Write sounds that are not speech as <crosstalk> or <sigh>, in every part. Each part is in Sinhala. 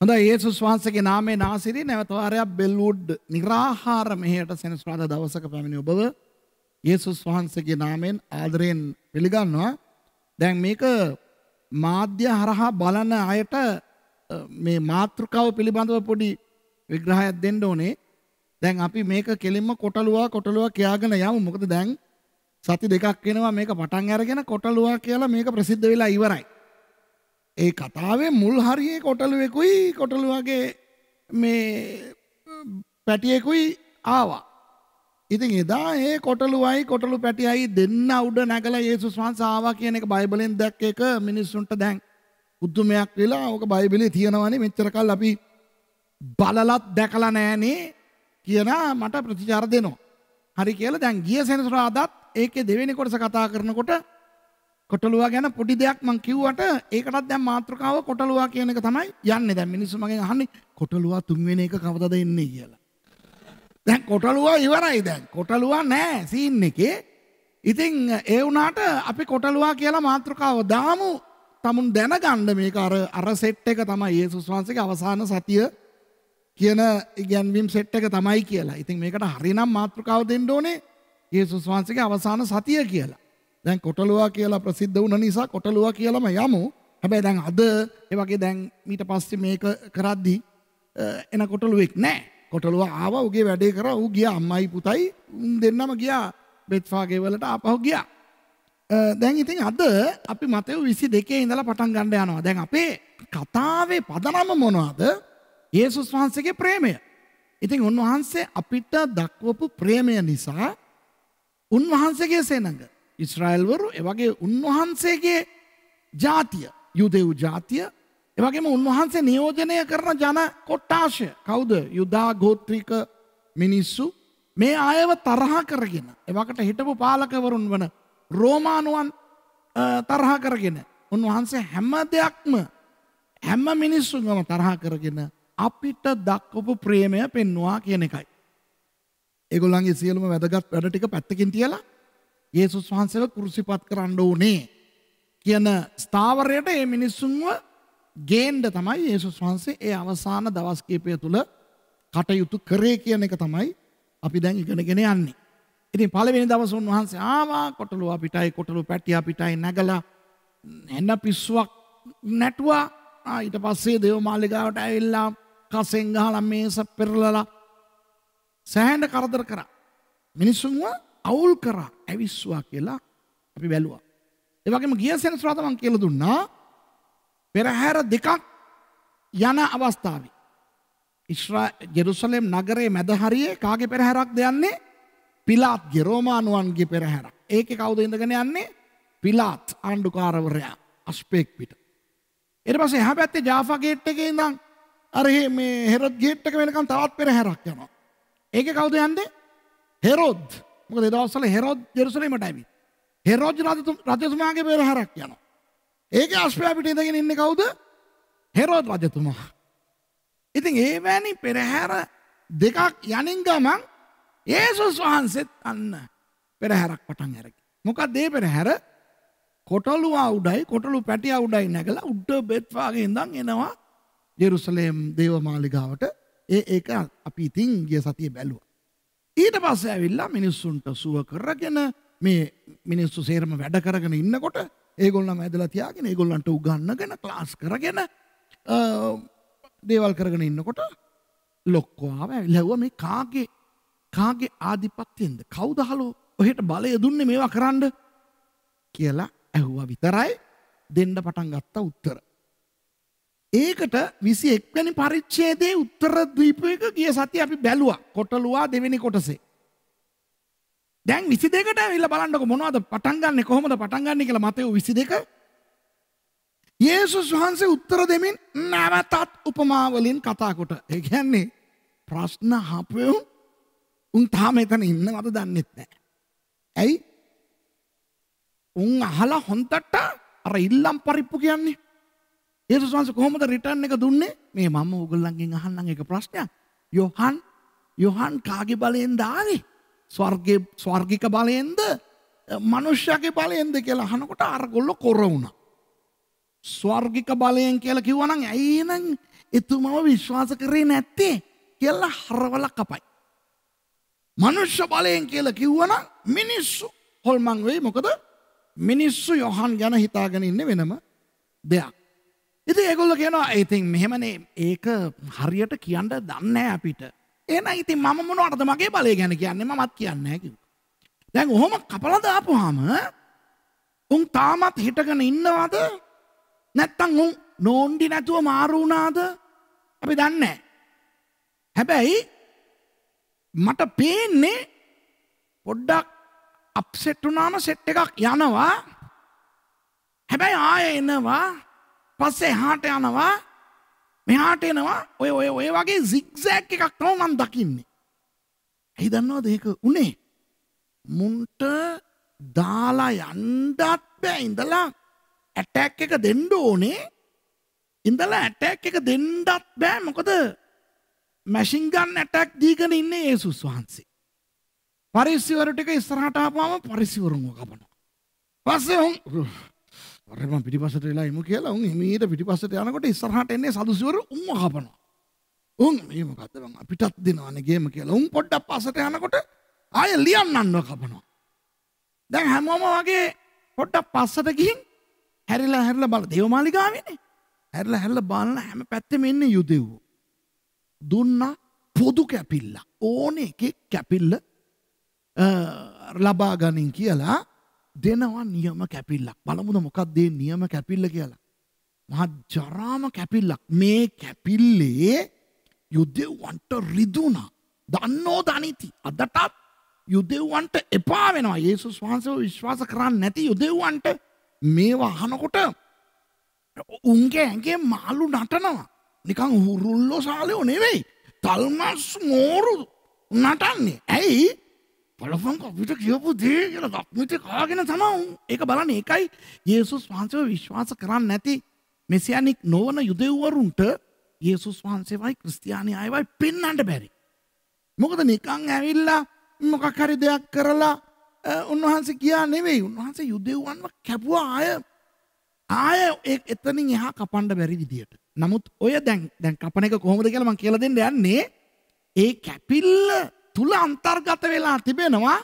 හොඳ ඒසුස් වහන්සගේ නාමේ නාසිරි නැවතවාරයක් බෙල්වුඩ් නිරාහාර මෙහයට සෙනස්වාද දවසක පැමිණි ඔබව ඒසුස් වහන්සගේ නාමෙන් ආදරයෙන් පිළිගන්නවා දැන් මේක මාධ්‍ය හරහා බලන අයට මේ මාතෘකාව පිළිබඳව පොඩි විග්‍රහයක් දෙන්න ඕනේ දැන් අපි මේක කෙලින්ම කොටලුවා කොටලුවා කියාගෙන යමු මොකද දැන් සති දෙකක් වෙනවා මේක පටන් අරගෙන කොටලුවා කියලා මේක ප්‍රසිද්ධ වෙලා ඉවරයි ඒ කතාවේ මුල් හරියේ කොටලුවෙකුයි කොටලුවගේ මේ පැටියෙකුයි ආවා. ඉතින් එදා ඒ කොටලුවයි කොටලු පැටියයි දෙන්න උඩ නැගලා යේසුස් වහන්සේ ආවා කියන එක බයිබලෙන් දැක්ක එක මිනිස්සුන්ට දැන් පුදුමයක් වෙලා ඕක බයිබලේ තියෙනවනේ මෙච්චර කල් අපි බලලත් දැකලා නෑනේ කියන මට ප්‍රතිචාර දෙනවා. හරි කියලා දැන් ගිය සෙනසුරාදාත් ඒකේ දෙවෙනි කොටස කතා කරනකොට කොටලුවා ගැන පොඩි දෙයක් මං කිව්වට ඒකටත් දැන් මාතෘකාව කොටලුවා කියන එක තමයි යන්නේ. දැන් මිනිස්සු මගෙන් අහන්නේ කොටලුවා තුන්වෙනි එක කවදාද එන්නේ කියලා. දැන් කොටලුවා ඉවරයි දැන්. කොටලුවා නෑ සීන් එකේ. ඉතින් ඒ වුණාට අපි කොටලුවා කියලා මාතෘකාව දාමු. තමුන් දැනගන්න මේක අර අර සෙට් එක තමයි යේසුස් වහන්සේගේ අවසාන සතිය කියන ඉගැන්වීම් සෙට් එක තමයි කියලා. ඉතින් මේකට හරිනම් මාතෘකාව දෙන්න ඕනේ යේසුස් වහන්සේගේ අවසාන සතිය කියලා. දැන් කොටලුවා කියලා ප්‍රසිද්ධ වුණ නිසා කොටලුවා කියලම යමු. හැබැයි දැන් අද ඒ වගේ දැන් මීට පස්සේ මේක කරද්දී එන කොටලුවෙක් නැහැ. කොටලුවා ආවා උගේ වැඩේ කරා ඌ ගියා අම්මයි පුතයි දෙන්නම ගියා බෙත්ෆාගේ වලට ආපහු ගියා. දැන් ඉතින් අද අපි මතව විසි දෙකේ ඉඳලා පටන් ගණ්ඩ යනවා දැන් අපේ කතාවේ පදනම මොනවාද ඒසුස් වහන්සේගේ ප්‍රේමය. ඉතින් උන්වහන්සේ අපිට දක්වපු ප්‍රේමය නිසා උන්වහන්සේගේ සේනඟ ඉස්රායිල්වරු එවගේ උන්වහන්සේගේ ජාතිය යුදෙව් ජාතිය එවගේම උන්වහන්සේ නියෝජනය කරන ජන කොට්ටාශය කවුද යුදා ගෝත්‍රික මිනිස්සු මේ අයව තරහා කරගෙන එවකට හිටපු පාලකවරුන් වන රෝමානුවන් තරහා කරගෙන උන්වහන්සේ හැම දෙයක්ම හැම මිනිස්සුන්ගම තරහා කරගෙන අපිට දක්වපු ප්‍රේමය පෙන්වා කියන එකයි. ඒගොල්ලන්ගේ සියලුම වැදගත් වැඩ ටික පැත්තකින් තියලා යේසුස් වහන්සේලා කුරුසිපත් කරන්න ඕනේ කියන ස්ථාවරයට මේ මිනිස්සුන්ව ගේන්න තමයි යේසුස් වහන්සේ ඒ අවසාන දවස් කීපය තුල කටයුතු කරේ කියන එක තමයි අපි දැන් ඉගෙනගෙන යන්නේ. ඉතින් පළවෙනි දවස උන්වහන්සේ ආවා කොටලුව පිටයි කොටලුව පැටියා පිටයි නැගලා එන්න පිස්සුවක් නැටුවා. ඊට පස්සේ දේව මාලිගාවට ඇවිල්ලා කසෙන් ගහලා මේස පෙරලලා සෑහෙන කරදර කරා. මිනිස්සුන්ව අවුල් කරා ඇවිස්වා කියලා අපි බැලුවා. ඒ වගේම ගිය සෙනසුරා තමන් කියලා දුන්නා පෙරහැර දෙකක් යන අවස්ථාවේ ඉස්රා ජෙරුසලම් නගරයේ මැද හරියේ කාගේ පෙරහැරක්ද යන්නේ? පිලාත්ගේ රෝමානුවන්ගේ පෙරහැරක්. ඒකේ කවුද ඉඳගෙන යන්නේ? පිලාත් ආණ්ඩුකාරවරයා අස්පෙක් පිට. ඊට පස්සේ එහා පැත්තේ ජාෆා ගේට් එකේ ඉඳන් අර මේ හෙරොඩ් ගේට් එක වෙනකන් තවත් පෙරහැරක් යනවා. ඒකේ කවුද යන්නේ? හෙරොඩ් මොකද දවස්සල හෙරෝද් ජෙරුසලීමට ඇවි. හෙරෝජ් රජතුමාගේ පෙරහැරක් යනවා. ඒක අශ්පයා පිට ඉඳගෙන ඉන්නේ කවුද? හෙරෝද් රජතුමා. ඉතින් ඒ වැනි පෙරහැර දෙකක් යනින් ගමන් යේසුස් වහන්සේත් අන්න පෙරහැරක් පටන් අරගෙන. මොකක්ද ඒ පෙරහැර? කොටලුව උඩයි කොටලු පැටිය උඩයි නැගලා උඩ බෙත් වාගේ ඉඳන් එනවා ජෙරුසලේම් දේව මාලිගාවට. ඒ ඒක අපි ඉතින් ගිය සතියේ බැලුවා. ඊට පස්සේ ඇවිල්ලා මිනිස්සුන්ට සුව කරගෙන මේ මිනිස්සු සේරම වැඩ කරගෙන ඉන්නකොට ඒගොල්ලන් ඇදලා තියාගෙන ඒගොල්ලන්ට උගන්නගෙන ක්ලාස් කරගෙන දේවල් කරගෙන ඉන්නකොට ලොක්කෝාව ඇවිල්ලා මේ කාගේ කාගේ ආධිපත්‍යෙන්ද කවුද හලෝ ඔහෙට බලය දුන්නේ මේවා කරන්න කියලා ඇහුවා විතරයි දෙන්න පටන් ගත්තා උත්තර ඒකට 21 වෙනි පරිච්ඡේදයේ උත්තර ද්වීපයක ගිය සතිය අපි බැලුවා. කොටලුවා දෙවෙනි කොටසේ. දැන් 22කට ඇවිල්ලා බලන්නකො මොනවද පටන් ගන්නෙ කොහොමද පටන් ගන්නෙ කියලා මතේ 22 යේසුස් වහන්සේ උත්තර දෙමින් නැවතත් උපමා වලින් කතා කොට. ඒ කියන්නේ ප්‍රශ්න හපෙව් උන් තාම එතන ඉන්නවද දන්නෙත් නැහැ. ඇයි? උන් අහලා හොන්දට අර ඉල්ලම් පරිප්පු කියන්නේ ඒසුස් වහන්සේ කොහොමද රිටර්න් එක දුන්නේ? මේ මම ඕගොල්ලන්ගෙන් අහන්නම් එක ප්‍රශ්නයක්. යොහන් යොහන් කාගේ බලයෙන්ද ආවේ? ස්වර්ගයේ ස්වර්ගික බලයෙන්ද? මනුෂ්‍යගේ බලයෙන්ද කියලා අහනකොට අරගොල්ලෝ කොර වුණා. ස්වර්ගික බලයෙන් කියලා කිව්වනම් ඇයි එහෙනම් එතුමව විශ්වාස කරේ නැත්තේ කියලා හරවලා කපයි. මනුෂ්‍ය බලයෙන් කියලා කිව්වනම් මිනිස්සු හොල්මන් වෙයි මොකද? මිනිස්සු යොහන් ගැන හිතාගෙන ඉන්නේ වෙනම දෙයක්. ඉති ඒගොල්ල කියනවා ඉතින් මෙහෙමනේ ඒක හරියට කියන්න දන්න අපිට එන ඉතින් මම මොන අටද මගේ බලය ගැන කියන්නේ මත් කියන්න කිව. දැන් ඔහොම කපලදාපු හාම උන් තාමත් හිටගෙන ඉන්නවාද නැත්තං උන් නෝන්ඩි නැතුව මාරුුණාද අපි දන්නේ. හැබැයි මට පේන්නේ පොඩ්ඩක් අප්සෙට්ටුනාම සෙට් එකක් යනවා හැබැයි ආය එනවා පස්සේ එහාට යනවා මෙහාට එනවා ඔය ඔය ඔය වගේ සිග්සෑක් එකක් තමයි මම දකින්නේ. ඇයි දන්නවද ඒක උනේ? මුන්ට දාලා යන්නත් බෑ ඉඳලා ඇටැක් එක දෙන්න ඕනේ. ඉඳලා ඇටැක් එක දෙන්නත් බෑ මොකද මැෂින් ගන් ඇටැක් දීගෙන ඉන්නේ යේසුස් වහන්සේ. පරිස්සවරු ටික ඉස්සරහට ආපුවම පරිස්සවරුන්ව කපනවා. පස්සේ උන් අර මම පිටිපස්සට වෙලා ඉමු කියලා උන් හිමීට පිටිපස්සට යනකොට ඉස්සරහට එන්නේ සදුසිවරු උන්ව කපනවා. උන් මේ මොකද්ද මං අපිටත් දෙනවනේ ගේම කියලා උන් පොඩ්ඩක් පස්සට යනකොට ආය ලියන්නන්ව කපනවා. දැන් හැමෝම වගේ පොඩ්ඩක් පස්සට ගිහින් හැරිලා හැරිලා බල දේවමාලිගාවේනේ. හැරිලා හැරිලා බලන හැම පැත්තෙම ඉන්නේ යුදෙව්වෝ. දුන්නා පොදු කැපිල්ල ඕන එකෙක් කැපිල්ල ලබා ගනින් කියලා දෙනවා නියම කැපිල්ලක් බලමුද මොකක්දේ නියම කැපිල්ල කියලා. මහත් ජරාම කැපිල්ලක් මේ කැපිල්ලේ යුදෙව්වන්ට රිදුනා. දන්නෝ දනිති අදටත් යුදෙව්වන්ට එපා වෙනවා ඒසුස් වහන්සව විශ්වාස කරන්න නැති යුදෙව්වන්ට මේ වහනකොට උන්ගේ ඇගේ මාලු නටනවා. නිකං හුරුල්ලෝ සාලයෝ නෙවෙයි. තල්මස් මෝරු නටන්නේ. ඇයි පොලොවන් කොපිට කියපු දේ කියල ගක්මිට කාගෙන තමවු ඒක බලන එකයි ඒසුස් වහන්සේව විශ්වාස කරන්න නැති මෙසියනික් නොවන යුදෙව්වරුන්ට ඒසුස් වහන්සේවයි ක්‍රස්තියානි අයවයි පෙන්නන්ට බැරි. මොකද නිකං ඇවිල්ලා මොකක් හරි දෙයක් කරලා උන්වහන්සේ කියා නෙවෙයි උන්වහන්සේ යුදෙව්වන්ව කැපුවා ආය ආය එතනින් එහා කපන්ඩ බැරි විදියට. නමුත් ඔය දැන් දැන් කපන එක කොහොමද කියලා මං කියලා දෙන්න යන්නේ ඒ කැපිල්ල තුල අන්තර්ගත වෙලා තිබෙනවා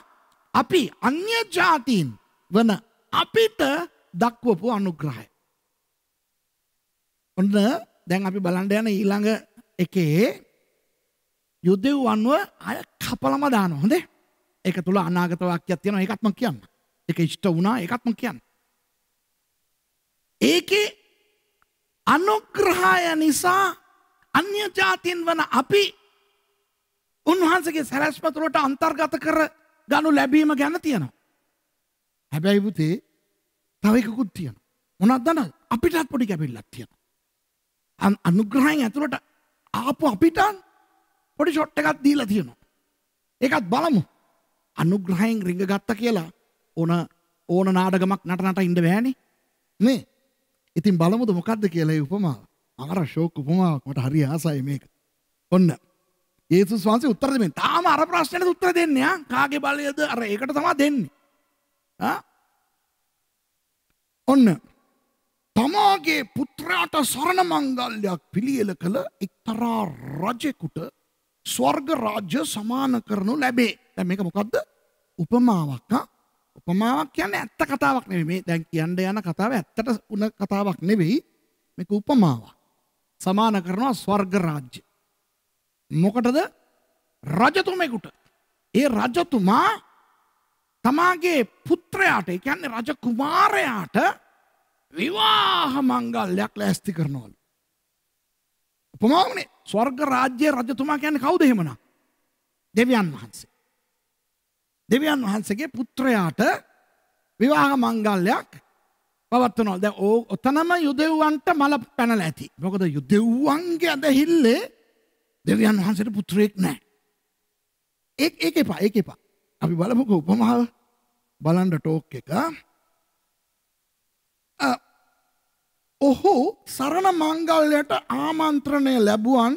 අපි අන්‍ය ජාතීන් වන අපිට දක්වපු අනුග්‍රහය. ඔන්න දැන් අපි බලන්න යන ඊළඟ එකේ යුදෙව්වන්ව අය කපලම දානවා හොඳේ. ඒක තුල අනාගත වාක්‍යයක් තියෙනවා ඒකත් මම කියන්න. ඒක ඉෂ්ට වුණා ඒකත් මම කියන්න. ඒකේ අනුග්‍රහය නිසා අන්‍ය ජාතීන් වන අපි උන්වහන්සගේ සැරැස්මතුළට අන්තර්ගත කර ගනු ලැබීම ගැන තියෙනවා. හැබැයි පුතේ තවයකුත් තියෙන. මොනත් දන අපිටත් පොඩි කැපිල්ලක් තියෙන. අන් අනුග්‍රහයෙන් ඇතුළට ආපු අපිටන් පොඩි ෂොට් එකත් දීලා තියෙනවා. ඒකත් බලමු අනුග්‍රහයෙන් රිඟ ගත්ත කියලා ඕන ඕන නාඩගමක් නටනට ඉඩ බෑනි මේ ඉතින් බලමුද මොකක්ද කියලා උපමාව ආර ශෝක උපමාවක් මට හරි ආසයි මේක. ඔන්න ඒසුස් වහන්සේ උත්තර දෙමින් තාම අර ප්‍රශ්නයට උත්තර දෙන්නේ ආ කාගේ බලයද අර ඒකට තමයි දෙන්නේ ආ ඔන්න තමාගේ පුත්‍රයාට සරණ මංගල්‍යයක් පිළියෙල කළ එක්තරා රජෙකුට ස්වර්ග රාජ්‍ය සමාන කරනු ලැබේ දැන් මේක මොකද්ද උපමාවක් ආ උපමාවක් කියන්නේ ඇත්ත කතාවක් නෙවෙයි මේ දැන් කියන්න යන කතාව ඇත්තට උන කතාවක් නෙවෙයි මේක උපමාවක් සමාන කරනවා ස්වර්ග රාජ්‍ය මොකටද රජතුමෙකුට ඒ රජතුමා තමාගේ පුත්‍රයාට එකන්නේ රජ කුමාරයාට විවාහ මංගල්ලයක් ලෑස්ති කරනවලු. උපමාමනේ ස්වර්ග රාජ්‍ය රජතුමා කියන්නේ කවුද එහෙමනම්? දෙවියන් වහන්සේ. දෙවියන් වහන්සේගේ පුත්‍රයාට විවාහ මංගල්‍යයක් පවත්වනවා. දැන් ඕ ඔතනම යුදෙව්වන්ට මල පැනලා ඇති. මොකද යුදෙව්වන්ගේ ඇදහිල්ලේ දෙවියන් වහන්සේට පුත්‍රයෙක් නැහැ. ඒ ඒක එපා ඒක එපා. අපි බලමුකෝ උපමාව බලන්න ටෝක් එක. ඔහු සරණ මංගල්‍යයට ආමන්ත්‍රණය ලැබුවන්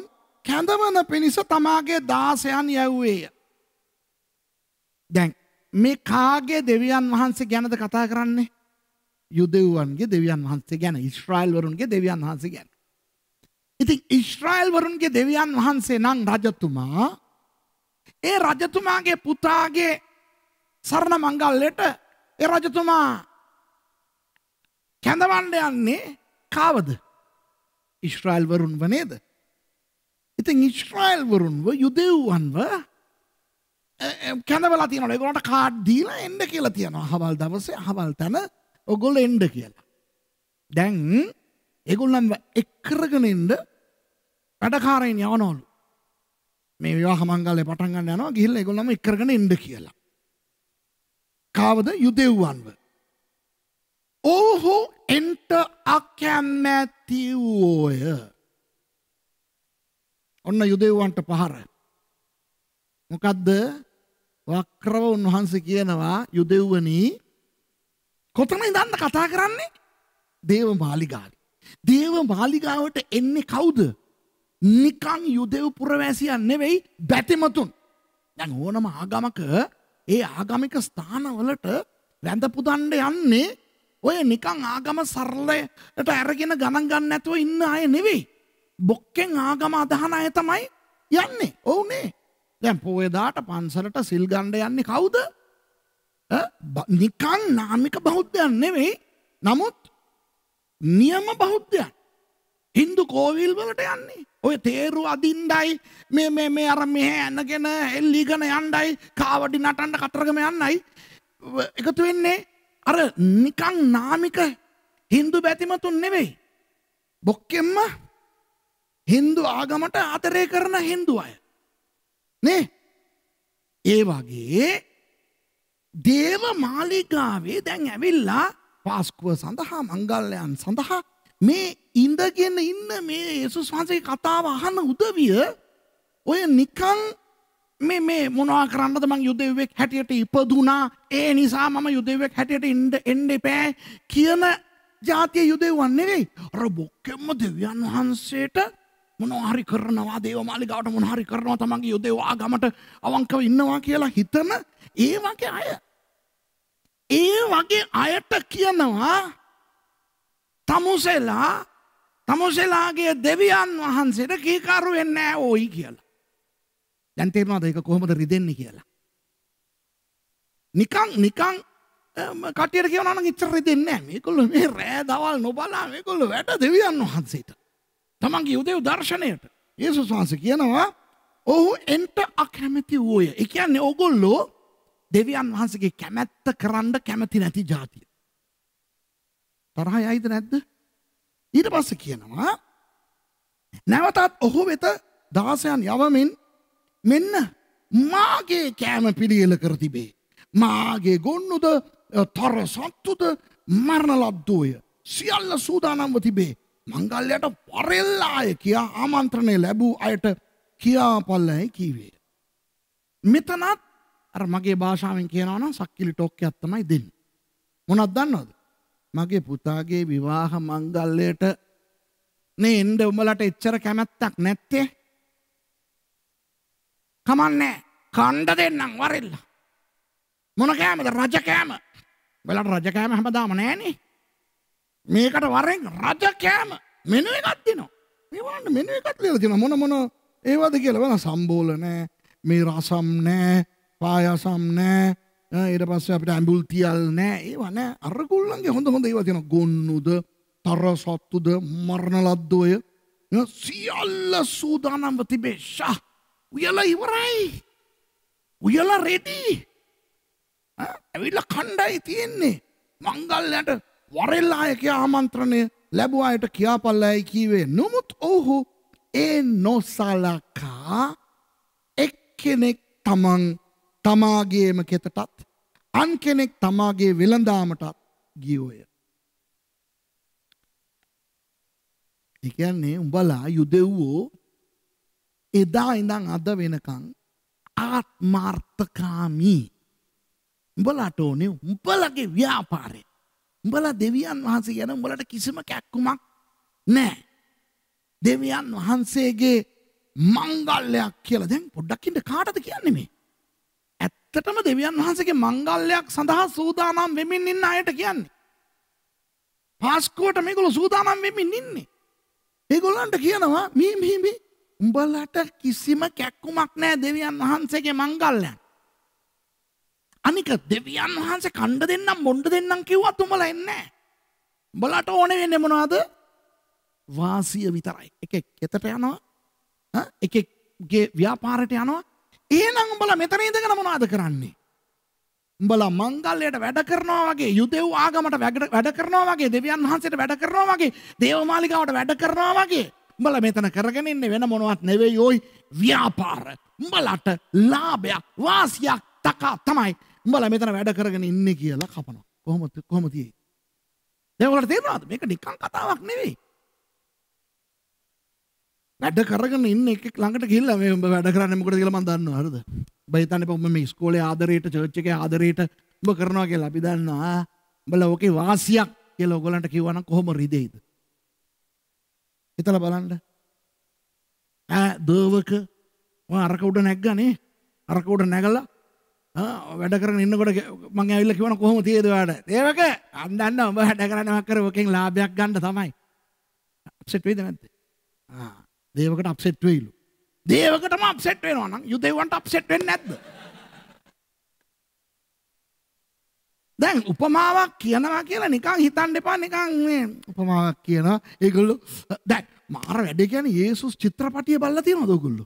කැඳවන පිණිස තමාගේ දාසයන් යැව්වේය. දැන් මේ කාගේ දෙවියන් වහන්සේ ගැනද කතා කරන්නේ? යුදෙව්වන්ගේ දෙවියන් වහන්සේ ගැන, ඉස්රායෙල් වරුන්ගේ දෙවියන් වහන්සේ ගැන. ඉතින් ඉස්්‍රයිල් වරුන්ගේ දෙවියන් වහන්සේ නම් රජතුමා ඒ රජතුමාගේ පුතාගේ සරණ මංගල්ලට ඒ රජතුමා කැඳවන්න යන්නේ කාවද ඉස්්‍රයිල් වරුන්ව නේද ඉතින් ඉස්්‍රයිල් වරුන්ව යුදෙව්වන්ව කැඳවලා තියනට ඒගොලට කාඩ් දීලා එන්න කියලා තියෙනවා හවල් දවසේ හවල් තැන ඔගොල එන්ඩ කියලා දැන් ඒගොල්ලන්ව එක්කරගෙනෙන්ඩ වැඩකාරයෙන් යවනෝලු මේ විවාහ මංගලය පටන්ගන්න යනවා ගිහිල්ල ඒගොල්ලම එක්කරගෙන එන්ඩ කියලා. කාවද යුදෙව්වන්ව. ඕහෝ එන්ට අකැම්මැතිවෝය ඔන්න යුදෙව්වන්ට පහර. මොකදද වක්‍රව උන්වහන්සේ කියනවා යුදෙව්වනී කොතන ඉදන්න කතා කරන්නේ දේව මාලිගාල. දේව මාලිගාවට එන්නේ කවුද? නිකං යුදෙව් පුරවැසියන් නෙවෙයි බැතිමතුන්. දැන් ඕනම ආගමක ඒ ආගමික ස්ථානවලට වැඳ පුදන්න යන්නේ ඔය නිකං ආගම සරලයට අරගෙන ගණන් ගන්න නැතුව ඉන්න අය නෙවෙයි. බොක්කෙන් ආගම අදහන අය තමයි යන්නේ. ඔවුනේ. දැන් පෝයදාට පන්සලට සිල් ගණ්ඩ යන්නේ කවුද? නිකන් නාමික බෞද්ධයන් නෙවෙයි. නමුත් නියම බෞද්ධයන්. හින්දු කෝවිල් වලට යන්නේ. ඔය තේරු අදින්ඩයි මේ මේ මේ අර මෙහෙ ඇනගෙන එල්ලීගෙන යණ්ඩයි කාවඩි නටන්ඩ කතරගම යන්නයි එකතු වෙන්නේ අර නිකං නාමික හින්දු බැතිමතුන් නෙවෙයි. බොක්කෙම්ම හින්දු ආගමට ආතරය කරන හින්දු අය. නේ ඒ වගේ දේව මාලිකාවේ දැන් ඇවිල්ලා පාස්කුව සඳහා මංගල්ලයන් සඳහා මේ ඉඳගෙන ඉන්න මේ යේසුස් වහන්සේගේ කතාව අහන්න උදවිය ඔය නිකන් මේ මේ මොනවා කරන්නද මං යුදෙව්වෙක් හැටියට ඉපදුනා ඒ නිසා මම යුදෙව්වෙක් හැටියට ඉන්න එන්න එපෑ කියන ජාතිය යුදෙව්වන් නෙවෙයි අර බොක්කෙම්ම දෙවියන් වහන්සේට මොනවා හරි කරනවා දේවමාලිගාවට මොනවා හරි කරනවා තමන්ගේ යුදෙව් ආගමට අවංකව ඉන්නවා කියලා හිතන ඒ වගේ අය ඒ වගේ අයට කියනවා තමුසෙලා තමුසෙලාගේ දෙවියන් වහන්සේට කීකරු වෙන්න ඕයි කියලා. දැන් තේරෙනවද ඒක කොහොමද රිදෙන්නේ කියලා? නිකං නිකං කටියට කියනවා නම් ඉච්චර රිදෙන්නේ නැහැ. මේගොල්ලෝ මේ රෑ දවල් නොබලා මේගොල්ලෝ වැඩ දෙවියන් වහන්සේට. තමන්ගේ උදේව දර්ශනයට. යේසුස් වහන්සේ කියනවා ඔහු එන්ට අකමැති වූය. ඒ කියන්නේ ඕගොල්ලෝ දෙවියන් වහන්සේගේ කැමැත්ත කරන්න කැමති නැති ජාතිය. තරහ යයිද නැද්ද? ඊට පස්සේ කියනවා නැවතත් ඔහු වෙත දාසයන් යවමින් මෙන්න මාගේ කෑම පිළියෙල කර තිබේ. මාගේ ගොන්නුද තොර සත්තුද මරණ ලද්දෝය. සියල්ල සූදානම්ව තිබේ. මංගල්ලයට පරෙල්ලාය කියා ආමන්ත්‍රණය ලැබූ අයට කියාපල්ලයි කීවේ. මෙතනත් අර මගේ භාෂාවෙන් කියනවා නම් සක්කිලි ටෝක් එකක් තමයි දෙන්නේ. මොනවද දන්නවද? මගේ පුතාගේ විවාහ මංගල්‍යයට නේ එන්න උඹලට එච්චර කැමැත්තක් නැත්තේ. කමන්නේ කණ්ඩ දෙන්නම් වරෙල්ල. මොන කෑමද රජ කෑම? උඹලට රජ කෑම හැමදාම නැහනේ. මේකට වරෙන් රජ කෑම මෙනු එකක් දෙනවා. මේ වන්න මෙනු එකක් දෙලා දෙනවා මොන මොන ඒවද කියලා බලන්න සම්බෝල නැහැ. මේ රසම් නැහැ. පායසම් නෑ ඊට පස්සේ අපිට ඇඹුල් තියල් නෑ ඒවා නෑ අර ගොල්ලන්ගේ හොඳ හොඳ ඒවා තියෙනවා ගොන්නුද තර සත්තුද මරණ ලද්ද ඔය සියල්ල සූදානම්ව තිබේ ෂා උයලා ඉවරයි උයලා රෙඩි ඇවිල්ලා කණ්ඩායි තියෙන්නේ මංගල්ලයට වරෙල්ලායකය ආමන්ත්‍රණය ලැබූ අයට කියාපල්ලයි කීවේ නොමුත් ඔහු ඒ නොසලකා එක්කෙනෙක් තමන් තමාගේම කෙතටත් අන් කෙනෙක් තමාගේ වෙළඳාමටත් ගියෝය. ඒ කියන්නේ උඹලා යුදෙව්වෝ එදා ඉඳන් අද වෙනකන් ආත්මාර්ථකාමී උඹලාට ඕනේ උඹලගේ ව්‍යාපාරය. උඹලා දෙවියන් වහන්සේ ගැන උඹලට කිසිම කැක්කුමක් නැහැ. දෙවියන් වහන්සේගේ මංගල්‍යයක් කියලා දැන් පොඩ්ඩක් ඉන්න කාටද කියන්නේ මේ? ඇත්තටම දෙවියන් වහන්සේගේ මංගල්‍යයක් සඳහා සූදානම් වෙමින් ඉන්න අයට කියන්නේ. පාස්කුවට මේගොල්ලෝ සූදානම් වෙමින් ඉන්නේ. ඒගොල්ලන්ට කියනවා මේ මේ මේ උඹලට කිසිම කැක්කුමක් නෑ දෙවියන් වහන්සේගේ මංගල්‍යයක්. අනික දෙවියන් වහන්සේ කණ්ඩ දෙන්නම් මොණ්ඩ දෙන්නම් කිව්වත් උඹලා එන්නේ නෑ. උඹලට ඕනේ වෙන්නේ මොනවද? වාසිය විතරයි. එකෙක් එතට යනවා. එකෙක්ගේ ව්‍යාපාරයට යනවා. ඒනම් උඹල මෙතන ඉඳගෙන මොනවාද කරන්නේ? උඹලා මංගල්‍යයට වැඩ කරනවා වගේ යුදෙව් ආගමට වැඩ කරනවා වගේ දෙවියන් වහන්සේට වැඩ කරනවා වගේ දේවමාලිකාවට වැඩ කරනවා වගේ උඹලා මෙතන කරගෙන ඉන්නේ වෙන මොනවත් නෙවෙයි ඔයි ව්‍යාපාර. උඹලට ලාභයක් වාසියක් තකා තමයි උඹලා මෙතන වැඩ කරගෙන ඉන්නේ කියලා කපනවා. කොහොමද කොහොමද තියෙන්නේ? දැන් ඔයාලට තේරෙනවද මේක නිකන් කතාවක් නෙවෙයි. වැඩ කරගන්න ඉන්න එක ළඟට ගිල්ල මේ උඹ වැඩ කරන්න මොකද කියලා මම දන්නවා හරිද? ඔබ හිතන්න එපා උඹ මේ ඉස්කෝලේ ආදරේට චර්ච් එකේ ආදරේට ඔබ කරනවා කියලා අපි දන්නවා. උඹලා ඕකේ වාසියක් කියලා ඔයගලන්ට කිව්වනම් කොහොම රිදෙයිද? හිතලා බලන්න. ඈ දවක මම අරක උඩ නැග්ගානේ. අරක උඩ නැගලා වැඩ කරන ඉන්නකොට මං ඇවිල්ලා කිව්වන කොහොම තියේද ඔයාට? දේවක අන් දන්න උඹ වැඩ කරන්නවක් කර ඔකෙන් ලාභයක් ගන්න තමයි. අප්සෙට් වෙයිද නැද්ද? ආ දේවකට අප්සෙට් වෙයිලු. දේවකටම අප්සෙට් වෙනවා නම් යුදෙව්වන්ට අප්සෙට් වෙන්නේ නැද්ද? දැන් උපමාවක් කියනවා කියලා නිකන් හිතන්න එපා නිකන් මේ උපමාවක් කියනවා. ඒගොල්ලෝ දැන් මාර වැඩේ කියන්නේ යේසුස් චිත්‍රපටිය බලලා තියනවද ඔයගොල්ලෝ?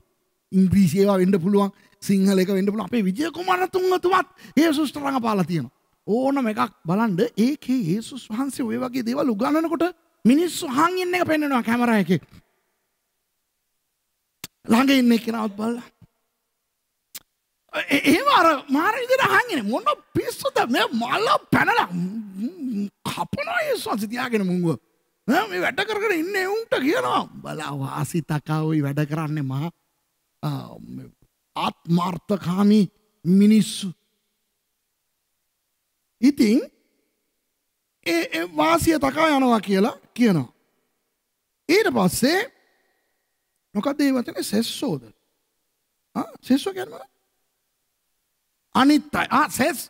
ඉංග්‍රීසි ඒවා වෙන්න පුළුවන්, සිංහල එක වෙන්න පුළුවන්. අපේ විජය කුමාරතුංගතුමත් යේසුස්ට රඟපාලා තියෙනවා. ඕනම එකක් බලන්න ඒකේ යේසුස් වහන්සේ ওই වගේ දේවල් උගන්වනකොට මිනිස්සු හංගින්න එක පෙන්වනවා කැමරා එකේ. ළඟ ඉන්න කෙනාවත් බලලා. ඒව අර මාර විදිහට අහන්නේ මොන පිස්සුද මේ මල පැනලා කපනවා ඒ සන්සි තියාගෙන මුංගුව. මේ වැඩ කර කර ඉන්නේ උන්ට කියනවා බලා වාසි තකාවයි වැඩ කරන්නේ මහා ආත්මාර්ථකාමී මිනිස්සු. ඉතින් ඒ වාසිය තකා යනවා කියලා කියනවා. ඊට පස්සේ මොකක්ද ඒ වචනේ සෙස්සෝද? ආ සෙස්සෝ කියන්නේ අනිත් අය ආ සෙස්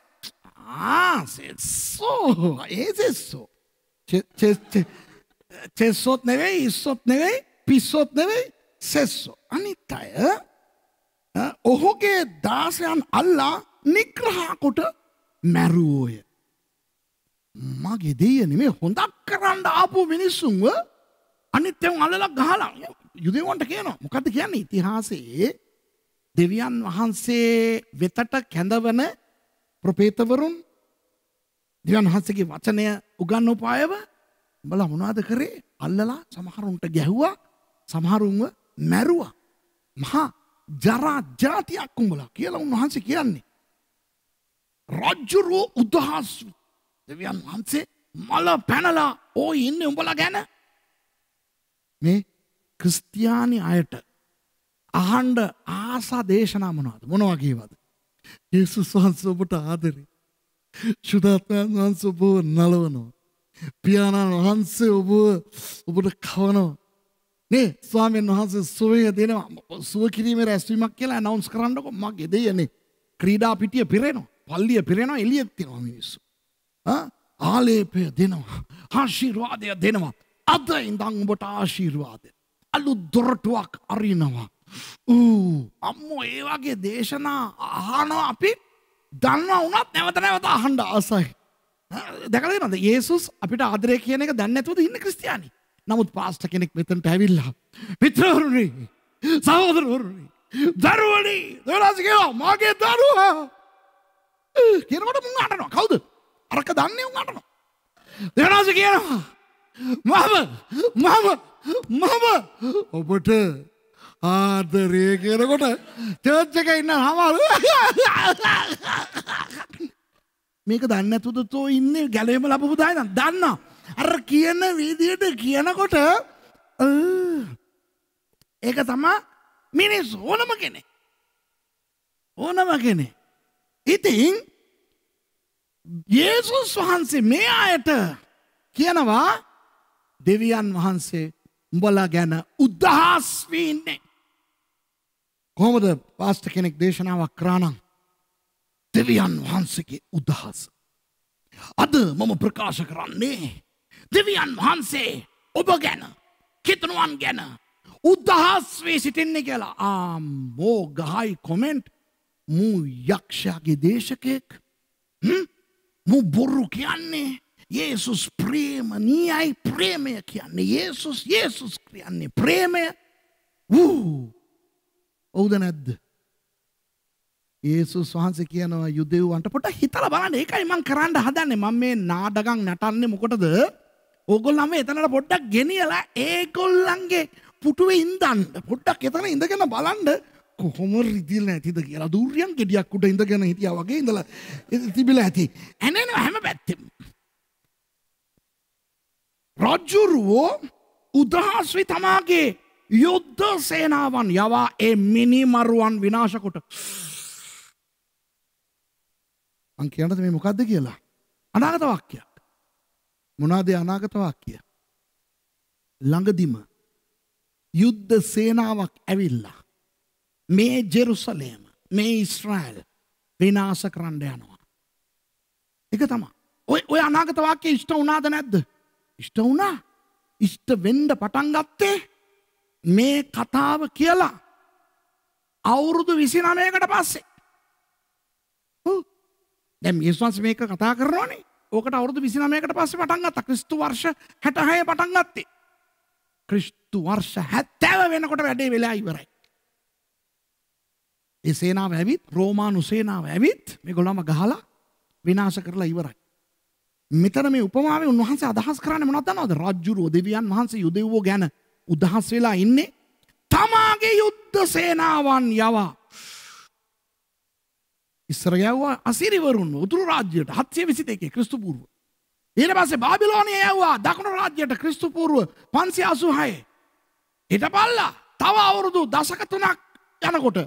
ආ සෙස්සෝ ඒ සෙස්සෝ චෙස්සොත් නෙවෙයි ඉස්සොත් නෙවෙයි පිස්සොත් නෙවෙයි සෙස්සෝ අනිත් අය ඔහුගේ දාසයන් අල්ලා නිග්‍රහ කොට මැරුවෝය මගේ දෙයනේ මේ හොඳක් කරන්න ආපු මිනිස්සුන්ව අනිත් එවුන් අල්ලලා ගහලා යුදෙවන්ට කියනවා. මොකද්ද කියන්නේ? ඉතිහාසයේ දෙවියන් වහන්සේ වෙතට කැඳවන ප්‍රපේතවරුන් දෙවියන් වහන්සේගේ වචනය උගන්වපායව උඹලා මොනවද කරේ? අල්ලලා සමහරුන්ට ගැහුවා. සමහරුන්ව මැරුවා. මහා ජරා ජාතියක් උඹලා කියලා උන්වහන්සේ කියන්නේ. රජ්ජුරුව උදහස් දෙවියන් වහන්සේ මල පැනලා ඕ ඉන්නේ උඹලා ගැන මේ ක්‍රිස්තියානි අයට අහන්ඩ ආසා දේශනා මොනවාද මොනවගේවද. යේසුස් වහන්ස ඔබට ආදරේ. ශුදාත්මයන් වහන්ස ඔබව නලවනවා. පියාණන් වහන්සේ ඔබ ඔබට කවනවා. නේ ස්වාමීන් වහන්සේ සුවය දෙනවා සුව කිරීමේ රැස්වීමක් කියලා නවුන්ස් කරන්නකො මගේ දෙයනේ ක්‍රීඩා පිටිය පිරෙනවා පල්ලිය පිරෙනවා එළියෙත් තිනවා මිනිස්සු. ආලේපය දෙනවා ආශිර්වාදය දෙනවා අද ඉඳං උඹට ආශීර්වාද. අලු දොරටුවක් අරිනවා. ඌ අම්මෝ ඒ වගේ දේශනා අහනවා අපි දන්නවා වුණත් නැවත නැවත අහන්න ආසයි. දැකලා තියෙනවද? යේසුස් අපිට ආදරය කියන එක දන්නේ නැතුවද ඉන්නේ ක්‍රිස්තියානි? නමුත් පාස්ටර් කෙනෙක් මෙතනට ඇවිල්ලා මිත්‍රවරුනි සහෝදරවරුනි දරුවනි දොරස් කියලා මගේ දරුවා කියනකොට මුන් අඬනවා. කවුද? අරක දන්නේ උන් අඬනවා. දෙවනාස කියනවා මම මම මම ඔබට ආදරය කියනකොට චර්ච් එක ඉන්න හමල් මේක දන්න ඇතුද තෝ ඉන්න ගැලේම ලබපු දායන දන්න අර කියන වීදියට කියනකොට ඒක තමා මිනිස් ඕනම කෙනෙ ඕනම කෙනෙ ඉතින් යේසුස් වහන්සේ මේ අයට කියනවා දෙවියන් වහන්සේ උඹලා ගැන උදහස් වී ඉන්නේ. කොහොමද පාස්ට කෙනෙක් දේශනාවක් කරානම් දෙවියන් වහන්සේගේ උදහස. අද මම ප්‍රකාශ කරන්නේ දෙවියන් වහන්සේ ඔබ ගැන කිතනුවන් ගැන උදහස් වී සිටින්නේ කියලා ආම්මෝ ගහයි කොමෙන්ට් මූ යක්ෂයාගේ දේශකයෙක් මූ බොරු කියන්නේ Jezus ප්‍රේම නියයි ප්‍රේමය කියන්නේ Jezus Jezus කියන්නේ ප්‍රේමය ඌ ඔවුද නැද්ද ඒසුස් වහන්සේ කියනවා යුදෙව්වන්ට පොට හිතල බලන්න ඒකයි මං කරන්න හදන්නේ මම මේ නාඩගම් නටන්නේ මොකටද ඕගොල්ලන්ම එතනට පොඩ්ඩක් ගෙනියලා ඒගොල්ලන්ගේ පුටුවේ ඉඳන්න පොඩ්ඩක් එතන ඉඳගෙන බලන්න කොහොම රිදිල නැතිද කියලා දුර්යන් ගෙඩියක් උඩ ඉඳගෙන හිටියා වගේ ඉඳලා තිබිලා ඇති ඇනෙනවා හැම පැත්තෙම රජ්ජුරුවෝ උදහස්වි තමාගේ යුද්ධ සේනාවන් යවා ඒ මිනිමරුවන් විනාශකොට අං කියනද මේ මොකක්ද කියලා අනාගත වාක්‍යයක් මොනාදේ අනාගත වාක්‍ය ළඟදිම යුද්ධ සේනාවක් ඇවිල්ලා මේ ජෙරුසලේම මේ ඉස්රායිල් විනාශ කරන්න යනවා එක තමයි ඔය ඔය අනාගත වාක්‍ය ඉෂ්ට වුණාද නැද්ද ඉෂ්ට වුණා ඉෂ්ට වෙන්ඩ පටන් ගත්තේ මේ කතාව කියලා අවුරුදු විසි නමයකට පස්සේ දැම් ඒස්වන්ස මේක කතා කරනවානේ ඕකට අවුරුදු විසි නමයකට පස්සේ පටන් ගත්ත ක්‍රිස්තු වර්ෂ හැටහය පටන් ගත්තේ ක්‍රිස්තු වර්ෂ හැත්තැව වෙනකොට වැඩේ වෙලා ඉවරයි ඒ සේනාව ඇවිත් රෝමානු සේනාව ඇවිත් මේ ගොළම ගහලා විනාශ කරලා ඉවරයි මෙතන මේ උපමාවේ උන්වහන්සේ අදහස් කරන්නේ මොනවද දන්නවද? රජ්ජුරුව දෙවියන් වහන්සේ යුදෙව්ව ගැන උදහස් වෙලා ඉන්නේ තමාගේ යුද්ධ සේනාවන් යවා. ඉස්සර යවුවා අසිරිවරුන් උතුරු රාජ්‍යයට 721 ක්‍රිස්තු පූර්ව. ඊට පස්සේ බාබිලෝනිය යවුවා දකුණු රාජ්‍යයට ක්‍රිස්තු පූර්ව 586. ඊට පල්ලා තව අවුරුදු දශක තුනක් යනකොට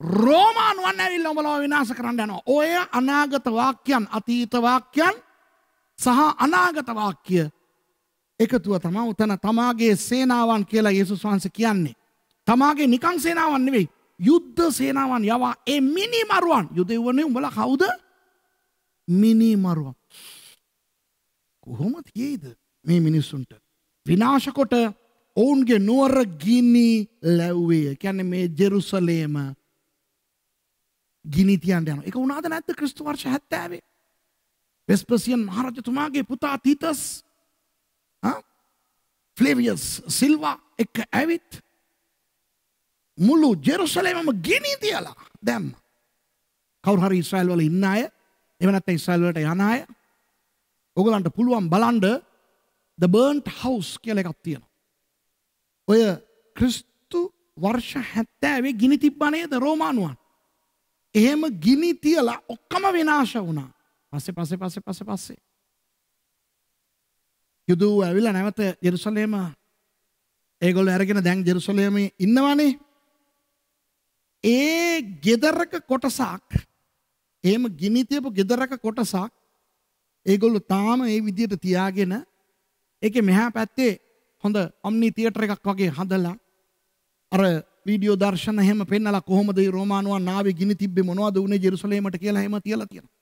රෝමානුවන් ඇවිල්ලා උඹලව විනාශ කරන්න යනවා. ඔය අනාගත වාක්‍යයන් අතීත වාක්‍යයන් සහ අනාගත වාක්‍ය එකතුව තමයි උතන තමාගේ සේනාවන් කියලා යේසුස් වහන්සේ කියන්නේ. තමාගේ නිකං සේනාවන් නෙවෙයි යුද්ධ සේනාවන් යවා ඒ මිනිමරුවන් යුදෙව්වනේ උඹලා කවුද? මිනිමරුවන්. කොහොමද යේද මේ මිනිස්සුන්ට විනාශ කොට ඔවුන්ගේ නුවර ගිනි ලැබුවේ. කියන්නේ මේ ජෙරුසලේම ගිනි තියන්න යනවා. ඒක වුණාද නැද්ද ක්‍රිස්තු වර්ෂ 70 වෙස්පසියන් මහරජතුමාගේ පුතා තීතස් ෆ්ලේවියස් සිල්වා එක්ක ඇවිත් මුළු ජෙරුසලේමම ගිනි තියලා දැම්ම. කවුරු හරි ඊශ්‍රායෙල් වල ඉන්න අය එහෙම නැත්නම් ඊශ්‍රායෙල් වලට යන අය ඔයගලන්ට පුළුවන් බලන්න the burnt house කියලා එකක් තියෙනවා. ඔය ක්‍රිස්තු වර්ෂ 70 ගිනි තිබ්බා නේද රෝමානුවන්. එහෙම ගිනි තියලා ඔක්කොම විනාශ වුණා. පස්සේ පස්සේ පස්සේ පස්සේ පස්සේ. යුදෝ ඇවිල්ලා නැවත ජෙරුසලේම ඒගොල්ලෝ අරගෙන දැන් ජෙරුසලේමේ ඉන්නවනේ. ඒ ගෙදරක කොටසක් එහෙම ගිනි තියපු ගෙදරක කොටසක් ඒගොල්ලෝ තාම ඒ විදියට තියාගෙන ඒකේ මෙහා පැත්තේ හොඳ ඔම්නි තියටර් එකක් වගේ හදලා අර වීඩියෝ දර්ශන එහෙම පෙන්නලා කොහොමද මේ රෝමානුවන් ආවේ ගිනි තිබ්බේ මොනවද වුනේ ජෙරුසලේමට කියලා එහෙම තියලා තියෙනවා.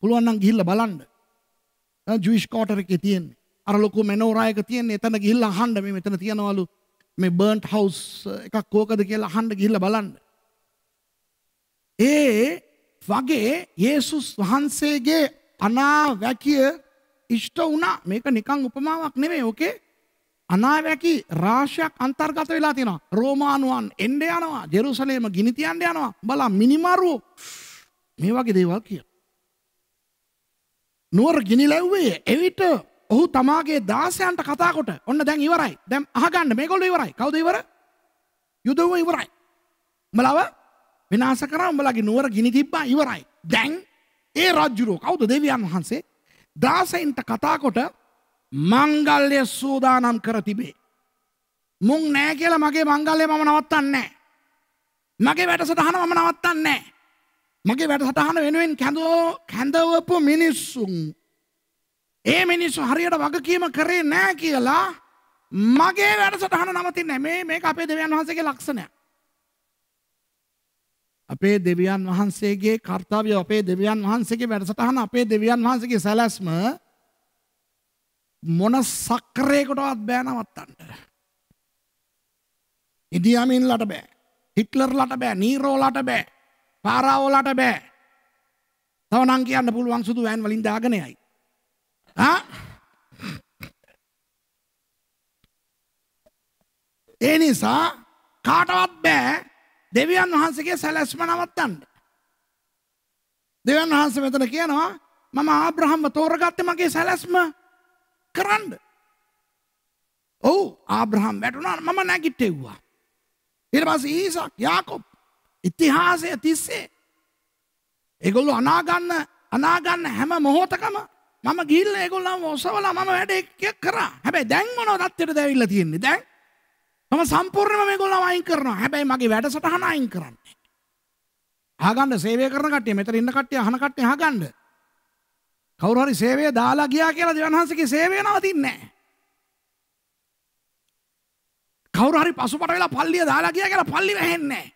පුළුවන්නම් ගිහිල්ල බලන්ඩ ජවිෂ් කෝටර එක තියෙන්නේ අර ලොකු මෙනෝරායක තියන්නේ එතන ගිල්ල හන්ඩ මේ මෙතන තියෙනවලු මේ බර්න්ට් හවස් එකක් කෝකද කියලා හන්ඩ ගිල්ල බලන්න ඒ වගේ ඒසුස් වහන්සේගේ අනාවැකිය ඉෂ්ට වුණා මේක නිකං උපමාවක් නෙමේ ඕකේ අනාවැකි රාශයක් අන්තර්ගත වෙලා තියෙනවා රෝමානුවන් එන්ඩ යනවා ජෙරුසලේම ගිනිතියන්ඩ යනවා බලා මිනිමරුවෝ මේ වගේ දේවල් කිය නුවර ගිනිලැව්වේ එවිට ඔහු තමාගේ දාසයන්ට කතාකොට ඔන්න දැන් ඉවරයි දැම් අහගන්න මේ කොල්ල ඉවරයි කවද ඉවර යුදව ඉවරයි. මලව විනාස කරා උඹලගේ නුවර ගිනි තිබ්බා ඉවරයි. දැන් ඒ රජ්ජුරෝ කවුද දෙවියන් වහන්සේ දාසයින්ට කතාකොට මංගල්ලය සූදානම් කර තිබේ. මුං නෑ කියලා මගේ මංගල්ලය මම නවත්තන්නේ. මගේ වැටසටහන මම නවත්තන්නේ. මගේ වැඩසටහන වෙනුවෙන් කැඳෝ කැඳවපු මිනිස්සුන්. ඒ මිනිස්සු හරියට වගකීම කරේ නෑ කියලා මගේ වැඩසටහන නවතින්නේ මේ මේක අපේ දෙවියන් වහන්සේගේ ලක්ෂණය. අපේ දෙවියන් වහන්සේගේ කාර්යය අපේ දෙවියන් වහන්සේගේ වැඩසටහන අපේ දෙවියන් වහන්සේගේ සැලැස්ම මොන සක්‍රේකටවත් බෑ නවත්තන්න. ඉදියාමින්ලට බෑ. හිට්ලර්ලට බෑ. නීරෝලට බෑ. පාරාවෝලට බෑ. තවනම් කියන්න පුළුවන් සුදු වෑන් වලින් දාගනයයි. ඒ නිසා කාටවත් බෑ දෙවියන් වහන්සගේ සැලැස්ම නවත්තන්න. දෙවන් වහන්ස මෙතන කියනවා මම ආබ්‍රහම්ම තෝරගත්ත මගේ සැලැස්ම කරන්න. ඔවු ආබ්‍රහම් වැටුණා මම නැගිට්ටෙව්වා. ඉරවස ඒසක් යාකොප් ඉතිහාසය තිස්සේ. ඒගොල්ලු අනාගන්න අනාගන්න හැම මොහොතකම මම ගිල්ල ඒගොල්ලම ඔසවලා මම වැඩ එකක් කරා. හැබැයි දැන් මොනවද අත්තට දැවිලා තියෙන්නේ? දැන් මම සම්පූර්ණයෙන්ම මේගොල්ලෝ අයින් කරනවා. හැබැයි මගේ වැඩසටහන අයින් කරන්නේ. අහගන්න සේවය කරන කට්ටිය, මෙතන ඉන්න කට්ටිය, අහන කට්ටිය අහගන්න. කවුරු හරි සේවය දාලා ගියා කියලා දෙවන්හන්සේගේ සේවය නවතින්නේ නැහැ. කවුරු හරි පසුපට වෙලා පල්ලිය දාලා ගියා කියලා පල්ලි වැහෙන්නේ නැහැ.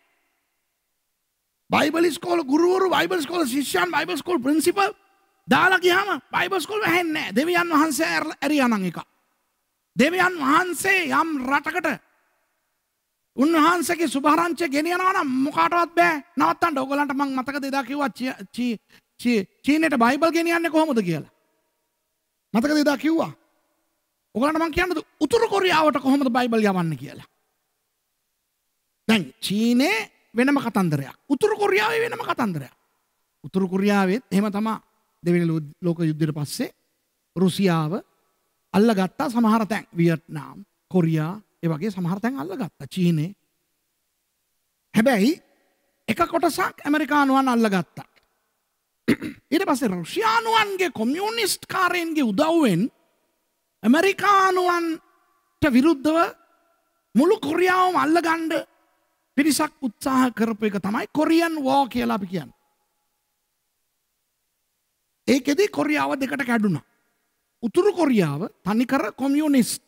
බයිබල් ස්කෝල ගුරුවරු බයිබල් ස්කෝල ශිෂ්‍යන් බයිබල් ස්කෝල් ප්‍රින්සිපල් දාලා ගියාම බයිබල් ස්කෝල් වැහෙන්නේ නැහැ. දෙවියන් වහන්සේ ඇරියානම් එක. දෙවියන් වහන්සේ යම් රටකට උන්වහන්සේගේ සුභාරංචය ගෙනියනවා නම් මොකාටවත් බෑ. නවත්තන්න ඕගලන්ට මම මතකද එදා කිව්වා චීනෙට බයිබල් ගෙනියන්නේ කොහොමද කියලා. මතකද එදා කිව්වා. ඔගලන්ට මම කියන්නද උතුරු කොරියාවට කොහොමද බයිබල් යවන්නේ කියලා. දැන් චීනේ වෙනම කතන්දරයක්. උතුරු කොරියාවේ වෙනම කතන්දරයක්. උතුරු කොරියාවෙත් එහෙම තමා දෙවෙනි ලෝක යුද්ධයට පස්සේ රුසියාව අල්ලගත්තා සමහර තැන් වියට්නාම්, කොරියා ඒ වගේ සමහර තැන් අල්ලගත්තා. චීනේ. හැබැයි එක කොටසක් ඇමරිකානුවන් අල්ලගත්තා. <clears throat> ඊට පස්සේ රුසියානුවන්ගේ කොමියුනිස්ට් කාරයන්ගේ උදව්වෙන් ඇමරිකානුවන්ට විරුද්ධව මුළු කොරියාවම අල්ලගණ්ඩ පිරිසක් උත්සාහ කරපු එක තමයි කොරියන් වෝ කියලා අපි කියන්න. ඒකෙදී කොරියාව දෙකට කැඩුණා. උතුරු කොරියාව තනිකර කොමියුනිස්ට්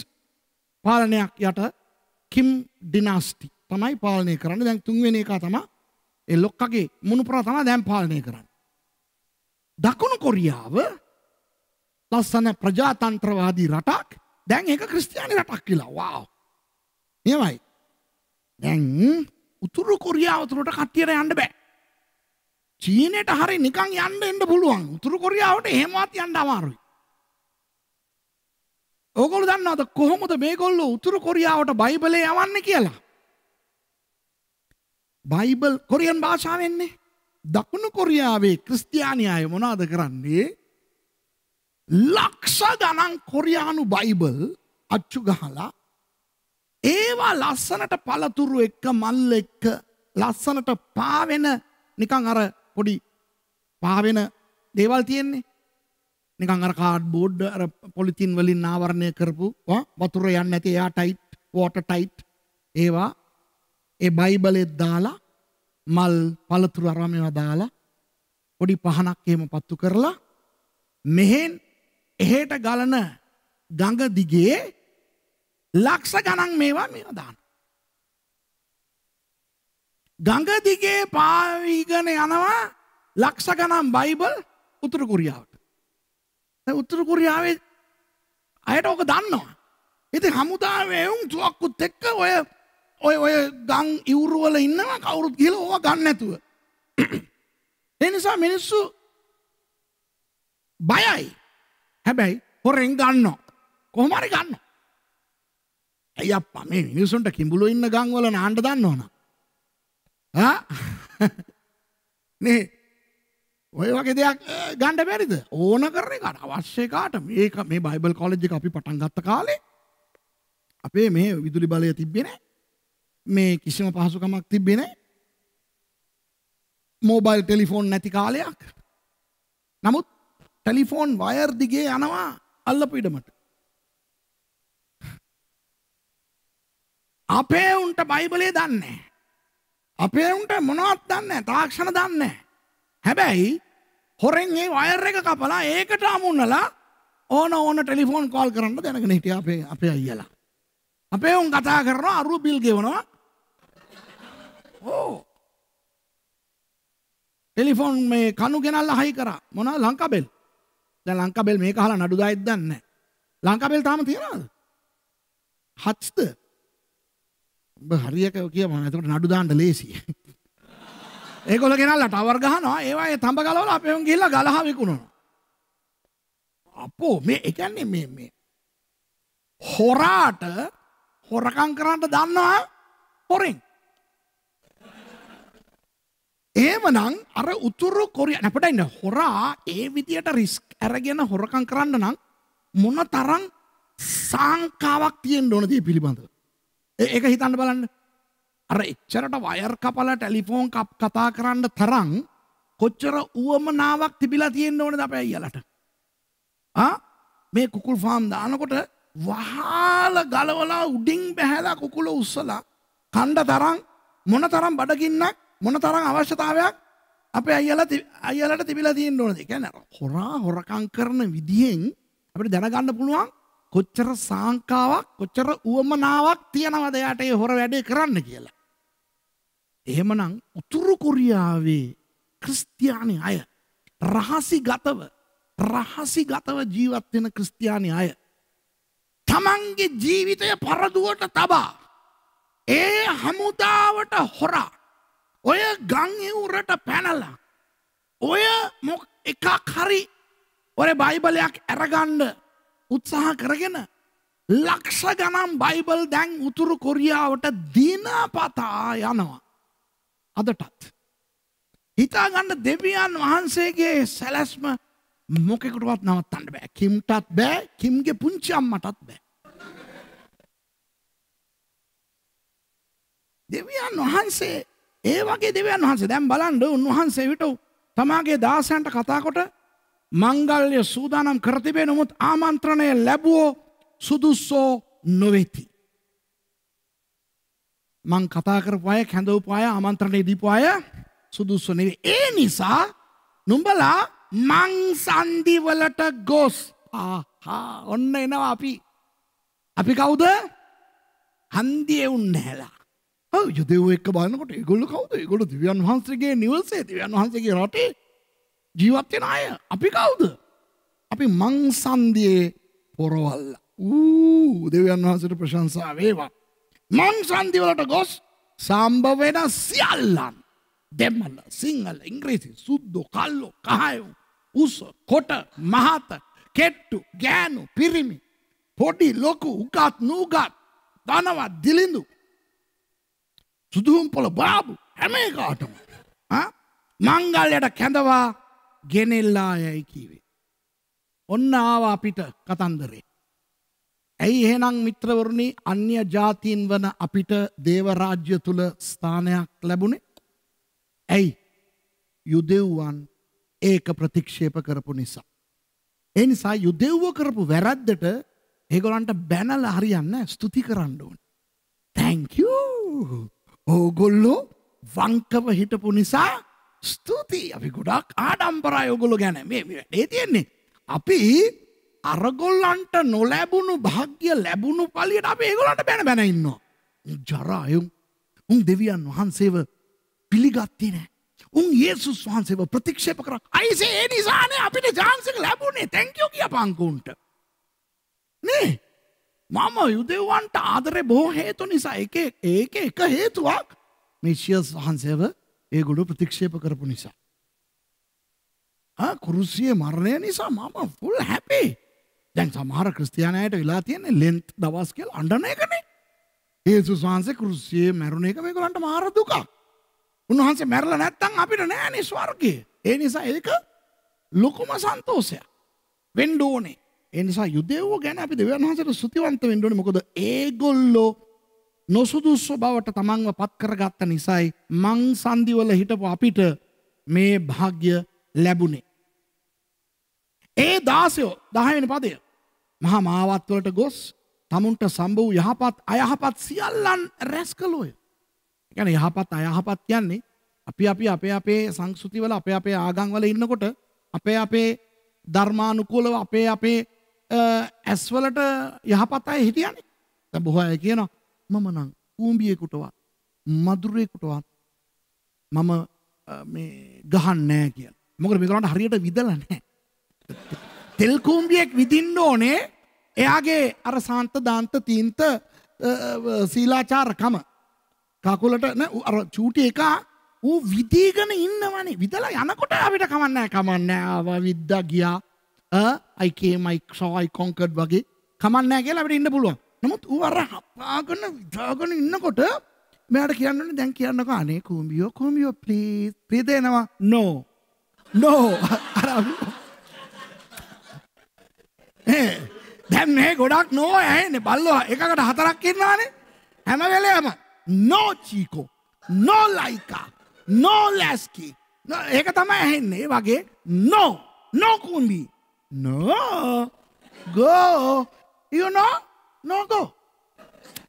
පාලනයක් යට කිම් ඩිනස්ටි තමයි පාලනය කරන්න දැන් තුන්වෙන එක තම එ ලොක්කගේ මුණුපුරා තම දැම් පාලනය කරන්න. දකුණු කොරියාව ලස්සන ප්‍රජාතන්ත්‍රවාදී රටක් දැන් ඒක ක්‍රස්තියානි රටක් කියලා වාව. නියමයි දැන් උතුරු කොරියාව තුළට කට්ටියට යන්න බෑ. චීනයට හරි නිකන් යන්න එන්න පුළුවන්. උතුරු කොරියාවට එහෙමවත් යන්න අමාරුයි. ඕගොල්ලෝ දන්නවද කොහොමද මේගොල්ලෝ උතුරු කොරියාවට බයිබලේ යවන්නේ කියලා? බයිබල් කොරියන් භාෂාවෙන්නේ. දකුණු කොරියාවේ ක්‍රිස්තියානි අය මොනවද කරන්නේ? ලක්ෂ ගණන් කොරියානු බයිබල් අච්චු ගහලා ඒවා ලස්සනට පළතුරු එක්ක මල් එක්ක ලස්සනට පාවෙන නිකං අර පොඩි පාවෙන දේවල් තියෙන්නේ නිකං අර කාඩ් බෝඩ් අර පොලිතින් වලින් ආවරණය කරපු වතුර යන්න ඇති එයා ටයිට් වෝට ටයිට් ඒවා ඒ බයිබලෙත් දාලා මල් පළතුරු අරමවා දාලා පොඩි පහනක් එහෙම පත්තු කරලා මෙහෙන් එහෙට ගලන ගඟ දිගේ ලක්ෂ ගණන් මේවා මේවා දාන. ගඟ දිගේ පාවිගෙන යනවා ලක්ෂ ගණන් බයිබල් උතුරු කොරියාවට. දැන් උතුරු කොරියාවේ අයට ඕක දන්නවා. ඉතින් හමුදාවේ වුන් තුවක්කුත් එක්ක ඔය ඔය ඔය ගම් ඉවුරු වල ඉන්නවා කවුරුත් ගිහලා ඕවා ගන්න නැතුව. ඒ නිසා මිනිස්සු බයයි. හැබැයි හොරෙන් ගන්නවා. කොහොම හරි ගන්නවා. ඇයි අප්පා මේ මිනිසුන්ට කිඹුලෝ ඉන්න ගංවල නාන්න දන්න ඕන. නේ ඔය වගේ දෙයක් ගණ්ඩ බැරිද ඕන කරන එකට අවශ්‍ය කාට මේක මේ බයිබල් කොලෙජ් එක අපි පටන් ගත්ත කාලේ අපේ මේ විදුලි බලය තිබ්බේ නෑ මේ කිසිම පහසුකමක් තිබ්බේ නෑ මෝබයිල් ටෙලිෆෝන් නැති කාලයක් නමුත් ටෙලිෆෝන් වයර් දිගේ යනවා අල්ලපු ඉඩමට අපේ උන්ට බයිබලේ දන්නේ. අපේ උන්ට මොනවත් දන්නේ තාක්ෂණ දන්නේ. හැබැයි හොරෙන් ඒ වයර් එක කපලා ඒකට අමුණලා ඕන ඕන ටෙලිෆෝන් කෝල් කරන්න දැනගෙන හිටියා අපේ අපේ අයියලා. අපේ උන් කතා කරනවා අරු බිල් ගෙවනවා. ඕ ටෙලිෆෝන් මේ කණු ගෙනල්ලා හයි කරා මොනවා ලංකාබෙල් දැන් ලංකාබෙල් මේක අහලා නඩු දායිද දන්නේ නැහැ ලංකාබෙල් තාම තියනවද හත්ද හරියක කියම ඇතකට නඩුදාන්ට ලේසි. ඒකොල කෙනල්ල ටවර් ගහනවා ඒවා තඹ කලවල අපම ගිල්ල ගලහ විකුණනවා. අපෝ මේ එකන්නේ මේ මේ. හොරාට හොරකං කරන්ට දන්නවා හොරෙන්. ඒමනං අර උතුරු කොරිය නැපට ඉන්න හොරා ඒ විදියට රිස්ක් ඇරගෙන හොරකං කරන්න නම් මොන තරන් සංකාවක් තියෙන් ඕනදී පිළිබඳව. ඒක හිතන්න බලන්න අර එච්චරට වයර් කපලා ටෙලිෆෝන් කතා කරන්න තරම් කොච්චර උවමනාවක් තිබිලා තියෙන්න ඕනද අපේ අයියාලට ආ මේ කුකුල් ෆාම් දානකොට වහාල ගලවලා උඩින් බැහැලා කුකුල උස්සලා කණ්ඩ තරම් මොන තරම් බඩගින්නක් මොන තරම් අවශ්‍යතාවයක් අපේ අයියලා අයියලට තිබිලා තියෙන්න ඕනද? ඒ කියන්නේ හොරා හොරකම් කරන විදිහෙන් අපිට දැනගන්න පුළුවන් කොච්චර සාංකාවක් කොච්චර වුවමනාවක් තියෙනවද යාට ඒ හොර වැඩේ කරන්න කියලා. එහෙමනම් උතුරු කොරියාවේ ක්‍රිස්තියානි අය රහසිගතව රහසිගතව ජීවත් වෙන ක්‍රිස්තියානි අය තමන්ගේ ජීවිතය පරදුවට තබා ඒ හමුදාවට හොරා ඔය ගංහිවුරට පැනලා ඔය මොක් එකක් හරි ඔය බයිබලයක් ඇරගන්න උත්සාහ කරගෙන ලක්ෂ ගනම් බයිබල් දැන් උතුරු කොරියාවට දිනපතා යනවා. අදටත්. හිතාගන්න දෙවියන් වහන්සේගේ සැලැස්ම මොකෙකුටවත් නවත්තන්න බෑ කිම්ටත් බෑ කිම්ගේ පුංචි අම්මටත් බෑ. දෙවියන් වහන්සේ ඒ වගේ දෙවියන් වහන්සේ දැම් බලන්ඩ උන්වහන්සේ විට තමාගේ දාසයන්ට කතාකොට මංගල්ය සූදානම් කරතිබේ නොමුත් ආමන්ත්‍රණය ලැබුවෝ සුදුස්සෝ නොවෙති. මං කතාකරපු අය කැඳවපාය ආමන්ත්‍රණය දීපු අය සුදුස්සු නෙවේ. ඒ නිසා නුඹලා මං සන්දිවලට ගොස් ආහා ඔන්න එනවා අපි. අපි කවුද? හන්දියේ උන්නැලා. ඔව් යුදෙව් එක්ක බලනකොට ඒගොල්ලෝ කවුද? ඒගොල්ලෝ දිව්‍යන් වහන්සේගේ නිවසේ දිව්‍යන් වහන්සේගේ රටේ ජීවත්වෙන අය අපි කවුද අපි මංසන්දියේ පොරවල්ල ඌ දෙවියන් වහන්සට ප්‍රශංසා වේවා මංසන්දිවලට ගොස් සම්භවෙන සියල්ලන් දෙමල්ල සිංහල ඉංග්‍රීසි සුද්දෝ කල්ලෝ කහයු උස කොට මහත කෙට්ටු ගෑනු පිරිමි පොඩි ලොකු උකත් නූගත් දනවත් දිලිඳු සුදුම් පොළ බාබු හැම කාටම මංගල්යට කැඳවා ගෙනෙල්ලා යැයි කීවේ. ඔන්න ආව අපිට කතන්දරේ. ඇයි එහෙනම් මිත්‍රවරුණි අන්‍ය ජාතීන් වන අපිට දේවරාජ්‍ය තුළ ස්ථානයක් ලැබුණේ? ඇයි යුදෙව්වන් ඒක ප්‍රතික්ෂේප කරපු නිසා. ඒ නිසා යුදෙව්ව කරපු වැරද්දට ඒගොල්ලන්ට බැනලා හරියන්න ස්තුති කරන්න ඕනේ. thank you. ඕගොල්ලෝ වංකව හිටපු නිසා ස්තුතියි අපි ගොඩක් ආඩම්බරයි ඔගොල්ලෝ ගැන මේ වැඩේ තියෙන්නේ. අපි අරගොල්ලන්ට නොලැබුණු භාග්‍ය ලැබුණු පලියට අපි ඒගොල්ලන්ට බැන බැන ඉන්නවා. ජරා එවුන් උන් දෙවියන් වහන්සේව පිළිගත්තේ නෑ. උන් යේසුස් වහන්සේව ප්‍රතික්ෂේප කරා. අයිසේ ඒ නිසානේ අපිට chance එක ලැබුණේ. thank you කියපන්කෝ උන්ට. නේ මම යුදෙව්වන්ට ආදරේ බොහෝ හේතු නිසා එක ඒක එක හේතුවක් මිෂියස් වහන්සේව ඒගොලු ප්‍රතික්ෂේප කරපු නිසා. කුරුසිය මරණය නිසා මම ෆුල් හැපේ දැන් සමහර ක්‍රස්තියානයට වෙලා තියන්නේ ලෙන්ත් දවස් කියල් අඩන එකනේ. ඒ සුසාන්සේ කෘසියේ මැරුණ එක මේකලන්ට මාරදුකක්. උන්වහන්සේ මැරල නැත්තන් අපිට නෑනේ ස්වර්ගය. ඒ නිසා ඒක ලොකුම සන්තෝසයක්. වෙන්ඩෝනේ එනිසා යුදෙව්ව ගැන අපි දෙවන් වහන්සට සුතිවන්ත වෙන්ඩුවන මොකද ඒගොල්ලෝ නොසුදුස්සු බවට තමන්ව පත් කරගත්ත නිසයි මං සන්දිවල හිටපු අපිට මේ භාග්‍ය ලැබුණේ. ඒ දාසයෝ දහවෙන පදය මහා මාවත්වලට ගොස් තමුන්ට සම්බූ යහපත් අයහපත් සියල්ලන් රැස් කළෝය. ගැන යහපත් අයහපත් යන්නේ අපි අපි අපේ අපේ සංස්කෘතිවල අපේ අපේ ආගංවල ඉන්නකොට අපේ අපේ ධර්මානුකූලව අපේ අපේ ඇස්වලට යහපත් අය හිටියන්නේ. බොහෝ අය කියනවා මම නම් ඌඹියෙකුටවත් මදුරෙකුටවත් මම මේ ගහන්නෑ කියලා. මොකද මේගොල්ලන්ට හරියට විදලා නැහැ. තෙල් කූඹියෙක් විදින්න ඕනේ එයාගේ අර සාන්ත දාන්ත තීන්ත සීලාචාරකම කකුලට නෑ අර චූටි එක ඌ විදීගෙන ඉන්නවනේ. විදලා යනකොට අපිට කමන්නෑ කමන්නෑ ආවා විද්දා ගියා. I came I saw I conquered වගේ කමන්නෑ කියලා අපිට ඉන්න පුළුවන්. නමුත් ඌ අර හපාගෙන විදාගෙන ඉන්නකොට මෙයාට කියන්නනේ දැන් කියන්නකෝ අනේ කූඹියෝ කූඹියෝ ප්ලීස් පිදේනවා නෝ නෝ අර ඒ දැන් මේ ගොඩක් නෝ ඇහෙන්නේ බල්ලෝ එකකට හතරක් ඉන්නවානේ හැම වෙලේම නෝ චීකෝ නෝ ලයිකා නෝ ලැස්කි ඒක තමයි ඇහෙන්නේ වගේ නෝ නෝ කූඹි නෝ ගෝ you know no go.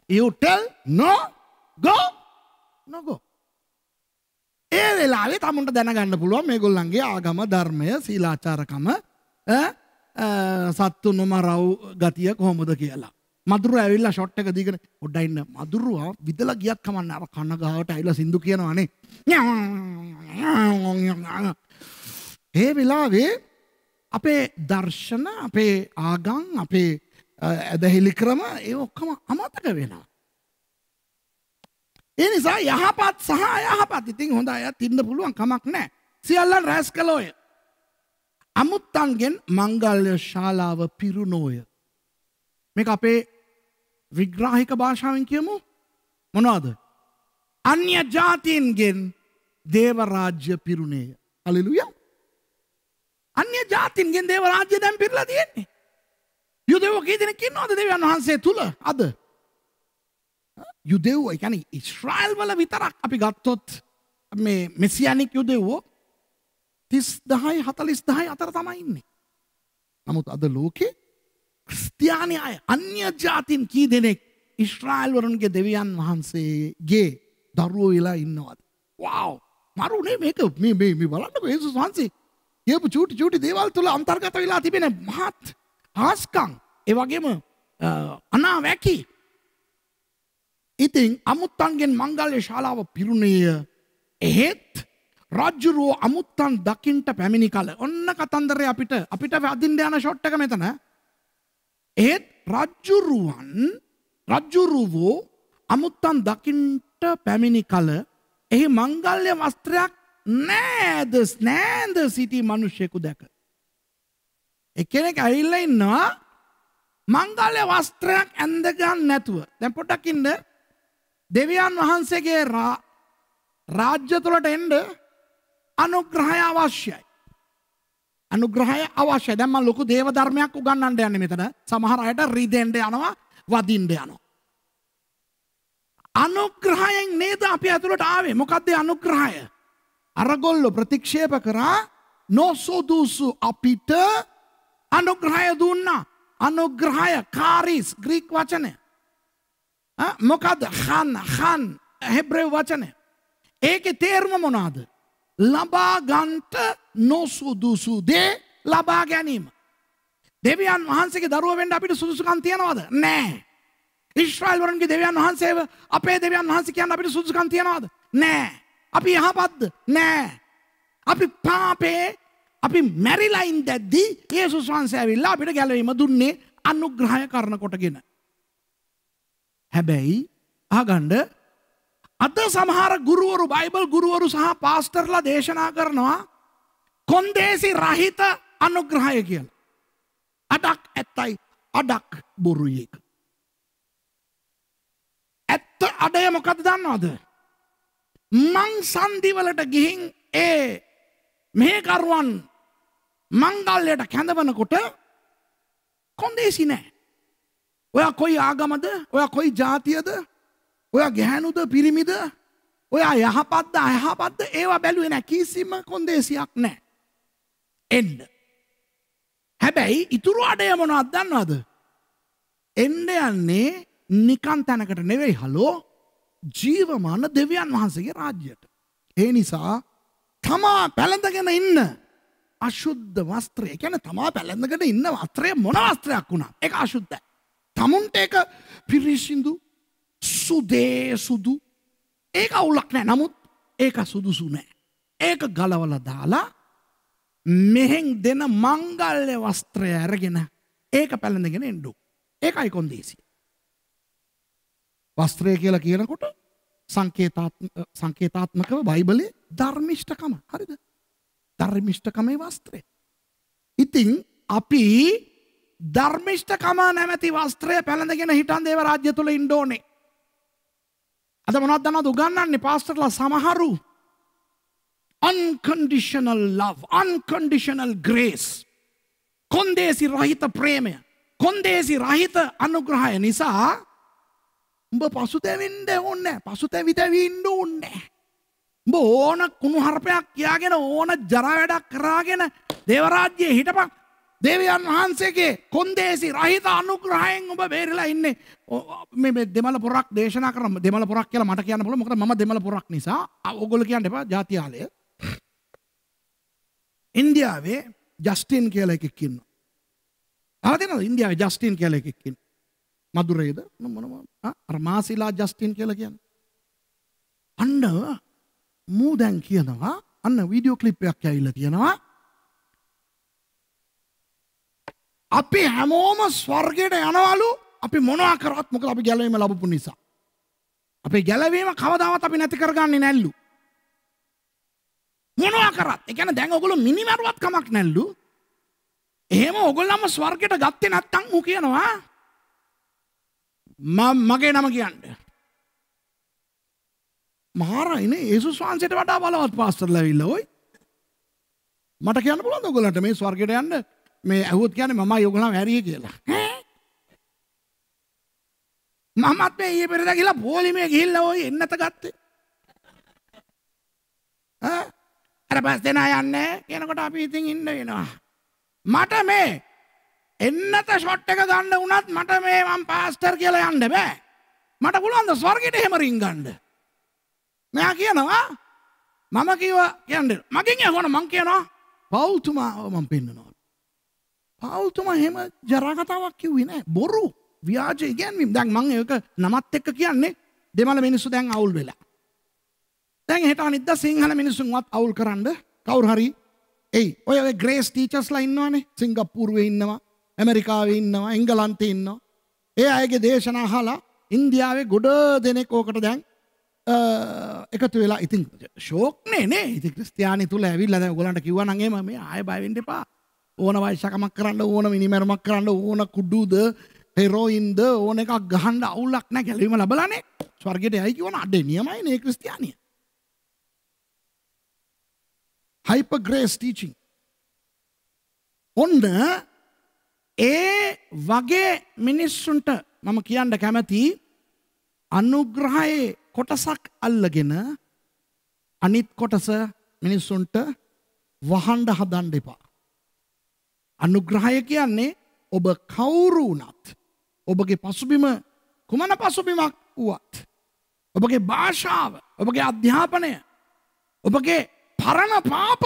You tell no go no go. ඒ වෙලාවේ තමුන්ට දැනගන්න පුළුවන් මේගොල්ලන්ගේ ආගම ධර්මය සීලාචාරකම සත්තු නොමරව් ගතිය කොහොමද කියලා. මදුරු ඇවිල්ලා ෂොට් එක දීගෙන පොඩ්ඩක් ඉන්න මදුරුවා විදලා ගියත් කමන්න අර කන ගාවට ඇවිල්ලා සින්දු කියනවානේ. ඒ වෙලාවේ අපේ දර්ශන අපේ ආගම් අපේ ඇදහිලි ක්‍රම ඒ ඔක්කම අමතක වෙනවා. ඒ නිසා යහපත් සහ යහපත් ඉතින් හොඳ අයත් ඉන්න පුළුවන් කමක් නෑ. සියල්ලන් රැස් කළෝය. අමුත්තන්ගෙන් මංගල්්‍ය ශාලාව පිරුණෝය. මේක අපේ විග්‍රාහික භාෂාවෙන් කියමු මොනවාද. අන්‍ය ජාතියන්ගෙන් දේවරාජ්‍ය පිරුණේ. අලිලුය. අන්‍ය ජාතින්ගෙන් දේවරාජ්‍ය දැම් පිරලා තියෙන්නේ. යුදෙවෝ කී දෙනෙක් ඉන්නවද දෙවියන් වහන්සේ තුල අද? යුදෙව්ව එකන ඉස්්‍රයිල් වල විතරක් අපි ගත්තොත් මේ මෙසියනික් යුදෙව්වෝ තිස් දහයි හතලිස් දහයි අතර තමයින්නේ. නමුත් අද ලෝකෙ ක්‍රස්තියානය අය අන්‍ය ජාතින් කී දෙනෙක් ඉස්්‍රායිල්වරුන්ගේ දෙවියන් වහන්සේගේ දරුවෝ වෙලා ඉන්නවද. වාව මරුනේ මේක මේ බලන්න පේසු වහන්සේ ඒපු චූටි චූටි දේවල් තුළ අන්තර්ගත වෙලා තිබෙන මහත් හාස්කං ඒවගේම අනාවැකි ඉතින් අමුත්තන්ගෙන් මංගල්‍ය ශාලාව පිරුණේය එහෙත් රජ්ජුරුවෝ අමුත්තන් දකිින්ට පැමිණි කල ඔන්න කතන්දරය අපිට අපිට වැදිින්ඩ යන ෂොට්ටක මෙතන ඒත් රජ්ජුරුවන් රජ්ජුරුවෝ අමුත්තන් දකිින්ට පැමිණි කල එහි මංගල්‍ය වස්ත්‍රයක් නෑද ස්නෑන්ද සිටි මනුෂ්‍යයකු දැක. එක්කෙනෙක් ඇවිල්ලා ඉන්නවා මංගල්‍ය වස්ත්‍රයක් ඇඳ ගන්න නැතුව. දැන් පොඩ්ඩක් ඉන්න. දෙවියන් වහන්සේගේ රාජ්‍ය තුලට එන්න අනුග්‍රහය අවශ්‍යයි. අනුග්‍රහය අවශ්‍යයි. දැන් මම ලොකු දේව ධර්මයක් උගන්වන්න යන්නේ මෙතන. සමහර අයට රිදෙන්න යනවා, වදින්න යනවා. අනුග්‍රහයෙන් නේද අපි ඇතුළට ආවේ. මොකද්ද අනුග්‍රහය? අරගොල්ලෝ ප්‍රතික්ෂේප කරා නොසුදුසු අපිට අනුග්‍රහය දුන්නා. අනුග්‍රහය කාරිස් ග්‍රීක් වචනය. මොකද හන් හන් හෙබ්‍රෙව් වචනය. ඒකෙ තේර්ම මොනාද. ලබාගන්ට නොසුදුසුදේ ලබා ගැනීම. දෙවියන් වහන්සේ දරුවෙන්ට අපිට සුදුසුකන් තියෙනවද නෑ. ඉශ්‍රයිල්වරන්ගේ දෙවියන් වහන්සේ අපේ දෙවියන් වහන්සේ කියන්න අපිට සුදුසුකන් තියෙනවද නෑ. අපි යහපත්ද නෑ. අපි පාපේ අපි මැරිලයින් දැද්දී යේසුස් වහන්සේ ඇවිල්ලා අපිට ගැලවීම දුන්නේ අනුග්‍රහය කරන කොටගෙන. හැබැයි අහගන්න අද සමහර ගුරුවරු බයිබල් ගුරුවරු සහ පාස්ටර්ලා දේශනා කරනවා කොන්දේසි රහිත අනුග්‍රහය කියලා. අඩක් ඇත්තයි අඩක් බොරුයි එක. ඇත්ත අඩය මොකද දන්නවද? මං සන්දිවලට ගිහින් ඒ මෙහෙකරුවන් මංගල්ලයට කැඳවනකොට කොන්දේසි නෑ. ඔයා කොයි ආගමද ඔයා කොයි ජාතියද ඔයා ගැහැනුද පිරිමිද ඔයා යහපත්ද අයහපත්ද ඒවා බැලුවේ නෑ කිසිම කොන්දේසියක් නෑ. එන්න. හැබැයි ඉතුරු අඩය මොනවත් දන්නවද. එන්න යන්නේ නිකන් තැනකට නෙවෙයි හලෝ ජීවමාන දෙවියන් වහන්සේගේ රාජ්‍යයට. ඒ නිසා තමා පැළඳගෙන ඉන්න අශුද්ධ වස්ත්‍රය ගැන තමා පැළඳකට ඉන්න වස්ත්‍රය මොන වස්ත්‍රයක් වුණා එක අශුද්ධ. තමුන්ට එක පිරිසිදු සුදේ සුදු ඒක අවුලක් නෑ නමුත් ඒක සුදුසු නෑ. ඒක ගලවල දාලා මෙහෙන් දෙන මංගල්්‍ය වස්ත්‍රය ඇරගෙන ඒක පැළඳගෙන එන්ඩු. ඒකයි කොන්දේසි. වස්ත්‍රය කියලා කියනකොට සංකේතාත්මකව බයිබලේ ධර්මිෂ්ඨකම හරිද ධර්මිෂ්ඨකමේ වස්ත්‍රය. ඉතිං අපි ධර්මිෂ්ඨකම නැමැති වස්ත්‍රය පැළඳගෙන හිටන් දේව රාජ්‍ය තුළ ඉන්ඩෝනේ. අද මොනත් දන්න දුගන්නන්නේ පාස්ටරල සමහරු අන්කන්ඩිෂනල් ලව් අන්කන්ඩිෂනල් ග්‍රේස් කොන්දේසි රහිත ප්‍රේමය කොන්දේසි රහිත අනුග්‍රහය නිසා උඹ පසුතැවින්ඩ ඔන්න පසුතැවිතැවින්ඩ ඔන්නෑ. උඹ ඕන කුණුහරුපයක් කියාගෙන ඕන ජරා වැඩක් කරාගෙන දේවරාජ්‍යයේ හිටපන්. දෙවියන් වහන්සේගේ කොන්දේසි රහිත අනුග්‍රහයෙන් ඔබ බේරිලා ඉන්නේ. මේ දෙමළ පොරක් දේශනා කරන දෙමළ පොරක් කියලා මට කියන්න පුළුවන්. මොකද මම දෙමළ පොරක් නිසා. ඕගොල්ලෝ කියන්න එපා ජාතියාලය. ඉන්දියාවේ ජස්ටින් කියලා එකෙක් ඉන්නවා. ආදිනවද ඉන්දියාවේ ජස්ටින් කියලා එකෙක් ඉන්නවා. මදුරේද මොනවා අර මාසිලා ජස්ටින් කියලා කියන්නේ. අන්න මූ දැන් කියනවා අන්න වීඩියෝ කලිප්පයක් ඇවිල්ල තියෙනවා අපි හැමෝම ස්වර්ගයට යනවලු අපි මොනවාකරත් මොක අපි ගැලවීම ලබපු නිසා. අපේ ගැලවීම කවදාවත් අපි නැති කරගන්නේ නැල්ලු. මොනවාකරත් එකන දැන් ඔගොලු මිනිමරුවත් කමක් නැල්ලු එහෙම ඔගොල්ලම ස්වර්ගයට ගත්තේ නැත්තං මු කියනවා මගේ නම කියන්න. මහාරයින ඒසුස් වහන්සේට වඩා බලවත් පාස්තරලා ඇවිල්ලා ඔයි. මට කියන්න පුළුවන්ද ඔයගලන්ට මේ ස්වර්ගයට යන්න මේ ඇහුවොත් කියන්නේ මමයි ඔයගලම හැරියේ කියලා. මමත් මේ ඊයේ පෙරේදා ගිහලා පොලිමේ ගිහිල්ලා ඔයි එන්නත ගත්තේ. ඈ අර පස් දෙනා යන්නේ කියනකොට අපි ඉතින් ඉන්න වෙනවා. මට මේ එන්නත ෂොට් එක ගන්න වුණත් මට මේ මම පාස්ටර් කියලා යන්න බෑ. මට පුළුවන් ද ස්වර්ගයට එහෙම රින් ගන්න. මෙයා කියනවා මම කිව කියන්න මගින් යහොන මං කියනවා පවල්තුමාව මං පෙන්න්නනවා. පවල්තුමා හෙම ජරාකතාවක් කිව්වේ නෑ බොරු ව්‍යාජ ඉගැන්වීම දැන් මං ඒක නමත් එක්ක කියන්නේ දෙමළ මිනිස්සු දැන් අවුල් වෙලා. දැන් හෙට අනිද්ද සිංහල මිනිසුන්වත් අවුල් කරන්න කවුරු හරි එයි ඔය ඔය ග්‍රේස් ටීචර්ස්ලා ඉන්නවනේ සිංගප්පූරුවේ ඉන්නවා ඇමරිකාවේ ඉන්නවා එංගලන්තේ ඉන්නවා. ඒ අයගේ දේශනා අහලා ඉන්දියාවේ ගොඩ දෙනෙක් ඕකට දැන් එකතු වෙලා ඉතින් ශෝක්නේ නේ ඉති ක්‍රස්තියානි තුළ ඇවිල්ලද ගොලන්ට කිවනගේම මේ ආය බයිවෙන්ඩ එපා ඕන වයිශකමක් කරන්න ඕන මිනිමැරමක් කරන්න ඕන කුඩ්ඩුද හෙරෝයින්ද ඕන එකක් ගහන්ඩ අවුල්ලක් නෑ ගැලීම ලබලනේ ස්වර්ගයට යයි කිවන අඩ නියමයි නේ ක්‍රස්තියානිය හයිප ග්‍රේස් ටීචි ඔන්න ඒ වගේ මිනිස්සුන්ට මම කියන්න කැමති අනුග්‍රහයේ කොටසක් අල්ලගෙන අනිත් කොටස මිනිස්සුන්ට වහන්ඩ හදන්න එපා. අනුග්‍රහය කියන්නේ ඔබ කවුරු වුණත් ඔබගේ පසුබිම කුමන පසුබිමක් වුවත් ඔබගේ භාෂාව ඔබගේ අධ්‍යාපනය ඔබගේ පරණ පාප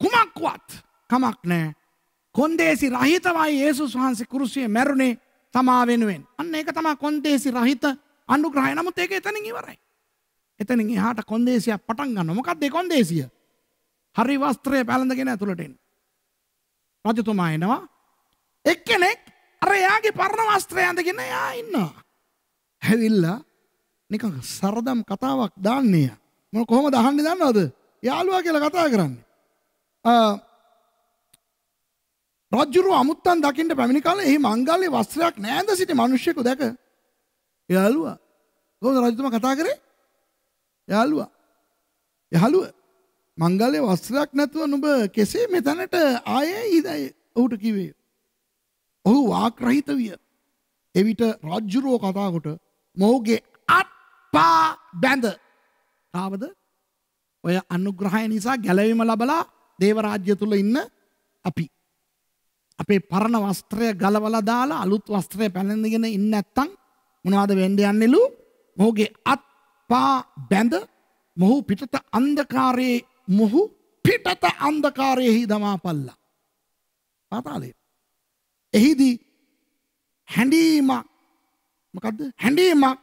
කුමක්වත් කමක් නෑ කොන්දේසි රහිතවයි ඒසුස් වහන්සේ කුරුසිය මැරුණේ තමා වෙනුවෙන් අන්න ඒක තමා කොන්දේසි රහිත අනුග්‍රහය නමුත් ඒක එතනින් ඉවරයි. එතනින් එහාට කොන්දේසියක් පටන් ගන්න. මොකක්ද ඒ කොන්දේසිය? හරි වස්ත්‍රය පැළඳගෙන ඇතුළට එන්න. රජතුමා එනවා. එක්කෙනෙක් අර එයාගේ පරණ වස්ත්‍රය ඇඳගෙන එයා ඉන්නවා. හැවිල්ලා නිකන් සරදම් කතාවක් දාන්නේ. මොන කොහොමද අහන්නේ දන්නවද? යාළුවා කියලා කතා කරන්නේ. රජුරු අමුත්තන් දකින්න පැමිණි කාලේ එහි මංගල්‍ය වස්ත්‍රයක් නැඳ සිටි මිනිසෙකු දැක එයාලුවා කොහොමද රජතුමා කතා කරේ එයාලුවා එහලුව මංගලයේ වස්ත්‍රයක් නැතුව නුඹ කෙසේ මෙතනට ආයේ ඉදයි ඔහුට කිව්වේ ඔහු වාක් රහිත විය එවිට රජ්ජුරුව කතා කොට මොහුගේ අත්පා බැඳ කාවද ඔය අනුග්‍රහය නිසා ගැලවීම ලබලා දේව රාජ්‍ය තුල ඉන්න අපි අපේ පරණ වස්ත්‍රය ගලවලා දාලා අලුත් වස්ත්‍රය පැනඳගෙන ඉන්නේ නැත්තම් මොනවද වෙන්න යන්නේලු? මොහුගේ අත් පා බැඳ මොහු පිටත අන්ධකාරයේ මොහු පිටත අන්ධකාරයෙහි දමාපල්ලා. පාතාලේ. එහිදී හැඬීමක් මොකද්ද? හැඬීමක්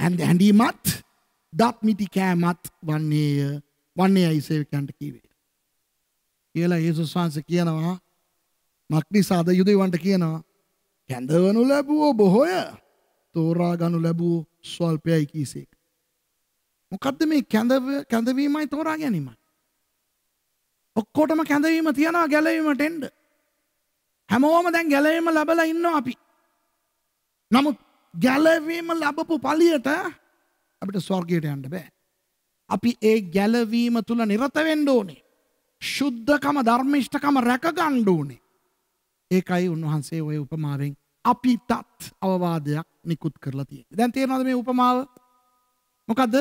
හැඬීමත් දත් මිටි කෑමත් වන්නේය වන්නේ ඇයි සේවකයන්ට කීවේ. කියලා යේසුස් වහන්සේ කියනවා මක්නිසාද යුදෙවන්ට කියනවා කැඳවනු ලැබුවෝ බොහොය තෝරාගනු ලැබූ ස්වල්පයයි කීසේක. මොකක්ද මේ කැඳවීමයි තෝරා ගැනීමයි. ඔක්කෝටම කැඳවීම තියෙනවා ගැලවීමට එන්ඩ. හැමෝම දැන් ගැලවීම ලබල ඉන්න අපි. නමුත් ගැලවීම ලබපු පලියට අපිට ස්වර්ගයට යන්න බෑ. අපි ඒ ගැලවීම තුළ නිරතවෙන්ඩ ඕනේ. ශුද්ධකම ධර්මිෂ්ඨකම රැක ගණ්ඩ ඕනේ. ඒකයි උන්වහන්සේ ඔය උපමාරෙන් අපිටත් අවවාදයක් නිකුත් කරලා තියෙන්නේ. දැන් තේරෙනවද මේ උපමාව? මොකද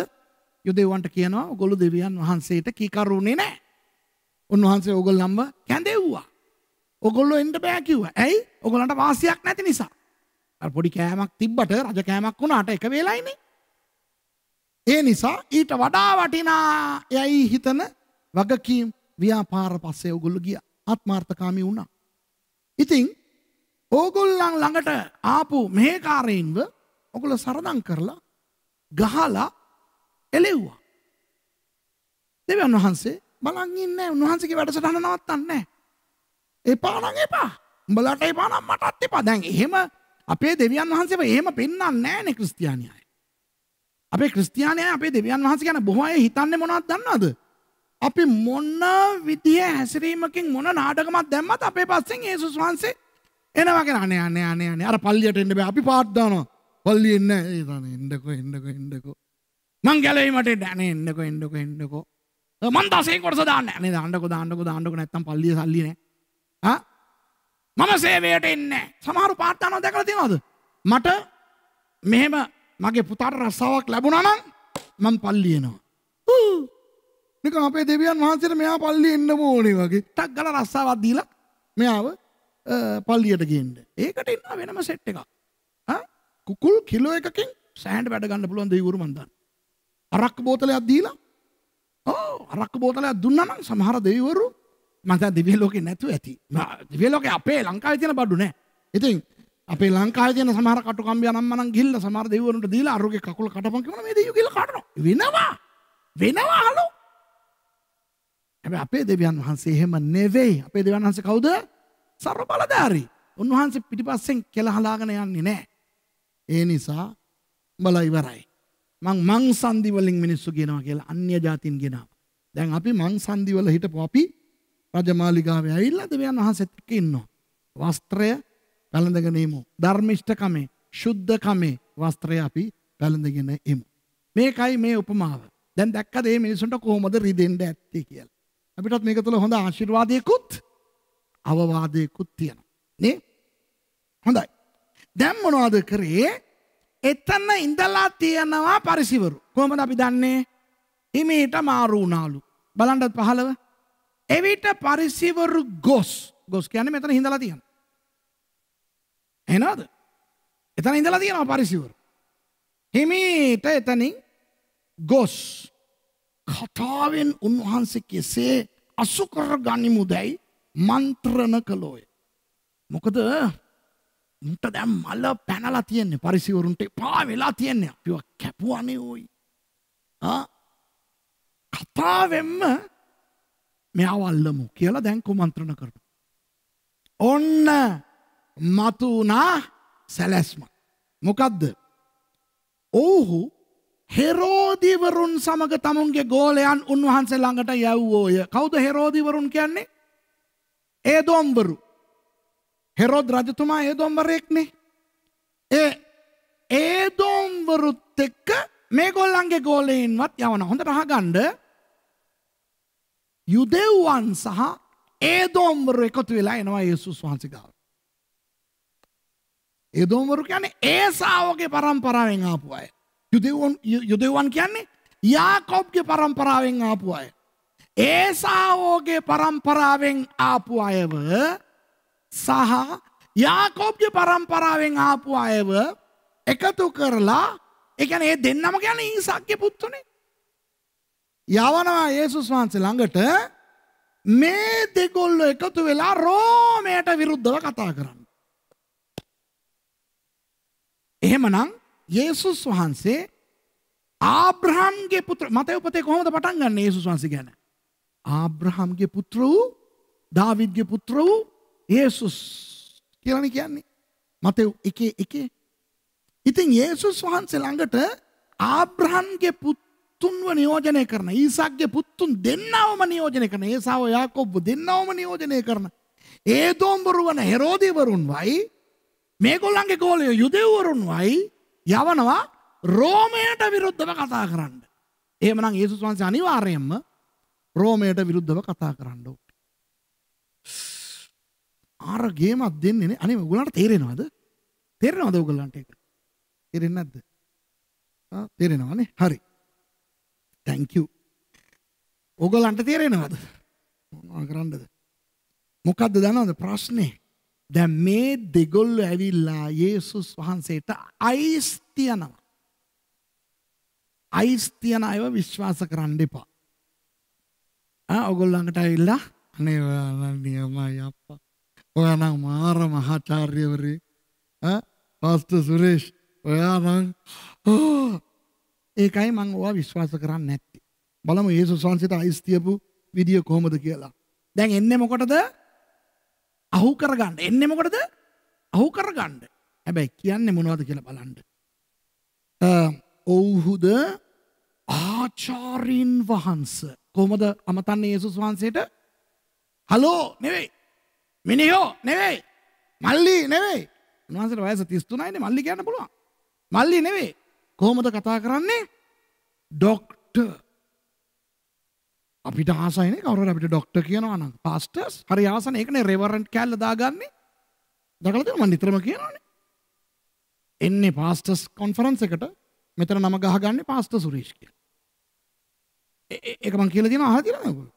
යුදෙව්වන්ට කියනවා ඔගොල්ලෝ දෙවියන් වහන්සේට කීකරුුනේ නැහැ. උන්වහන්සේ ඕගොල්ලන්ව කැඳෙව්වා. ඔගොල්ලෝ එන්න බෑ කිව්වා. ඇයි? ඔගොල්ලන්ට වාසියක් නැති නිසා. අර පොඩි කෑමක් තිබ්බට රජ කෑමක් වුණාට එක වේලයිනේ. ඒ නිසා ඊට වඩා වටිනා යයි හිතන වගකීම් ව්‍යාපාර පස්සේ ඔගොල්ලෝ ගියා. ආත්මార్థකාමී වුණා. ඉතින් ඕගොල්ලන් ළඟට ආපු මේකාරයින්ව ඔගොල සරදං කරලා ගහලා එලෙව්වා. දෙවන් වහන්සේ බලන්ගන්න උන්වහන්සගේ වැඩසටහන නවත්තන්න. එපානං එපා බලට එපානම් මටත් එපා දැන් එහෙම අපේ දෙවියන් වහන්සේ එහෙම පෙන්න්න නෑනෙ ක්‍රස්තියානයයි. අපේ ක්‍රස්තියානය අපේ දෙවියන් වහස ගැන බොහය හිතන්න මොනත් දන්නද. අපි මොන්න විදිහ හැසිරීමකින් මොන නාටකමත් දැම්මත් අපේ පස්සෙන් ඒසුස් වහන්සේ එනවගෙන අනේ අනේ අනේ අනේ අර පල්ලියට එන්න බෑ අපි පාත් දානවා පල්ලිය එන්න ඒ තමයි එන්නකෝ එන්නකෝ එන්නකෝ මං ගැලෙයි මට එන්න අනේ එන්නකෝ එන්නකෝ එන්නකෝ මං දසේ කොටස දාන්න අනේ දාන්නකෝ දාන්නකෝ දාන්නකෝ නැත්තම් පල්ලිය සල්ලි නෑ ආ මම සේවයට එන්නේ සමහරු පාත් දානවා දැකලා තියෙනවද මට මෙහෙම මගේ පුතාට රස්සාවක් ලැබුණා නම් මං පල්ලිය එනවා නිකන් අපේ දෙවියන් වහන්සේට මෙයා පල්ලිය එන්න ඕනේ වගේ ටක් ගාලා රස්සාවක් දීලා මෙයාව පල්ලියට ගින්ඩ ඒකට ඉන්න වෙනම සෙට් එක කුකුල් කිලෝ එකකින් සෑන්ඩ් වැඩගන්න පුළුවන් දෙවුරු මන්දන්න අරක් බෝතලයක් දීලා ඕ අරක් බෝතලයක් දුන්නනම් සමහර දෙවිවරු මත දිවියලෝකෙ නැතුව ඇති දිවියලෝකෙ අපේ ලංකාවේ තියෙන බඩු නෑ ඉතින් අපේ ලංකාවේ තියෙන සමහර කටුකම්බිය නම් මනම් ගිහිල්ලා සමහර දෙවිවරුන්ට දීලා අරුගේ කකුල කඩපන් කියනවා මේ දෙවියෝ කියලා කඩනවා වෙනවා වෙනවා හලෝ හැබැයි අපේ දෙවියන් වහන්සේ එහෙම නෙවෙයි අපේ දෙවියන් වහන්සේ කවුද සර්ව බලධාරී. උන්වහන්සේ පිටිපස්සෙන් කෙලහලාගෙන යන්නේ නැහැ. ඒ නිසා බල ඉවරයි. මං මං සන්දි වලින් මිනිස්සු ගෙනවා කියලා අන්‍ය ජාතින් ගෙනාවා. දැන් අපි මං සන්දි වල හිටපු අපි රජමාලිගාවේ ඇවිල්ලා දෙවියන් වහන්සේත් එක්ක ඉන්නවා. වස්ත්‍රය පැළඳගෙන ඉමු. ධර්මිෂ්ඨකමේ, සුද්ධකමේ වස්ත්‍රය අපි පැළඳගෙන ඉමු. මේකයි මේ උපමාව. දැන් දැක්කද මේ මිනිසුන්ට කොහොමද රිදෙන්න ඇත්තේ කියලා. අපිටත් මේක තුළ හොඳ ආශිර්වාදයකුත් අවවාදයකුත් තියෙනවා. නේ? හොඳයි. දැන් මොනවද කරේ? එතන ඉඳලා තියෙනවා පරිසිවරු. කොහොමද අපි දන්නේ? හිමීට මාරු වුණාලු. බලන්නත් 15. එවිට පරිසිවරු ගොස්. ගොස් කියන්නේ මෙතන ඉඳලා තියෙනවා. එනවද? එතන ඉඳලා තියෙනවා පරිසිවරු. හිමීට එතනින් ගොස් කතාවෙන් උන්වහන්සේ කෙසේ අසු කර ගනිමුදැයි මන්ත්‍රණ කළෝය. මොකද උන්ට දැම් මල්ල පැනලා තියෙන්නේ පරිසිවරුන්ට පා වෙලා තියෙන්නේ අපිව කැපුවනේ ඕයි. කතාවෙම්ම මෙවල්ලමු කියලා දැන් කුමන්ත්‍රණ කරන. ඔන්න මතුනා සැලැස්ම. මොකදද. ඔවුහු හෙරෝධීවරුන් සමග තමුන්ගේ ගෝලයන් උන්වහන්සේ ළඟට යැව්වෝය කෞද හෙරෝධීවරුන් කියන්නේ ඒ දෝම්වරු හෙරෝද රජතුමා ඒ දෝම්වරයෙක්නේ ඒ ඒ දෝම්වරුත් එක්ක මේ ගොල්ලන්ගේ ගෝලයෙන්වත් යවන හොඳ රහගණ්ඩ යුදෙව්වන් සහ ඒ දෝම්වරු එකතු වෙලා එනවා යේසුස් වහන්සේ ගාව. ඒ දෝම්වරු කියන්නේ ඒ ශාවකේ පරම්පරාවෙන් ආපු අය. යුදෙව්වන් යුදෙව්වන් කියන්නේ යාකොබ්ගේ පරම්පරාවෙන් ආපු අය. ඒසාවෝගේ පරම්පරාවෙන් ආපු අයව සහ යාකෝබ්ගේ පරම්පරාවෙන් ආපු අයව එකතු කරලා එකන ඒ දෙන්නම ගැන ඉසක්්‍ය පුත්තුනේ. යවනවා ඒසුස් වහන්සේ ළඟට මේ දෙගොල්ල එකතු වෙලා රෝමයට විරුද්ධව කතා කරන්න. එහෙමනම් යේසුස් වහන්සේ ආබ්‍රහම්ගේ පුත්‍ර මත උපතේ කොහොමද පටන් ගන්න යේසුස් වහන්සේ ගැන? ආබ්‍රහම්ගේ පුත්‍ර වූ දාවිද්ගේ පුත්‍ර වූ යේසුස් කියලන කියන්නේ මතෙව් එකේ එකේ ඉතින් යේසුස් වහන්සේ ළඟට ආබ්‍රහන්ගේ පුත්තුන්ව නියෝජනය කරන ඊසාක්ගේ පුත්තුන් දෙන්නවම නියෝජනය කරන ඒසාව යාකොබ්බ දෙන්නවම නියෝජනය කරන ඒ දෝම්බරු වන හෙරෝදීවරුන් වයි මේගොල්ලන්ගේ ගෝලය යුදෙව්වරුන් වයි යවනවා රෝමයට විරුද්ධව කතා කරන්න. එහෙමනම් යේසුස් වහන්සේ අනිවාර්යයෙන්ම රෝමයට විරුද්ධව කතා කරන්න ඕනේ. ආර ගේමක් දෙන්නේ නේ. අනේ ඔයගලන්ට තේරෙනවද? තේරෙනවද ඔයගලන්ට ඒක? තේරෙන්නේ නැද්ද? ආ තේරෙනවනේ. හරි. thank you. ඔයගලන්ට තේරෙනවද? මොනවා කරන්නද? මොකද්ද දන්නවද ප්‍රශ්නේ? දැන් මේ දෙගොල්ලෝ ඇවිල්ලා යේසුස් වහන්සේට අයිස් තියනවා. අයිස් තියන අයව විශ්වාස කරන්න එපා. ඔගොල්ලඟට ඇවිල්ලා අනේ ඔයාලා නියමයි අප්පා. ඔයානම් මාර මහාචාර්යවරේ. ඈ පාස්ටර් සුරේෂ් ඔයානම් ඒකයි මම ඔයා විශ්වාස කරන්නේ නැත්තේ. බලමු යේසුස් වහන්සේට අයිස් තියපු විදිය කොහොමද කියලා. දැන් එන්නේ මොකටද? අහු කරගන්න. එන්නේ මොකටද? අහු කරගන්න. හැබැයි කියන්නේ මොනවද කියලා බලන්න. ඔව්හුද ආචාර්යින් වහන්සේ කොහොමද අමතන්නේ යේසුස් වහන්සේට? හලෝ නෙවෙයි. මිනිහෝ නෙවෙයි. මල්ලි නෙවෙයි. උන්වහන්සේට වයස 33යිනේ මල්ලි කියන්න පුළුවන්. මල්ලි නෙවෙයි. කොහොමද කතා කරන්නේ? ડોක්ටර්. අපිට ආසයිනේ කවුරුහරි අපිට ડોක්ටර් කියනවා නම් පාස්ටර්ස් හරි ආසනේ ඒකනේ රෙවරන්ඩ් කැල්ල දාගන්නේ. දකලා තියෙනවා මම නිතරම කියනවානේ. එන්නේ පාස්ටර්ස් කොන්ෆරන්ස් එකට මෙතන නම ගහගන්නේ පාස්ටර් සුරේෂ් කියලා. ඒක මං කියලා දෙනවා අහලා තියෙනවද ඔයගොල්ලෝ?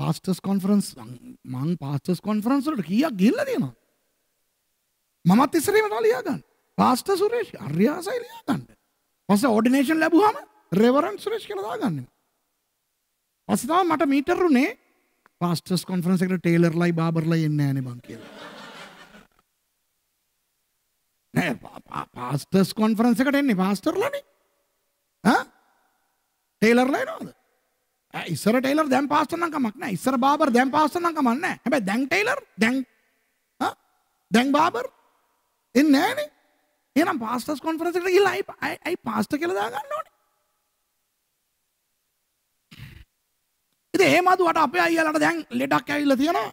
පාස්ටර්ස් කොන්ෆරන්ස් මං පාස්ටර්ස් කොන්ෆරන්ස් වලට කීයක් ගිහිල්ලා තියෙනවද? මමත් ඉස්සරහම තා ලියා ගන්න. පාස්ටර් සුරේෂ් අරියාසයි ලියා ගන්න. පස්සේ ඕඩිනේෂන් ලැබුවාම රෙවරන්ඩ් සුරේෂ් කියලා දාගන්නෙ. පස්සේ තමයි මට මීටර් උනේ පාස්ටර්ස් කොන්ෆරන්ස් එකට ටේලර්ලයි බාබර්ලයි එන්නේ නැහනේ මං කියලා. නෑ පාස්ටර්ස් කොන්ෆරන්ස් එකට එන්නේ පාස්ටර්ලනේ. ඈ ටේලර්ලා එනවාද? ඉස්සර ටේලර් දැන් පාස්ටර් නම් කමක් නැහැ. ඉස්සර බාබර් දැන් පාස්ටර් නම් කමක් නැහැ. හැබැයි දැන් ටේලර් දැන් ආ දැන් බාබර් එන්නේ නැහනේ. එහෙනම් පාස්ටර්ස් කොන්ෆරන්ස් එකට ගිහලා අයි අයි පාස්ටර් කියලා දාගන්න ඕනේ. ඉතින් එහෙම අදුවට අපේ අයියාලට දැන් ලෙඩක් ඇවිල්ලා තියෙනවා.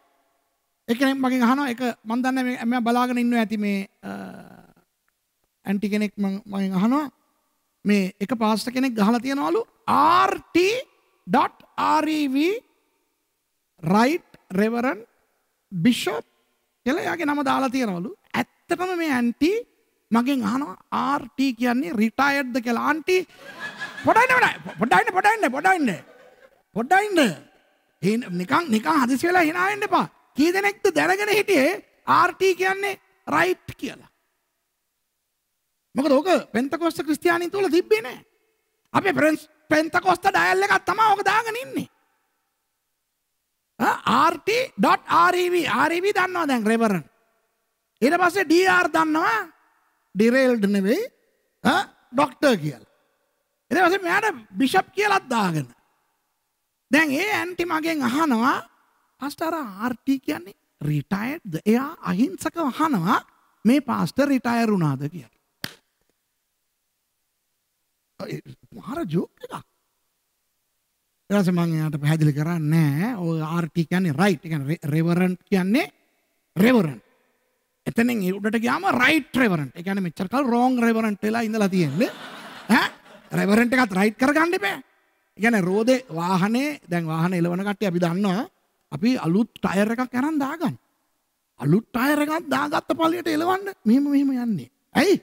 එකෙනෙක් මගෙන් අහනවා ඒක මම දන්නේ මම බලාගෙන ඉන්නවා ඇති මේ ඇන්ටි කෙනෙක් මම මගෙන් අහනවා මේ එක පාස්ට කෙනෙක් ගහලා තියනවලු RT.REV right reverend bishop කියලා එයාගේ නම දාලා තියනවලු ඇත්තටම මේ ඇන්ටි මගෙන් අහනවා RT කියන්නේ retired ද කියලා ආන්ටි පොඩයින්න වැඩ පොඩයින්න පොඩයින්න පොඩයින්න පොඩයින්න නිකන් නිකන් හදිසි වෙලා hina වෙන්න එපා කී දෙනෙක්ද දැනගෙන හිටියේ RT කියන්නේ right කියලා මොකද ඕක පෙන්තකොස්ත ක්‍රිස්තියානි තුල තිබ්බේ නැහැ. අපේ ප්‍රෙන්ස් පෙන්තකොස්ත ඩයල් එකක් තමයි ඕක දාගෙන ඉන්නේ. RT.REV REV දන්නවා දැන් රෙවරන්. ඊට පස්සේ DR දන්නවා ඩිරේල්ඩ් නෙවෙයි ඩොක්ටර් කියලා. ඊට පස්සේ මෙයාට බිෂප් කියලාත් දාගෙන. දැන් ඒ ඇන්ටි මගෙන් අහනවා පාස්ටර් RT කියන්නේ රිටයර්ඩ්ද? එයා අහිංසකව අහනවා මේ පාස්ටර් රිටයර් වුණාද කියලා. මහර ජෝක් එකක්. ඊට පස්සේ මම එයාට පැහැදිලි කරා නෑ ඔය RT කියන්නේ right කියන්නේ reverend කියන්නේ reverend. එතනින් උඩට ගියාම right reverend. ඒ කියන්නේ මෙච්චර කල් wrong reverend වෙලා ඉඳලා තියෙන්නේ. ඈ reverend එකත් right කරගන්න එපා. ඒ කියන්නේ රෝදේ වාහනේ දැන් වාහන එලවන කට්ටිය අපි දන්නවා අපි අලුත් ටයර් එකක් අරන් දාගන්න. අලුත් ටයර් එකක් දාගත්ත පළියට එලවන්න මෙහෙම මෙහෙම යන්නේ. ඇයි?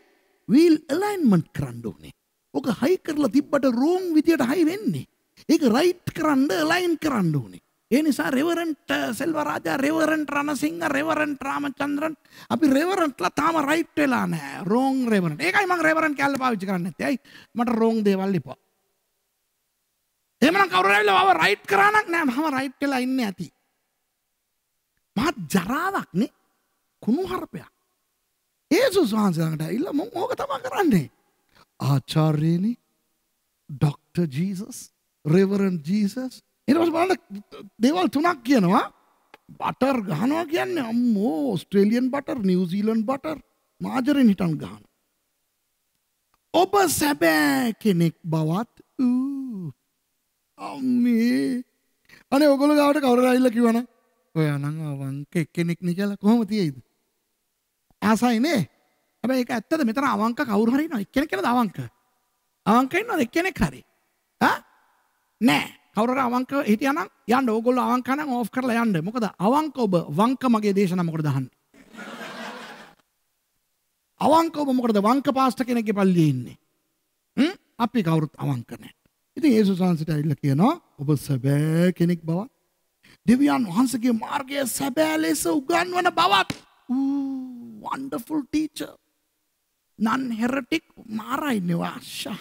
wheel alignment කරන්න ඕනේ. ඕක හයි කරලා තිබ්බට රෝන් විදියට හයි වෙන්නේ. ඒක රයිට් කරන්න ලයින් කරන්න ඕනේ. ඒ නිසා රෙවරන්ට් සෙල්වරාජා රෙවරන්ට් රණසිංහ රෙවරන්ට් රාමචන්ද්‍රන් අපි රෙවරන්ට්ලා තාම රයිට් වෙලා නැහැ. රෝන් රෙවරන්ට්. ඒකයි මම රෙවරන්ට් කියලා පාවිච්චි කරන්නේ නැත්තේ. ඇයි? මට රෝන් දේවල් ඉපා. එහෙමනම් කවුරු හරිලා මම රයිට් කරානක් නෑ මම රයිට් වෙලා ඉන්නේ ඇති. මහත් ජරාවක් නේ කුණු හරපයක්. ඒසුස් වහන්සේ ළඟට ඇවිල්ලා මම ඕක තමයි කරන්නේ. ආචාර්යනි ඩොක්ට ජීසස් රෙවරන් ජීසස් එරවස් බලන්න දේවල් තුනක් කියනවා බටර් ගහනවා කියන්නේ අම්මෝ Australian butter New Zealand butter margarine හිටන් ගහන ඔබ සැබෑ කෙනෙක් බවත් අම්මේ අනේ ඔගොල්ලෝ ගාවට කවුරු ඇවිල්ලා කිව්වනම් ඔය අනං අවංක එක්කෙනෙක් නේ කියලා කොහොම තියෙයිද ආසයි නේ හැබැයි ඒක ඇත්තද මෙතන අවංක කවුරු හරි ඉන්නවද එක්කෙනෙක් නේද අවංක අවංක ඉන්නවද එක්කෙනෙක් හරි ආ නෑ කවුරු හරි අවංක හිටියානම් යන්න ඕගොල්ලෝ අවංක නම් ඕෆ් කරලා යන්න මොකද අවංක ඔබ වංක මගේ දේශනා මොකටද අහන්නේ අවංක ඔබ මොකටද වංක පාස්ට කෙනෙක්ගේ පල්ලියේ ඉන්නේ හ්ම් අපි කවුරුත් අවංක නෑ ඉතින් යේසුස් වහන්සේට ඇවිල්ලා කියනවා ඔබ සැබෑ කෙනෙක් බවත් දෙවියන් වහන්සේගේ මාර්ගය සැබෑ ලෙස උගන්වන බවත් ඌ wonderful teacher නන් හෙරටික් මාරයිනිවාශා.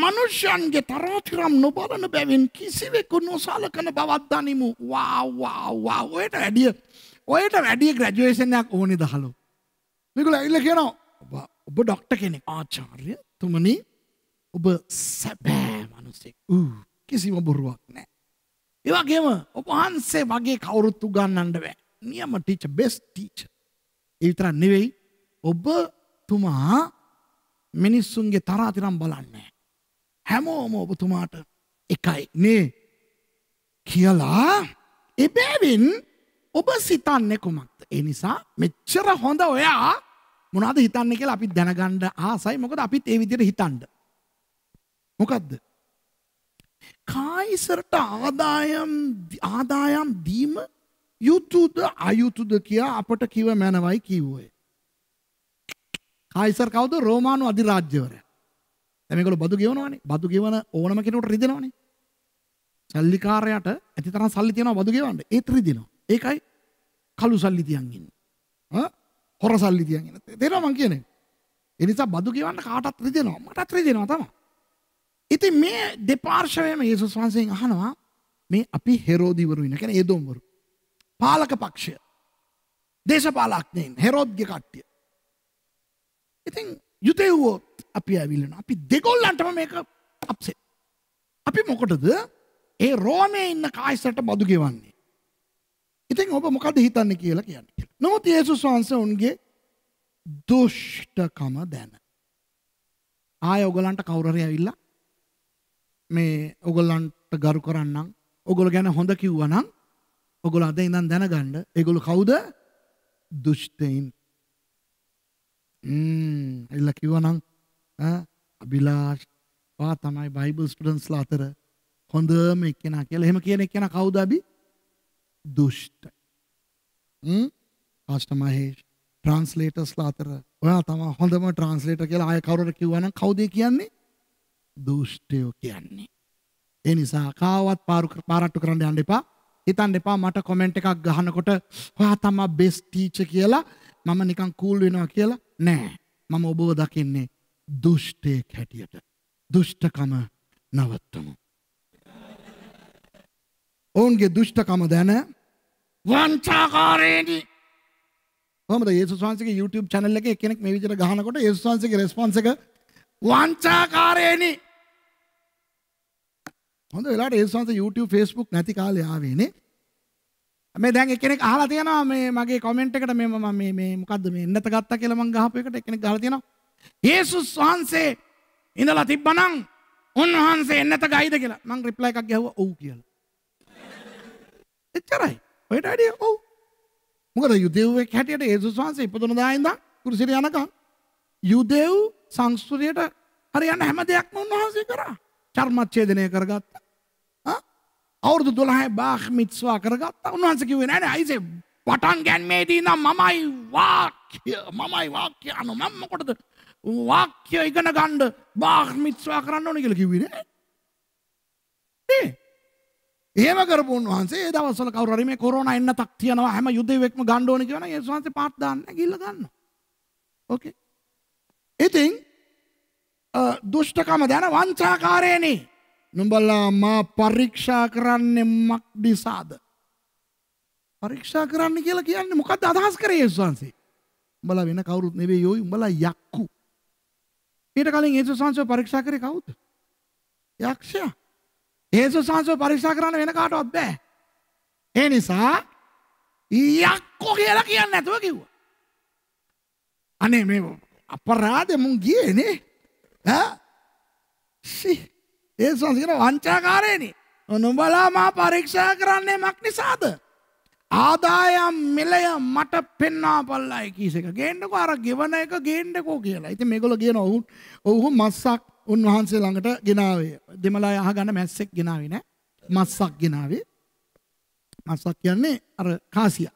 මනුෂ්‍යන්ගේ තරාතිරම් නොබලන බැවින් කිසිවෙකු නොසාලකන බවත්දනිමු වාවාවා ඔයට වැඩිය ඔයට වැඩිය ග්‍රජුවේෂණයක් ඕනි දහලු. මිකුල ඇල්ල කියනවා ඔබ ඩොක්ට කෙනෙක් ආචාර්ය තුමනි ඔබ සැබෑ මනුසෙක් වූ කිසිම බොරුවක් නෑ. ඒවගේම ඔබහන්සේ වගේ කවුරුත්තු ගන්නන්ඩ බෑ නියම ටිච බෙස් ටීච ඒතර නෙවෙයි ඔබ ඔබතුමා මිනිස්සුන්ගේ තරාතිරම් බලන්නේ. හැමෝම ඔබතුමාට එකයි නේ කියලා එබැවින් ඔබ සිතන්නේ කුමක්ද. ඒ නිසා මෙච්චර හොඳ ඔයා මොනවද හිතන්නේ කියලා අපි දැනගන්න ආසයි. මොකද අපිත් ඒ විදිහට හිතන්න. මොකද්ද? කායිසරට ආදායම් ආදායම් දීම යුතුයද අයුතුයද කියා අපට කිව මැනවයි කිව්වේ. කායිසර් කවුද රෝමානු අධිරාජ්‍යවරයා. දැන් මේගොල්ලෝ බදු ගෙවනවානේ. බදු ගෙවන ඕනම කෙනෙකුට රිදෙනවානේ. සල්ලිකාරයාට ඇති තරම් සල්ලි තියෙනවා බදු ගෙවන්න. ඒත් රිදිනවා. ඒකයි කළු සල්ලි තියන් ඉන්නේ. ආ හොර සල්ලි තියන් ඉන්නේ. තේරෙනවා මං කියන්නේ. ඒ නිසා බදු ගෙවන්න කාටත් රිදෙනවා. මටත් රිදෙනවා තමයි. ඉතින් මේ දෙපාර්ශවයම යේසුස් වහන්සේගෙන් අහනවා මේ අපි හෙරෝදිවරු ඉන්න. කියන්නේ ඒදොම්වරු. පාලක පක්ෂය. දේශපාලඥයින් හෙරෝද්ගේ කට්ටිය. ඉතින් යුතෙව්වෝ අපි ඇවිලෙන අපි දෙගොල්ලන්ටම මේක අපසේ. අපි මොකටද ඒ රෝමය ඉන්න කායිසට බදු ගෙවන්නේ. ඉතින් ඔබ මොකද හිතන්න කියලා කියන්න. නොමුත් යේසුස් වහන්සේ උන්ගේ දුෂ්ටකම දැන. ආය ඔගලන්ට කවුරරය ඇවිල්ලා මේ ඔගොල්ලන්ට ගරු කරන්නම් ඔගොල ගැන හොඳ කිව්වනම් ඔගොල අද ඉඳන් දැනගණ්ඩ එගොලු කවුද දුෂ්ටයින් එල්ල කිවනං අභිලාශ් පා තමයි බයිබල් ස්ටඩන්ස් අතර හොඳම එක්කෙන කියලා එහෙම කියන එක්කෙන කවුදබි දුෂ්ට ආෂ්ටමහේෂ් ට්‍රන්ස්ලේටස් අතර ඔයා තම හොඳම ට්‍රන්ස්ලේට කියලා අය කවුරට කිව්වනම් කවුද කියන්නේ දුෂ්ටයෝ කියන්නේ ඒ නිසා කාවත් පාරු පාරට්ටු කරන්න යන්න එපා හිතන්න එපා මට කොමෙන්ට් එකක් ගහනකොට ඔයා තමයි බෙස්ට් ටීචර් කියලා මම නිකන් කූල් වෙනවා කියලා නෑ මම ඔබව දකින්නේ දුෂ්ටයෙක් හැටියට දුෂ්ටකම නවත්තමු. ඔවුන්ගේ දුෂ්ටකම දැන වංචාකාරයනි හොමද ඒසුන්සගේ YouTube චැනල්ල එක කෙනෙක් මේ විදිර ගහනකොට ඒසුන්සගේ රෙස්පොන්ස එක වංචාකාරයනි හොඳ වෙලාට ඒසුන්ස YouTube ෆස්බුක් නැති කාලයාවේනේ මේ දැන් එකෙනෙක් අහලා තියෙනවා මේ මගේ කමෙන්ට් එකට මේ මම මේ මේ මොකද්ද මේ එන්නත ගත්තා කියලා මං ගහපු එකට එකෙනෙක් ගහලා තියෙනවා. යේසුස් වහන්සේ ඉඳලා තිබ්බනම් උන්වහන්සේ එන්නත ගයිද කියලා. මං රිප්ලයි එකක් ගැහුවා ඔව් කියලා. එච්චරයි. ඔයට වැඩිය ඔව්. මොකද යුදෙව්වෙක් හැටියට යේසුස් වහන්සේ ඉපදුන දා ඉඳන් කුරුසියට යනකම් යුදෙව් සංස්කෘතියට හරියන්න හැම දෙයක්ම උන්වහන්සේ කරා. චර්මච්ඡේදනය කරගත්තා. අවුරුදු 12 බාහ් මිත්වා කරගත්තා. උන්වහන්සේ කිව්වේ නෑ නෑ අයිසේ පටන් ගැන්මේදී නම් මමයි වාක්‍ය මමයි වාක්‍ය අනු මම මොකටද වාක්‍ය ඉගෙන ගන්න බාහ් මිත්වා කරන්න ඕනේ කියලා කිව්වේ නෑ. නේ? එහෙම කරපු උන්වහන්සේ ඒ දවස්වල කවුරු හරි මේ කොරෝනා එන්නතක් තියනවා හැම යුදෙවෙක්ම ගන්න ඕනේ කියනවා. ඒ උන්වහන්සේ පාත් දාන්න ගිල්ල ගන්නවා. ඕකේ. ඉතින් දුෂ්ටකම දැන වංචාකාරයනේ නුඹලා මා පරීක්ෂා කරන්නේ මක් නිසාද? පරීක්ෂා කරන්න කියලා කියන්නේ මොකද්ද අදහස් කරේ යේසුස් වහන්සේ? උඹලා වෙන කවුරුත් නෙවෙයි යෝයි උඹලා යක්කු. ඊට කලින් යේසුස් වහන්සේ පරීක්ෂා කරේ කවුද? යක්ෂයා. යේසුස් වහන්සේ පරීක්ෂා කරන්න වෙන කාටවත් බෑ. ඒ නිසා යක්කෝ කියලා කියන්න ඇතුව කිව්ව. අනේ මේ අපරාධ මුන් ගියනේ. ඈ? සි ඒ සංසිකන වංචාකාරයනි නුඹලා මා පරීක්ෂා කරන්නේ මක් නිසාද. ආදායම් මෙලය මට පෙන්වා පල්ලායි කීසක ගේන්නක අර ගෙවන එක ගේන්නකෝ කියලා ඉති මේකොල ගෙන ඔවුන් ඔහු මස්සක් උන්වහන්සේ ළඟට ගෙනාවේ දෙමලා යහ ගන්න මැස්සෙක් ගෙනාවේ නෑ මස්සක් ගෙනාවේ මස්සක් කියන්නේ අර කාසිය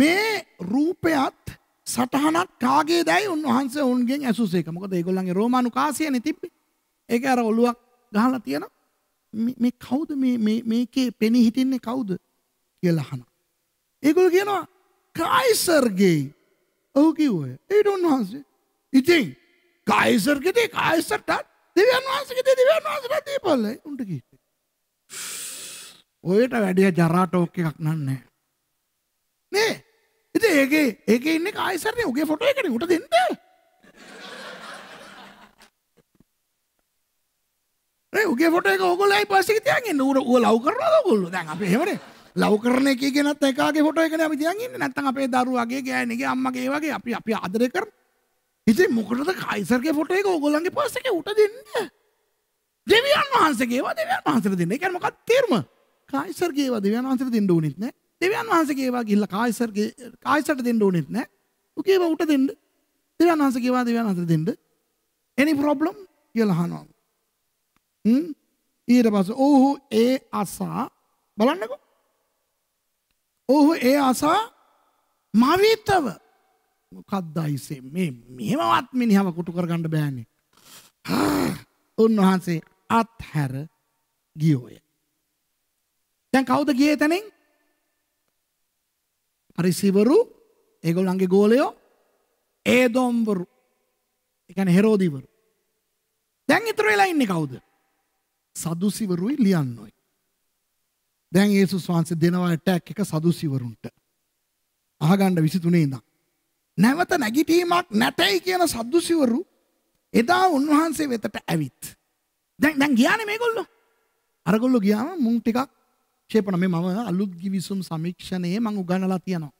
මේ රූපයත් සටහනක් කාගේ දැයි උන්වහන්සේ උන්ගෙන් ඇසුසේක මොකද ඒගොල්ලන්ගේ රෝමානු කාසියනේ තිබ්බේ ඒක අර ඔලුවක් ගහලා තියෙන මේ කවුද මේකේ පෙනී හිටින්නේ කවුද කියලා අහන. ඒගොල්ලෝ කියනවා කයිසර්ගේ. ඔහු කිව්වේ ඒට උන්වහන්සේ. ඉතින් කයිසර්ගෙට කයිසර්ට දෙවියන් වහන්සේගෙට දෙවියන් වහන්සේට දීපල්ලයි උන්ට කිව්වේ. ඔයට වැඩිය ජරා ටෝක් එකක් නන්නේ. නේ? ඉතින් ඒකේ ඒකේ ඉන්නේ කයිසර්නේ. උගේ ෆොටෝ එකනේ උට දෙන්න. උගේ ොට ඔකොල පසි තියන්ගන්න ර ලව් කරන ගොල්ල දැන් අප හෙමන ලව් කරන එක ගෙනත් එකගේ ොට එකන තියන්ගන්න නැත්තන් අපේ දරුවගේ ගෑනගේ අම්මගේ වගේ අපි අපි අදර කර ඉති මොකටද කයිසර්ගේ ොට එක ඔගොලන්ගේ පස්සක උට දෙන්න දෙවියන් වහන්සගේවා දෙවන් වහන්සර දෙන්න කැනමකත් තේරම කයිසර්ගේ දෙවන් වහන්සර දෙන්න ඕනෙත්න දෙවන් වහන්සගේවා ගිල්ල කායිසර්ගේ කායිසට දෙන්න ඕනෙත්න උගේ උට දෙන්න දෙවන් වහන්සගේවා දෙවන් අතර දෙන්න එනි ප්‍රොබ්ලම් කියලහනවා ඊට පස ඔහු ඒ අසා බලන්නක ඔහු ඒ අසා මවිතව මොකද්දයිසේ මේ මෙහෙමවත් මිනිහව කුටු කරගන්න බෑනේ. උන්වහන්සේ අත්හැර ගියෝය. දැන් කවුද ගියේ එතනින්? පරිසිවරු ඒගොල්ලන්ගේ ගෝලයෝ ඒදොම්වරු. ඒ කියන්නේ හෙරෝදිවරු. දැන් ඉතුරු වෙලා ඉන්නේ කවුද? සදුසිවරුයි ලියන්නොයි. දැන් ඒසුස් වහන්සේ දෙනවා ඇටැක් එක සදුසිවරුන්ට. අහගන්න 23 ඉඳන්. නැවත නැගිටීමක් නැtei කියන සදුසිවරු එදා උන්වහන්සේ වෙතට ඇවිත්. දැන් දැන් ගියානේ මේගොල්ලෝ. අරගොල්ලෝ ගියාම මුන් ටිකක් ෂේපන මේ මම අලුත් ගිවිසුම් සමීක්ෂණයේ මම උගන්වලා තියෙනවා.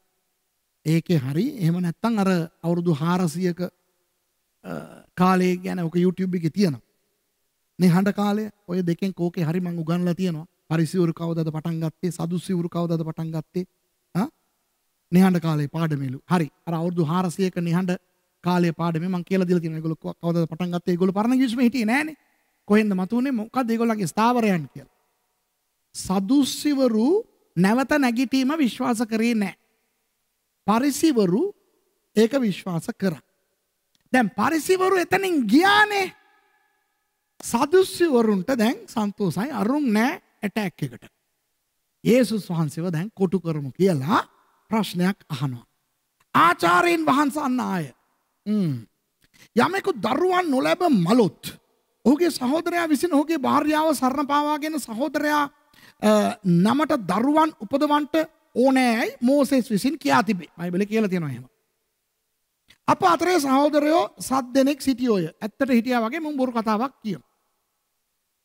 ඒකේ හරි එහෙම නැත්නම් අර අවුරුදු 400ක කාලේ ගැන ඔක YouTube එකේ තියෙනවා. මේ හඬ කාලය ඔය දෙකෙන් කෝකේ හරි මං උගන්ලා තියෙනවා. පරිසිවුරු කවදද පටන් ගත්තේ? සදුසිවුරු කවදද පටන් ගත්තේ? ආ? නිහඬ කාලේ පාඩමේලු. හරි. අර අවුරුදු 400ක නිහඬ කාලේ පාඩමේ මං කියලා දීලා තියෙනවා. ඒගොල්ලෝ කවදද පටන් ගත්තේ? ඒගොල්ලෝ පරණ ගිවිසුමේ හිටියේ නෑනේ. කොහෙන්ද මතුනේ? මොකද්ද ඒගොල්ලන්ගේ ස්ථාවරයන් කියලා. සදුසිවරු නැවත නැගිටීම විශ්වාස කරේ නෑ. පරිසිවරු ඒක විශ්වාස කරා. දැන් පරිසිවරු එතනින් ගියානේ. සදුස්්‍යවරුන්ට දැන් සන්තෝසයි අරුන් නෑ ඇටැක් එකට. ඒසුස් වහන්සේව දැන් කොටු කරමු කියලා ප්‍රශ්නයක් අහනවා. ආචාරයෙන් වහන්සන්න ආය. යමෙකු දරුවන් නොලැබ මලොත්. ඔහුගේ සහෝදරයා විසින් ඔහුගේ භාර්යාව සරණපාවාගෙන සහෝදරයා නමට දරුවන් උපදවන්ට ඕනෑයි මෝසෙස් විසින් කියා තිබේ අයිබල කියල තියෙනවා හෙම. අප අතරේ සහෝදරයෝ සත් දෙනෙක් සිටියෝය ඇත්තට හිටිය වගේ මුම් බොරු කතාවක් කියම.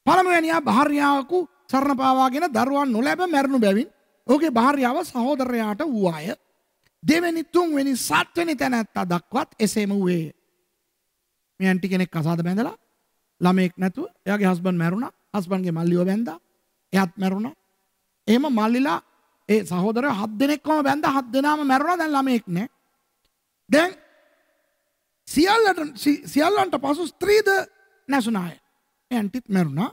පළමුවැනියා භාර්යාවකු සරණ පාවාගෙන දරුවන් නොලැබ මැරුණු බැවින් ඕගේ භාර්යාව සහෝදරයාට වූවාය. දෙවැනි තුන්වෙනි සත්වනි තැනැත්තා දක්වත් එසේම වූයේ. මේ ඇන්ටි කෙනෙක් අසාද බැඳලා ළමයෙක් නැතුව එයාගේ හස්බන් මැරුණ හස්බන්ගේ මල්ලියෝ බැඳ එයත් මැරුණ. එහෙම මල්ලිලා ඒ සහෝදර හත් දෙනෙක්කම බැඳ හත් දෙනාම මැරුණ දැන් ළමයෙක් නෑ. දැන් සියල්ලට සියල්ලන්ට පසු ස්ත්‍රීද නැසුනාය. ඇන්ටිත් මැරුණා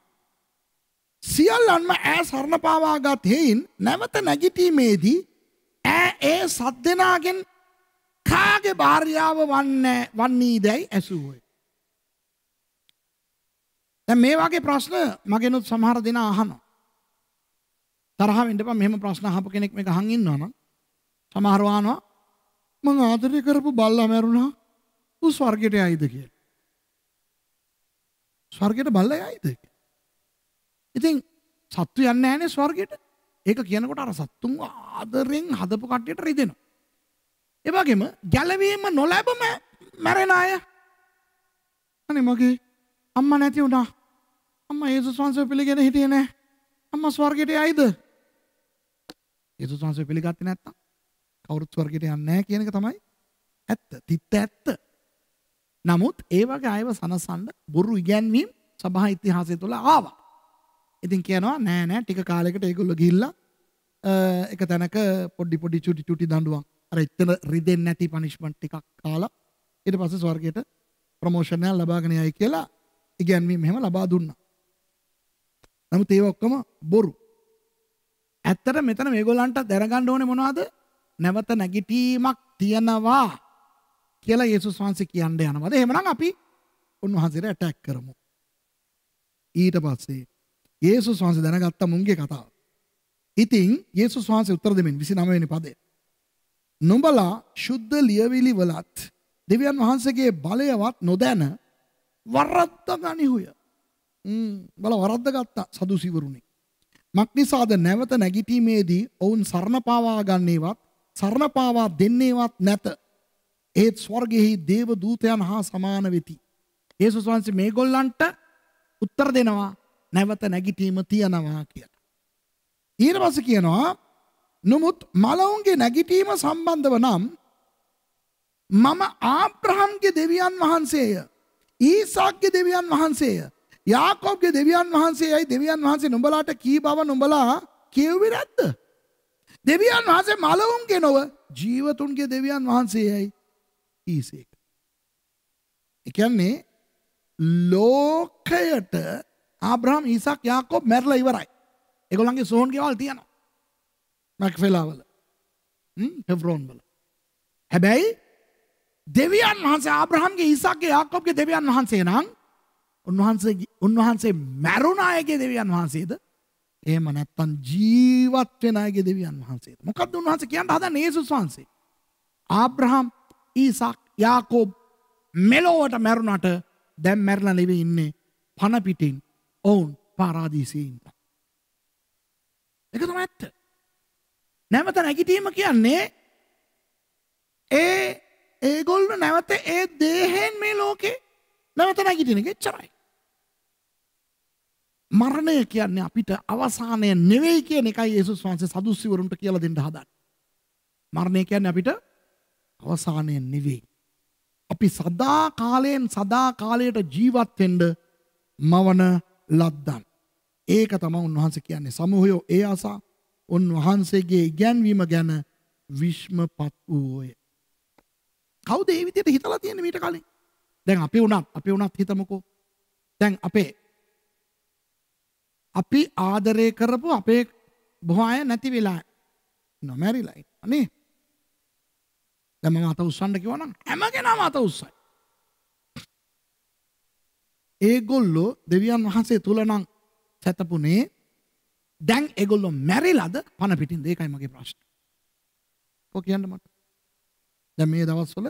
සියල්ලන්ම ඈ සරණපාවාගත් හෙයින් නැවත නැගිටීමේදී ඈ ඒ සද්දෙනාගෙන් කාගේ භාර්යාව වන්නේ වන්නේ දැයි ඇසුවෝය දැන් මේ වගේ ප්‍රශ්න මගෙනුත් සමහර දෙනා අහනවා තරහ වෙන්න එපා මෙහෙම ප්‍රශ්න අහපු කෙනෙක් මේක අහන් ඉන්නවා නම් සමහරව අහනවා මං ආදරය කරපු බල්ලා මැරුණා ඌ ස්වර්ගයට යයිද කියලා ස්වර්ගයට බල්ල යයිද? ඉතින් සත්තු යන්නේ නැහනේ ස්වර්ගයට. ඒක කියනකොට අර සත්තුන් ආදරෙන් හදපු කට්ටියට රිදෙනවා. ඒ වගේම ගැලවීම නොලැබම මැරෙන අය. අනේ මගේ අම්මා නැති වුණා. අම්මා යේසුස් වහන්සේ පිළිගෙන හිටියේ නෑ. අම්මා ස්වර්ගයට යයිද? යේසුස් වහන්සේ පිළිගත්තේ නැත්තම් කවුරුත් ස්වර්ගයට යන්නේ නෑ කියන එක තමයි ඇත්ත. තිත්ත ඇත්ත. නමුත් ඒ වගේ අයව සනසන්න බොරු ඉගැන්වීම් සභා ඉතිහාසය තුළ ආවා. ඉතින් කියනවා නෑ නෑ ටික කාලෙකට ඒගොල්ලෝ ගිහිල්ලා එක තැනක පොඩි පොඩි චුටි චුටි දඬුවම් අර එතන රිදෙන්නේ නැති පනිෂ්මන්ට් ටිකක් කාලා ඊට පස්සේ ස්වර්ගයට ප්‍රොමෝෂන් එකක් ලබාගෙන යයි කියලා ඉගැන්වීම් එහෙම ලබා දුන්නා. නමුත් ඒව ඔක්කොම බොරු. ඇත්තට මෙතන මේගොල්ලන්ට දැනගන්න ඕනේ මොනවද? නැවත නැගිටීමක් තියනවා කියලා යේසුස් වහන්සේ කියන්න යනවාද එහෙමනම් අපි උන්වහන්සේට ඇටැක් කරමු ඊට පස්සේ යේසුස් වහන්සේ දැනගත්ත මුන්ගේ කතාව ඉතින් යේසුස් වහන්සේ උත්තර දෙමින් 29 වෙනි පදේ නුඹලා සුද්ධ ලියවිලි වලත් දෙවියන් වහන්සේගේ බලයවත් නොදැන වරද්ද ගනිහුය බල වරද්ද ගත්තා සදුසිවරුනි මක්නිසාද නැවත නැගිටීමේදී ඔවුන් සරණ පාවා ගන්නේවත් සරණ පාවා දෙන්නේවත් නැත ඒත් ස්වර්ගෙහි දේව දූතයන් හා සමාන වෙති. යේසුස් වහන්සේ මේගොල්ලන්ට උත්තර දෙනවා නැවත නැගිටීම තියනවා කියලා. ඊට පස්සේ කියනවා නමුත් මලවුන්ගේ නැගිටීම සම්බන්ධව නම් මම ආබ්‍රහම්ගේ දෙවියන් වහන්සේය ඊසාක්ගේ දෙවියන් වහන්සේය යාකෝබ්ගේ දෙවියන් වහන්සේයයි දෙවියන් වහන්සේ නුඹලාට කී බව නුඹලා කියව්වේ නැද්ද දෙවියන් වහන්සේ මලවුන්ගේ නොව ජීවතුන්ගේ දෙවියන් වහන්සේයයි ඊසේක. එකන්නේ ලෝකයට ආබ්‍රහම් ඊසාක් යාකෝබ් මැරලා ඉවරයි. ඒගොල්ලන්ගේ සෝන් ගෙවල් තියෙනවා. මැක්ෆෙලාවල. හෙව්රෝන් වල. හැබැයි දෙවියන් වහන්සේ ආබ්‍රහම්ගේ ඊසාක්ගේ යාකෝබ්ගේ දෙවියන් වහන්සේ නම් උන්වහන්සේ උන්වහන්සේ මැරුණ අයගේ දෙවියන් වහන්සේද? එහෙම නැත්තම් ජීවත් වෙන අයගේ දෙවියන් වහන්සේද? මොකද්ද උන්වහන්සේ කියන්න හදන්නේ යේසුස් වහන්සේ? ආබ්‍රහම් ඊසාක් යාකෝබ් මෙලෝවට මැරුණට දැම් මැරල නෙව ඉන්නේ පණපිටින් ඔවුන් පාරාදීසීන්ට. එකතුම ඇත්ත. නැමත නැගිටීම කියන්නේ ඒ ඒගොල්ල නැවත ඒ දේහෙන් මේ ලෝකේ නැවත නැගිටින ගෙච්චරයි. මරණය කියන්නේ අපිට අවසානය නෙවෙයි කියන එකයි ඒසුස් වහන්සේ සදුස්සිවරුන්ට කියල දෙන්න හදන්න. මරණය කියන්නේ අපිට අවසානයෙන් නෙවෙයි. අපි සදා කාලයෙන් සදා කාලයට ජීවත් වෙන්න මවන ලද්දන්. ඒක තමයි උන්වහන්සේ කියන්නේ. සමූහය ඒ අසා උන්වහන්සේගේ ඉගැන්වීම ගැන විශ්මපත් වූය. කවුද මේ විදිහට හිතලා තියෙන්නේ මීට කලින්? දැන් අපි උනත් අපි උනත් හිතමුකෝ. දැන් අපේ අපි ආදරය කරපු අපේ බොහෝ අය නැති වෙලා නොමැරිලා ඉන්නවා නේ. දැන් මම අත උස්සන්න කිව්වනම් හැම කෙනාම අත උස්සයි. ඒගොල්ලෝ දෙවියන් වහන්සේ තුල නම් සැතපුනේ දැන් ඒගොල්ලෝ මැරිලාද පණ පිටින්ද? ඒකයි මගේ ප්‍රශ්නේ. කො කියන්න මට. දැන් මේ දවස්වල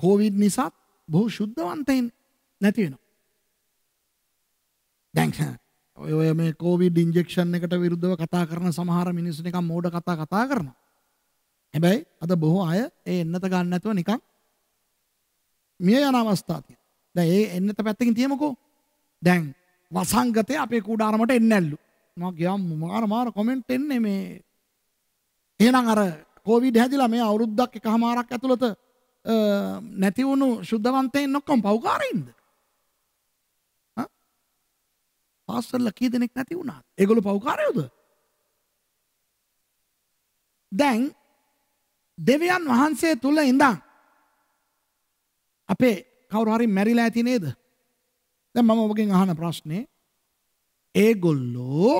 කෝවිඩ් නිසා බොහෝ ශුද්ධවන්තයින් නැති වෙනවා. දැන් ඔය මේ කෝවිඩ් ඉන්ජෙක්ෂන් එකට විරුද්ධව කතා කරන සමහර මිනිස්සු නිකන් මෝඩ කතා කතා කරනවා. හැබැයි අද බොහෝ අය ඒ එන්නත ගන්න නැතුව නිකන් මිය යන අවස්ථා තියෙනවා. දැන් ඒ එන්නත පැත්තකින් තියමුකෝ. දැන් වසංගතේ අපේ කූඩාරමට එන්නැල්ලු. මම ගියාම මාර මාර කමෙන්ට් එන්නේ මේ එහෙනම් අර කොවිඩ් හැදිලා මේ අවුරුද්දක් එකහමාරක් ඇතුළත නැති වුණු සුද්ධවන්තයන් ඔක්කොම පව්කාරයින්ද? හා? පාස්වර්ලා කී දෙනෙක් නැති වුණාද? ඒගොල්ලෝ පව්කාරයෝද? දැන් දෙවියන් වහන්සේ තුල ඉඳන් අපේ කවුරු හරි මැරිලා ඇති නේද? දැන් මම ඔබගෙන් අහන ප්‍රශ්නේ ඒගොල්ලෝ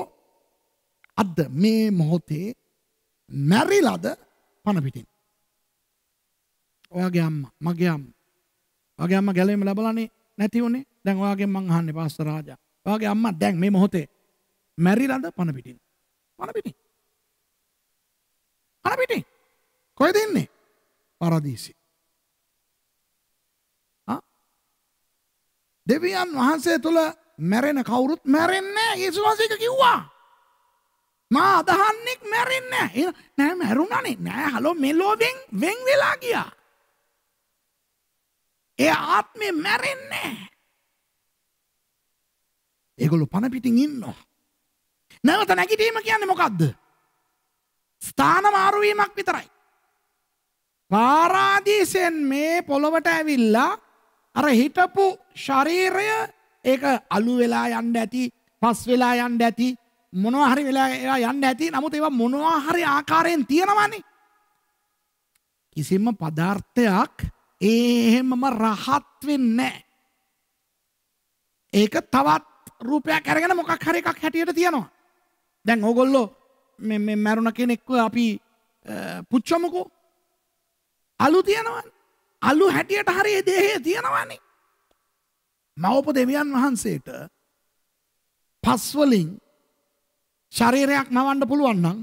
අද මේ මොහොතේ මැරිලාද පණ පිටින්? ඔයාගේ අම්මා, මගේ අම්මා. ඔයාගේ අම්මා ගැලවෙම ලබලානේ නැති උනේ. දැන් ඔයාගෙන් මං අහන්නේ පාස්තර රාජා. ඔයාගේ අම්මා දැන් මේ මොහොතේ මැරිලාද පණ පිටින්? පණ පිටින්. පණ පිටින්. කොහෙද ඉන්නේ? පරදීසෙ. දෙවියන් වහන්සේ තුල මැරෙන කවුරුත් මැරෙන්නේ යේසුස් වහන්සේක කිව්වා. මා අදහන්නෙක් මැරෙන්නේ නෑ මැරුණනේ නෑ හලෝ මෙලෝවෙන් වෙන් වෙලා ගියා. ඒ ආත්මේ මැරෙන්නේ ඒගොල්ලෝ පණ පිටින් ඉන්නවා. නැවත නැගිටීම කියන්නේ මොකද්ද? ස්ථාන මාරු වීමක් විතරයි. පාරාදීසයෙන් මේ පොළොවට ඇවිල්ලා අර හිටපු ශරීරය ඒක අලු වෙලා යන්න ඇති පස් වෙලා යන්න ඇති මොනවා හරි වෙලා ඒවා යන්න ඇති නමුත් ඒවා මොනවා හරි ආකාරයෙන් තියෙනවනේ කිසිම පදාර්ථයක් ඒ එහෙමම රහත් වෙන්නේ ඒක තවත් රූපයක් අරගෙන මොකක් හරි එකක් හැටියට තියෙනවා දැන් ඕගොල්ලෝ මේ මැරුණ කෙනෙක්ව අපි පුච්චමුකෝ අලු තියෙනවන අල්ලු හැටියට හරි දේහය තියෙනවන්නේ. මවප දෙවියන් වහන්සේට පස්වලින් ශරීරයක් නවන්න පුළුවන්නම්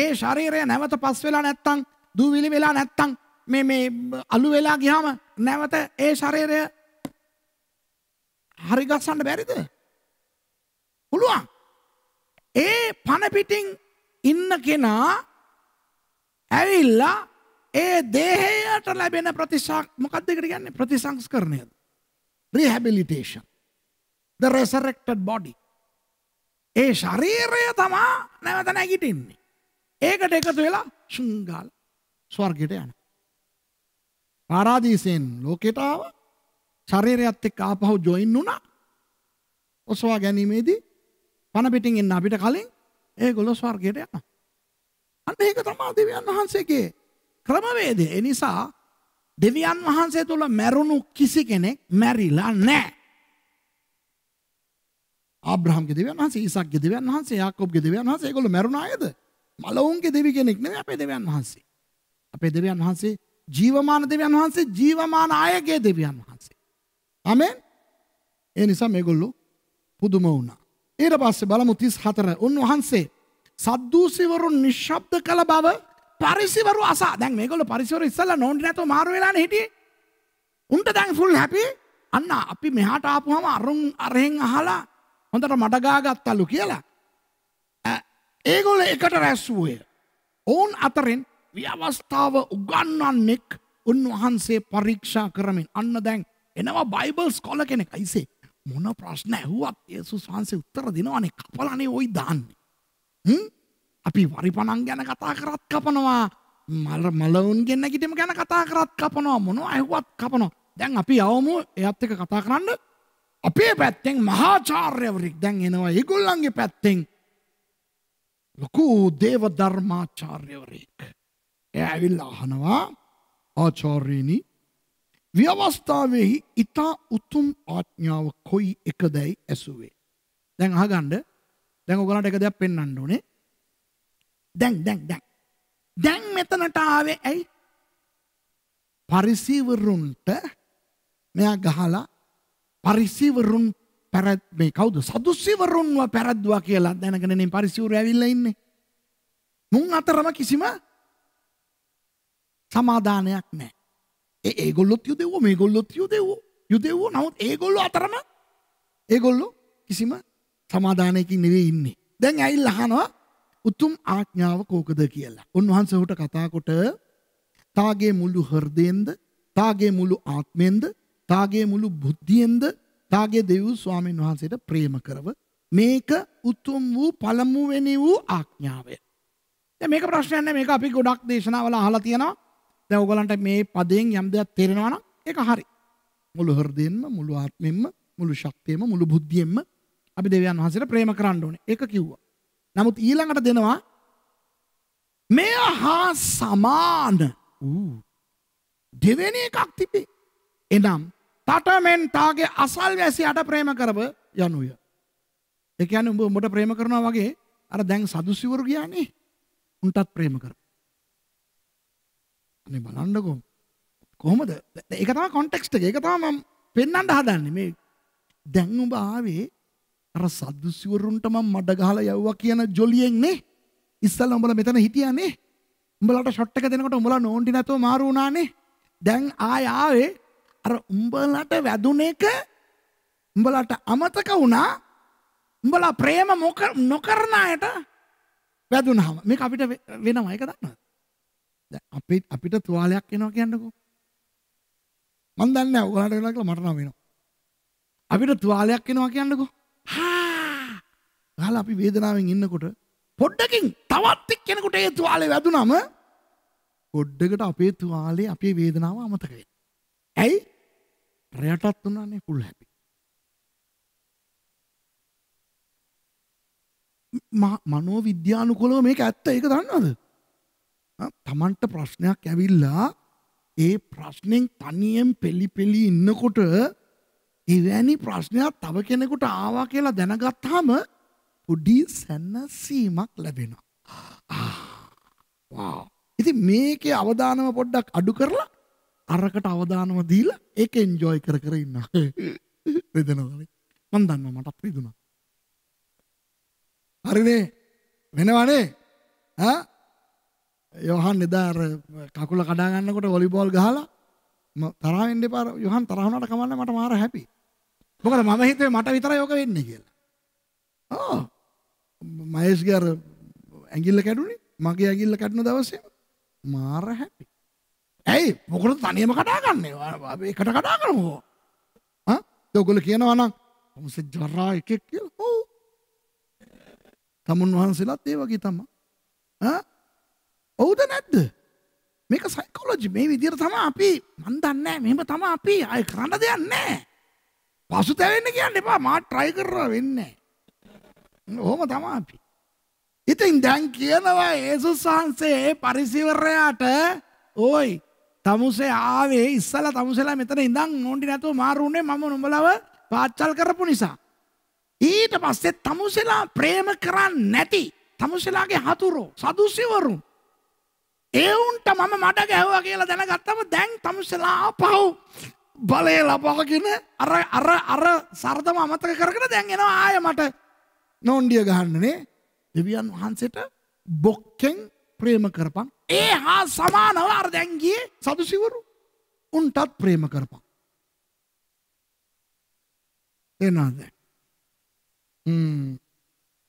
ඒ ශරීරය නැවත පස් වෙලා නැත්තං දූවිලි වෙලා නැත්තං මේ මේ අලු වෙලා ගිහාම නැවත ඒ ශරීරය හරිගස්සන්න බැරිද පුළුවන් ඒ පණපිටින් ඉන්න කෙනා ඇවිල්ලා ඒ දේහයට ලැබෙන ප්‍රතිශක් මොකක්ද ඒකට කියන්නේ ප්‍රතිසංස්කරණයද rehabilitation the resurrected body ඒ ශරීරය තමා නැවත නැගිටින්නේ ඒකට එකතු වෙලා ශුංගාල ස්වර්ගයට යන පාරාදීසයෙන් ලෝකෙට ආව ශරීරයත් එක්ක ආපහු ජොයින් වුණා ඔසවා ගැනීමේදී පණ පිටින් එන්න අපිට කලින් ඒගොල්ලෝ ස්වර්ගයට යනවා අන්න ඒක තමයි දෙවියන් වහන්සේගේ ක්‍රමවේදය. එනිසා දෙවියන් වහන්සේ තුළ මැරුණු කිසි කෙනෙක් මැරිලා නෑ. ආබ්‍රහම්ගේ දෙවියන් වහන්සේ, ඊසාක්ගේ දෙවියන් වහන්සේ, යාකෝබ්ගේ දෙවියන් වහන්සේ ඒගොල්ලෝ මැරුණ අයද? මලවුන්ගේ දෙවි කෙනෙක් නෙවෙයි අපේ දෙවියන් වහන්සේ. අපේ දෙවියන් වහන්සේ ජීවමාන දෙවියන් වහන්සේ ජීවමාන අයගේ දෙවියන් වහන්සේ. ආමෙන්. ඒ නිසා මේගොල්ලෝ පුදුම වුණා. ඊට පස්සේ බලමු 34 උන්වහන්සේ සද්දූසිවරුන් නිශ්ශබ්ද කළ බව පරිසිවරු අසා දැන් මේගොල්ලෝ පරිසිවරු ඉස්සල්ලා නෝන්ඩි නැතුව මාරු වෙලානේ හිටියේ. උන්ට දැන් ෆුල් හැපි. අන්න අපි මෙහාට ආපුවම අරුන් අරහෙන් අහලා හොඳට මඩ ගාගත්තලු කියලා. ඒගොල්ලෝ එකට රැස් වූයේ. ඔවුන් අතරින් ව්‍යවස්ථාව උගන්වන්නෙක් උන්වහන්සේ පරීක්ෂා කරමින් අන්න දැන් එනවා බයිබල් ස්කොල කෙනෙක් අයිසේ මොන ප්‍රශ්න ඇහුවත් යේසුස් වහන්සේ උත්තර දෙනවනේ කපලානේ ওই දාන්නේ. හ්ම් අපි වරිපනං ගැන කතා කරත් කපනවා මල් මලවුන් ගෙන්න කිටම ගැන කතා කරත් කපනවා මොන ඇහුවත් කපනවා දැන් අපි අවමු එයත් එක කතා කරන්න අපේ පැත්තෙන් මහාචාර්යවරෙක් දැන් එනවා ඒගොල්ලන්ගේ පැත්තෙන් ලොකු දේව ධර්මාචාර්යවරයෙක් එය ඇවිල්ල අහනවා ආචාර්යනී ව්‍යවස්ථාවෙහි ඉතා උතුම් ආඥාව කොයි එකදැයි ඇසුවේ. දැන් අහගණ්ඩ දැන් ඔගලට එක දෙයක් පෙන්න්න ඕනේ දැන් දැන් දැන්. දැන් මෙතනට ආවේ ඇයි? පරිසීවරුන්ට මෙයා ගහලා පරිසීවරුන් පැරත් මේ කවුද? සදුසීවරුන්ව පැරද්දුවා කියලා දැනගෙන නේ පරිසීවරු ඇවිල්ලා ඉන්නේ. මුන් අතරම කිසිම සමාදානයක් නැහැ. ඒ ඒගොල්ලොත් යුදෙව්වෝ මේගොල්ලොත් යුදෙව්වෝ යුදෙව්වෝ නමුත් ඒගොල්ලෝ අතරම ඒගොල්ලෝ කිසිම සමාදානයකින් නෙවෙයි ඉන්නේ. දැන් ඇවිල්ලා අහනවා උතුම් ආඥාව කෝකද කියලා. උන්වහන්සේහුට කතාකොට තාගේ මුළු හෘදයෙන්ද, තාගේ මුළු ආත්මෙන්ද, තාගේ මුළු බුද්ධියෙන්ද තාගේ දෙව් ස්වාමීන් වහන්සේට ප්‍රේම කරව. මේක උතුම් වූ පළමුවෙනි වූ ආඥාවය. දැන් මේක ප්‍රශ්නයක් නෑ මේක අපි ගොඩක් දේශනාවල අහලා තියෙනවා. දැන් ඔයගලන්ට මේ පදයෙන් යම් දෙයක් තේරෙනවා නම් ඒක හරි. මුළු හෘදයෙන්ම, මුළු ආත්මෙන්ම, මුළු ශක්තියෙන්ම, මුළු බුද්ධියෙන්ම අපි දෙවියන් වහන්සේට ප්‍රේම කරන්න ඕනේ. ඒක කිව්වා. නමුත් ඊළඟට දෙනවා මෙය හා සමාන දෙවෙන එකක් තිබේ. එනම් තටමෙන්ටාගේ අසල් වැසියට ප්‍රේම කරව යනුය. ඒ කියන්නේ උඹ උඹට ප්‍රේම කරනවා වගේ අර දැන් සදුසිවරු ගියානේ. උන්ටත් ප්‍රේම කර. අනේ බලන්නකෝ. කොහොමද? ඒක තමයි කොන්ටෙක්ස්ට් එක. ඒක තමයි මම පෙන්වන්න හදන්නේ. මේ දැන් උඹ ආවේ අර සද්දුසිවරුන්ට මම මඩ ගහලා යවුවා කියන ජොලියෙන් නේ ඉස්සල්ලා උඹලා මෙතන හිටියානේ උඹලාට ෂොට් එක දෙනකොට උඹලා නෝන්ටි නැතුව මාරු වුණානේ දැන් ආය ආවේ අර උඹලට වැදුන එක උඹලට අමතක වුණා උඹලා ප්‍රේම නොකරන අයට වැදුනහම මේක අපිට වෙනවා ඒක දන්නවද දැන් අපි අපිට තුවාලයක් එනවා කියන්නකෝ මම දන්නේ නැහැ ඔයාලට කියලා මට නම් වෙනවා අපිට තුවාලයක් එනවා කියන්නකෝ හා! ගහලා අපි වේදනාවෙන් ඉන්නකොට පොඩ්ඩකින් තවත් එක්කෙනෙකුට ඒ තුවාලේ වැදුනම පොඩ්ඩකට අපේ තුවාලේ අපේ වේදනාව අමතක වෙනවා. ඇයි? රයටත් උනානේ ෆුල් හැපි. මනෝ විද්‍යානුකොලව මේක ඇත්ත ඒක දන්නවද? තමන්ට ප්‍රශ්නයක් ඇවිල්ලා ඒ ප්‍රශ්නෙන් තනියෙන් පෙලි පෙලි ඉන්නකොට එවැනි ප්‍රශ්නයක් තව කෙනෙකුට ආවා කියලා දැනගත්තාම පොඩි සැනසීමක් ලැබෙනවා. ඉතින් මේකේ අවධානම පොඩ්ඩක් අඩු කරලා අරකට අවධානම දීලා ඒක එන්ජොයි කර කර ඉන්න. රිදෙනවනේ. මන් දන්නවා මටත් රිදුණා. හරිනේ. වෙනවනේ. ඈ යොහන් එදා අර කකුල කඩා ගන්නකොට වොලිබෝල් ගහලා තරහ වෙන්න එපා යොහන් තරහ වුණාට කමන්නේ මට මාර හැපි. මොකද මම හිතුවේ මට විතරයි ඕක වෙන්නේ කියලා. ආ මහේෂ්ගේ අර ඇඟිල්ල කැඩුනේ. මගේ ඇඟිල්ල කැඩුණ දවසේ මාර හැපි. ඇයි මොකද තනියම කඩා ගන්නෙ? අපි එකට කඩා කරමු. ආ ඔයගොල්ලෝ කියනවා නම් මොකද ජරා එකෙක් කියලා. ඔව්. තමුන් වහන්සේලාත් ඒ වගේ තමයි. ආ ඔව්ද නැද්ද? මේක සයිකෝලොජි මේ විදිහට තමයි අපි මන් දන්නේ මෙහෙම තමයි අපි අය කරන්න දෙයක් නැහැ. පසුතැවෙන්න කියන්න එපා මා try කරලා වෙන්නේ නැහැ. තමයි අපි. ඉතින් දැන් කියනවා යේසුස් වහන්සේ පරිසිවරයාට "ඔයි තමුසේ ආවේ ඉස්සලා තමුසේලා මෙතන ඉඳන් නෝන්ඩි නැතුව මාරුනේ මම නුඹලව පාච්චල් කරපු නිසා." ඊට පස්සේ තමුසේලා ප්‍රේම කරන්නේ නැති තමුසේලාගේ හතුරු සදුසිවරුන් ඒවුන්ට මම මට ගැහ්වා කියලා දැනගත්තම දැන් තමුසලා පහු බලය ලබාගෙන අර අර අර සරදම අමතක කරගෙන දැන් එනවා ආය මට නෝන්ඩිය ගහන්නනේ දෙවියන් වහන්සේට බොක්කෙන් ප්‍රේම කරපන් ඒ හා සමානව අර දැන් ගියේ සතුසිවරු උන්ටත් ප්‍රේම කරපන් එනවාද හ්ම්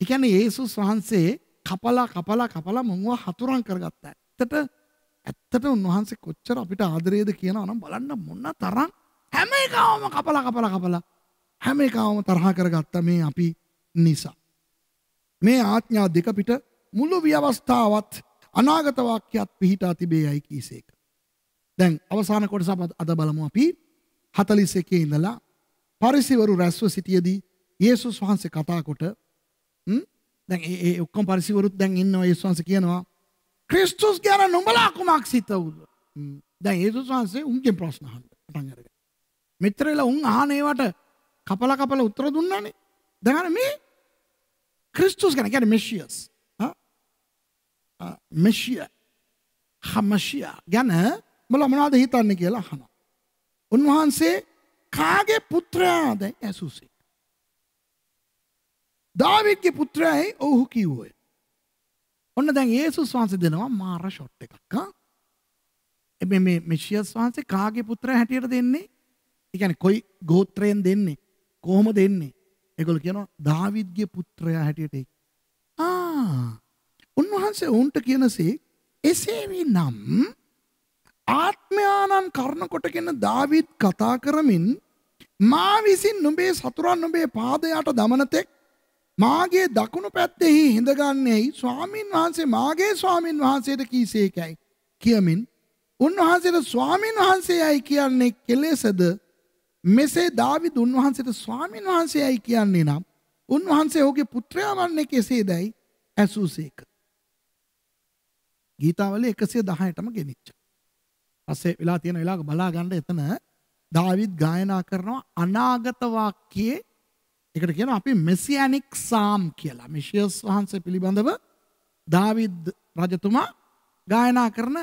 ඒ කියන්නේ යේසුස් වහන්සේ කපලා කපලා කපලා මොංගව හතුරන් කරගත්තා ඇත්තට ඇත්තට උන්වහන්සේ කොච්චර අපිට ආදරේද කියනවා නම් බලන්න මොන තරම් හැම එකවම කපලා කපලා කපලා හැම එකවම තරහ කරගත්ත මේ අපි නිසා මේ ආඥා දෙක පිට මුළු විවස්ථාවත් අනාගත වාක්‍යයක් පිහිටා තිබේයයි කීසේක දැන් අවසාන කොටස අද බලමු අපි 41 ඉඳලා පරිසිවරු රැස්ව සිටියේදී යේසුස් වහන්සේ කතා කොට දැන් ඒ ඔක්කොම පරිසිවරුත් දැන් ඉන්නවා යේසුස් වහන්සේ කියනවා ක්‍රිස්තුස් ගැන නුඹලා කුමක් සිතවුද? දැන් යේසුස් වහන්සේ උන්ගෙන් ප්‍රශ්න අහන්න පටන් අරගෙන. මෙතරෙලා උන් අහන ඒවට කපල කපල උත්තර දුන්නානේ. දැන් අර මේ ක්‍රිස්තුස් ගැන කියන්නේ මෙසියස්. ආ මෙසියා. හමසියා ගැන මොලා මොනවද හිතන්නේ කියලා අහනවා. උන්වහන්සේ කාගේ පුත්‍රයාද? යේසුස්සේ. දාවිද්ගේ පුත්‍රයයි ඔහු කිව්වෝය. ඔන්න දැන් ඒසුස් වහන්සේ දෙනවා මාර ෂොට් එකක්. එබැ මේ මෙෂියස් වහන්සේ කාගේ පුත්‍රයා හැටියට දෙන්නේ? ඒ කියන්නේ කොයි ගෝත්‍රයෙන් දෙන්නේ? කොහොම දෙන්නේ? ඒගොල්ලෝ කියනවා දාවිද්ගේ පුත්‍රයා හැටියට ඒක. ආ. උන්වහන්සේ උන්ට කියනසේ එසේ විනම් ආත්මයානන් කරන කොටගෙන දාවිත් කතා කරමින් මා විසින් නුඹේ සතුරන් නුඹේ පාදයට දමනතෙක් මාගේ දකුණු පැත්තෙහි හිඳගන්නේයි ස්වාමින් වහන්සේ මාගේ ස්වාමින් වහන්සේට කීසේකයි කියමින් උන්වහන්සේට ස්වාමින් වහන්සේයයි කියන්නේ කෙලෙසද මෙසේ දාවිද උන්වහන්සේට ස්වාමින් වහන්සේයයි කියන්නේ නම් උන්වහන්සේ ඔහුගේ පුත්‍රයා වන්නේ කෙසේදයි ඇසූසේක. ගීතාවල 110ටම ගෙනිච්ච. පස්සේ වෙලා තියෙන වෙලාවක බලා ගන්න එතන දාවිද් ගායනා කරනවා අනාගත වාක්‍යයේ එකට කියන අපි මෙසියනික් සාම් කියලා මිශියස් වහන්සේ පිළිබඳව දාවිද් රජතුමා ගායනා කරන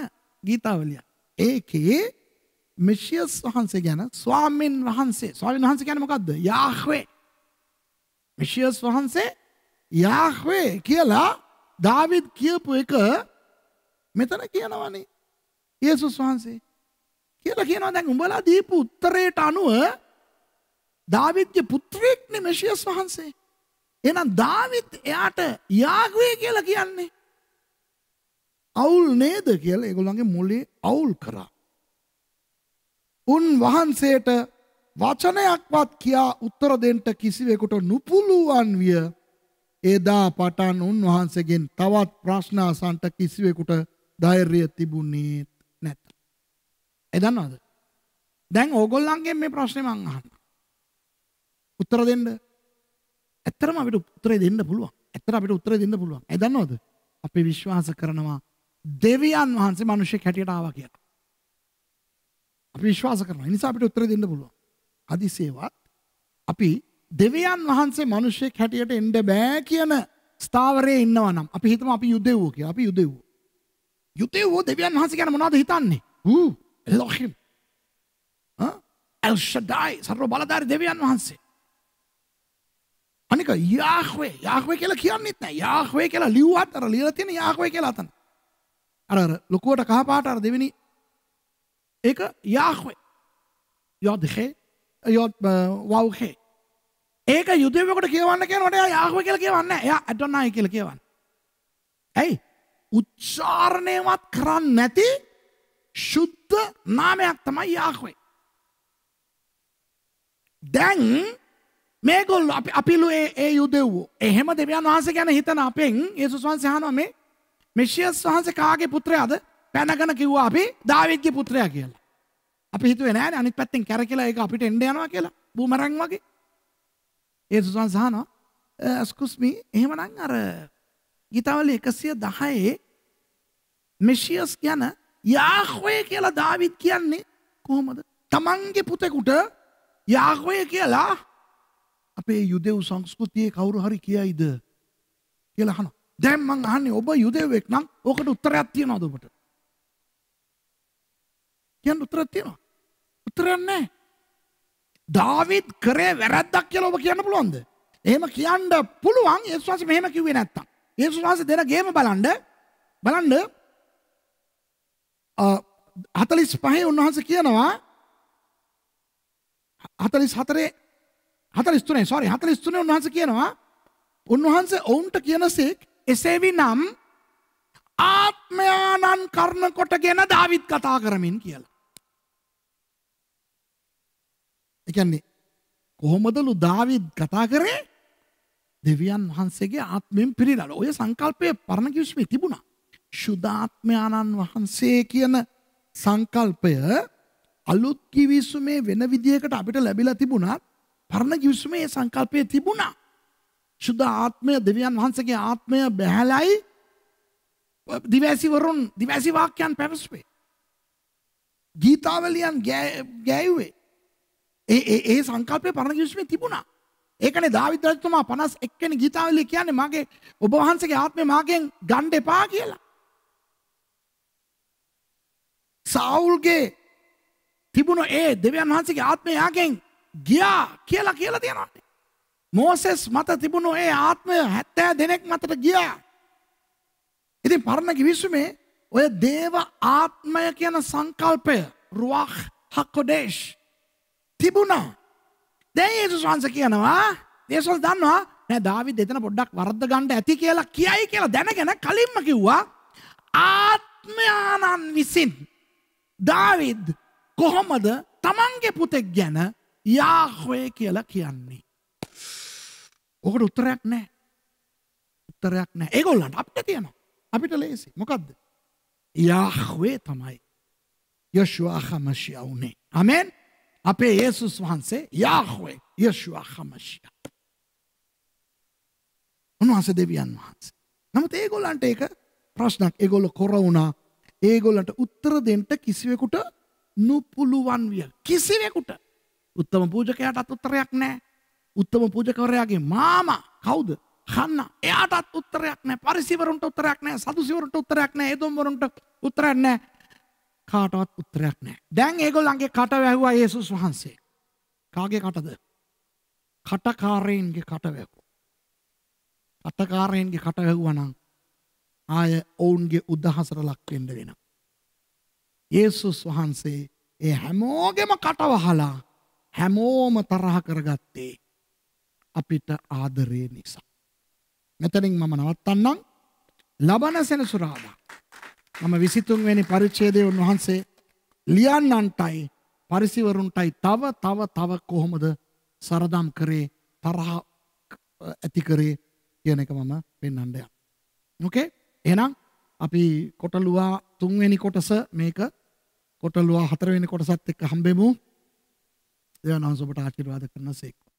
ගීතාවලිය. ඒකේ මිශියස් වහන්සේ ගැන ස්වාමීන් වහන්සේ ස්වාමීන් වහන්සේ ගැන මොකක්ද යාහ්වේ මිශියස් වහන්සේ යාහ්වේ කියලා දාවිද් කියපු එක මෙතන කියනවනේ යේසුස් වහන්සේ කියලා කියනවා දැන් උඹලා දීපු උත්තරයට අනුව දාවිද්‍ය පුත්‍රයෙක්නේ මෙසියස් වහන්සේ. එහෙනම් දාවිත් එයාට යාග්වේ කියලා කියන්නේ. අවුල් නේද කියලා ඒගොල්ලන්ගේ මොලේ අවුල් කරා. උන් වහන්සේට වචනයක්වත් කියා උත්තර දෙන්න කිසිවෙකුට නුපුළුවන් විය. එදා පටන් උන්වහන්සේගෙන් තවත් ප්‍රශ්න අසන්ට කිසිවෙකුට ධෛර්යය තිබුණේ නැත. එදන්නවද? දැන් ඕගොල්ලන්ගෙන් මේ ප්‍රශ්නේ මං අහනවා. උත්තර දෙන්න ඇත්තරම අපිට උත්තරේ දෙන්න පුළුවන් ඇත්තර අපිට උත්තරේ දෙන්න පුළුවන් ඇදන්නවද අපි විශ්වාස කරනවා දෙවියන් වහන්සේ මනුෂ්‍යෙක් හැටියට ආවා කියලා අපි විශ්වාස කරනවා නිසා අපිට උත්තර දෙන්න පුළුවන් හදිසියේවත් අපි දෙවියන් වහන්සේ මනුෂ්‍යෙක් හැටියට එන්න බෑ කියන ස්ථාවරයේ ඉන්නවා නම් අපි හිතමු අපි යුදෙව්වෝ කියලා අපි යුදෙව්වෝ යුදෙව්වෝ දෙවියන් වහන්සේ ගැන මොනවද හිතන්නේ ඌ එලොහිම් ඇල්ෂඩයි සර්ව බලධාරි දෙවියන් වහන්සේ අනික යාහ්වේ යාහ්වේ කියලා කියන්නෙත් නෑ යාහ්වේ කියලා ලිව්වත් අර ලියලා තියෙන යාහ්වේ කියලා අතන අර අර ලොකුවට කහ පාට අර දෙවෙනි ඒක යාහ්වේ යොද්හේ යොද් වව්හේ ඒක යුදෙවෙකුට කියවන්න කියනකොට එයා යාහ්වේ කියලා කියවන්නේ නෑ එයා ඇඩොනායි කියලා කියවන්නේ ඇයි උච්චාරණයවත් කරන්නේ නැති ශුද්ධ නාමයක් තමයි යාහ්වේ දැන් මේගොල්ල අපිලු ඒ යුදෙව්වෝ එහෙම දෙවියන් වහන්සේ ගැන හිතන අපෙන් ඒසුස් වහන්සේ අහනවා මේ මෙෂියස් වහන්සේ කාගේ පුත්‍රයාද පැනගෙන කිව්වා අපි දාවිද්ගේ පුත්‍රයා කියලා. අපි හිතුවේ නෑනේ අනිත් පැත්තෙන් කැරකිලා ඒක අපිට එන්න යනවා කියලා බූමරන් වගේ. ඒසුස් වහන්සේ අහනවා "Excuse me එහෙමනම් අර ගීතවල 110 මෙෂියස් ගැන යාහ්වේ කියලා දාවිද් කියන්නේ කොහොමද? තමන්ගේ පුතෙකුට යාහ්වේ කියලා අපේ යුදෙව් සංස්කෘතියේ කවුරු හරි කියයිද කියලා අහනවා. දැන් මං අහන්නේ ඔබ යුදෙව්වෙක් නම් ඕකට උත්තරයක් තියනවද ඔබට? කියන්න උත්තරයක් තියනවා. උත්තරයක් නැහැ. දාවිත් කරේ වැරද්දක් කියලා ඔබ කියන්න පුළුවන්ද? එහෙම කියන්න පුළුවන් යේසුස් වහන්සේ මෙහෙම කිව්වේ නැත්තම්. යේසුස් වහන්සේ දෙන ගේම බලන්න බලන්න හතලිස් පහේ උන්වහන්සේ කියනවා හතලිස් හතරේ හතලස්තුනේ සොරි හතලස්තුනේ උන්වහන්ස කියනවා උන්වහන්සේ ඔවුන්ට කියනසෙක් එසේවි නම් ආත්මයානන් කරණ කොට ගැන දාවිත් කතා කරමින් කියලා. එකන්නේ කොහොමදලු දාවිත් කතා කරේ දෙවියන් වහන්සේගේ ආත්මෙන් පිරිලල ඔය සංකල්පය පරණ කිවිස්මේ තිබුණා. ශුද්ධාත්මයාණන් වහන්සේ කියන සංකල්පය අලුත් කිවිසුමේ වෙන විදිහකට අපිට ලැබිලා තිබුණත් පරණ ගිවිසුමේ සංකල්පය තිබුණා. ශුද්ධ ආත්මය දෙවියන් වහන්සගේ ආත්මය බැහැලයි දිවැසිවරුන් දිවැසිවාක්‍යයන් පැවස්වේ. ගීතාවලියන් ගෑයුවේ. ඒ සංකල්පය පරණ ගිවිසුමේ තිබුණා. ඒකන ධවිත රජතුමා පනස් එක්කෙන ගීතාවලිය කියන්නේ මගේ ඔබ වහන්සගේ ආත්මය මාගෙන් ගණ්ඩ එපා කියලා. සාවුල්ගේ තිබුණ ඒ දෙවියන් වහන්සගේ ආත්මය යාගෙන් ගියා කියලා කියලා තියෙනවා. මෝසෙස් මත තිබුණු ඒ ආත්මය 70 දෙනෙක් මතට ගියා. ඉතින් පරණ කිවිසුමේ ඔය දේව ආත්මය කියන සංකල්පය රුවහ් හකොඩේෂ් තිබුණා. දැන් යේසුස් වහන්සේ කියනවා යේසුස් දන්නවා නෑ දාවිද එතන පොඩ්ඩක් වරද්ද ගන්න ඇති කියලා කියයි කියලා දැනගෙන කලින්ම කිව්වා ආත්මයානන් විසින් දාවිද් කොහොමද තමන්ගේ පුතෙක් ගැන යාහොය කියලා කියන්නේ. ඕකට උත්තරයක් නෑ උත්තරයක් නෑ ඒගොල්ලන්ට අපිට තියෙනවා අපිට ලේසි මොකක්ද යාහවේ තමයි යශවාහමශය වුනේ අමෙන් අපේ ඒසුස් වහන්සේ යාහවේ යශවාහමශය උන්වහන්සේ දෙවියන් වහන්සේ නමුත් ඒගොල්ලන්ට ඒක ප්‍රශ්නක් ඒගොල්ල කොර වුණා ඒගොල්ලන්ට උත්තර දෙන්න කිසිවෙකුට නුපුළුවන් විය කිසිවෙකුට උත්තම පූජකයටත් උත්තරයක් නෑ. උත්තම පූජකවරයාගේ මාමා කවුද? හන්න. එයාටත් උත්තරයක් නෑ. පරිසිවරුන්ට උත්තරයක් නෑ. සතුසිවරුන්ට උත්තරයක් නෑ. ඒදොම්වරුන්ට උත්තරයක් නෑ. කාටවත් උත්තරයක් නෑ. දැන් ඒගොල්ලන්ගේ කට වැහුවා යේසුස් වහන්සේ. කාගේ කටද? කටකාරයන්ගේ කට වැහුවා. කටකාරයන්ගේ කට වැහුවා නම් ආය ඔවුන්ගේ උදහසට ලක් වෙන්න වෙනවා. යේසුස් වහන්සේ ඒ හැමෝගෙම කට වහලා හැමෝම තරහ කරගත්තේ අපිට ආදරේ නිසා. මෙතනින් මම නවත්තන්නම් ලබන සෙනසුරාදා මම 23 වෙනි පරිච්ඡේදයේ උන්වහන්සේ ලියන්නන්ටයි පරිසිවරුන්ටයි තව තව තව කොහොමද සරදම් කරේ තරහ ඇති කරේ කියන එක මම පෙන්වන්න යනවා. ඕකේ? එහෙනම් අපි කොටලුවා 3 වෙනි කොටස මේක කොටලුවා 4 වෙනි කොටසත් එක්ක හම්බෙමු. දෙවන් අහස ඔබට ආශිර්වාද කරන සේක්වා.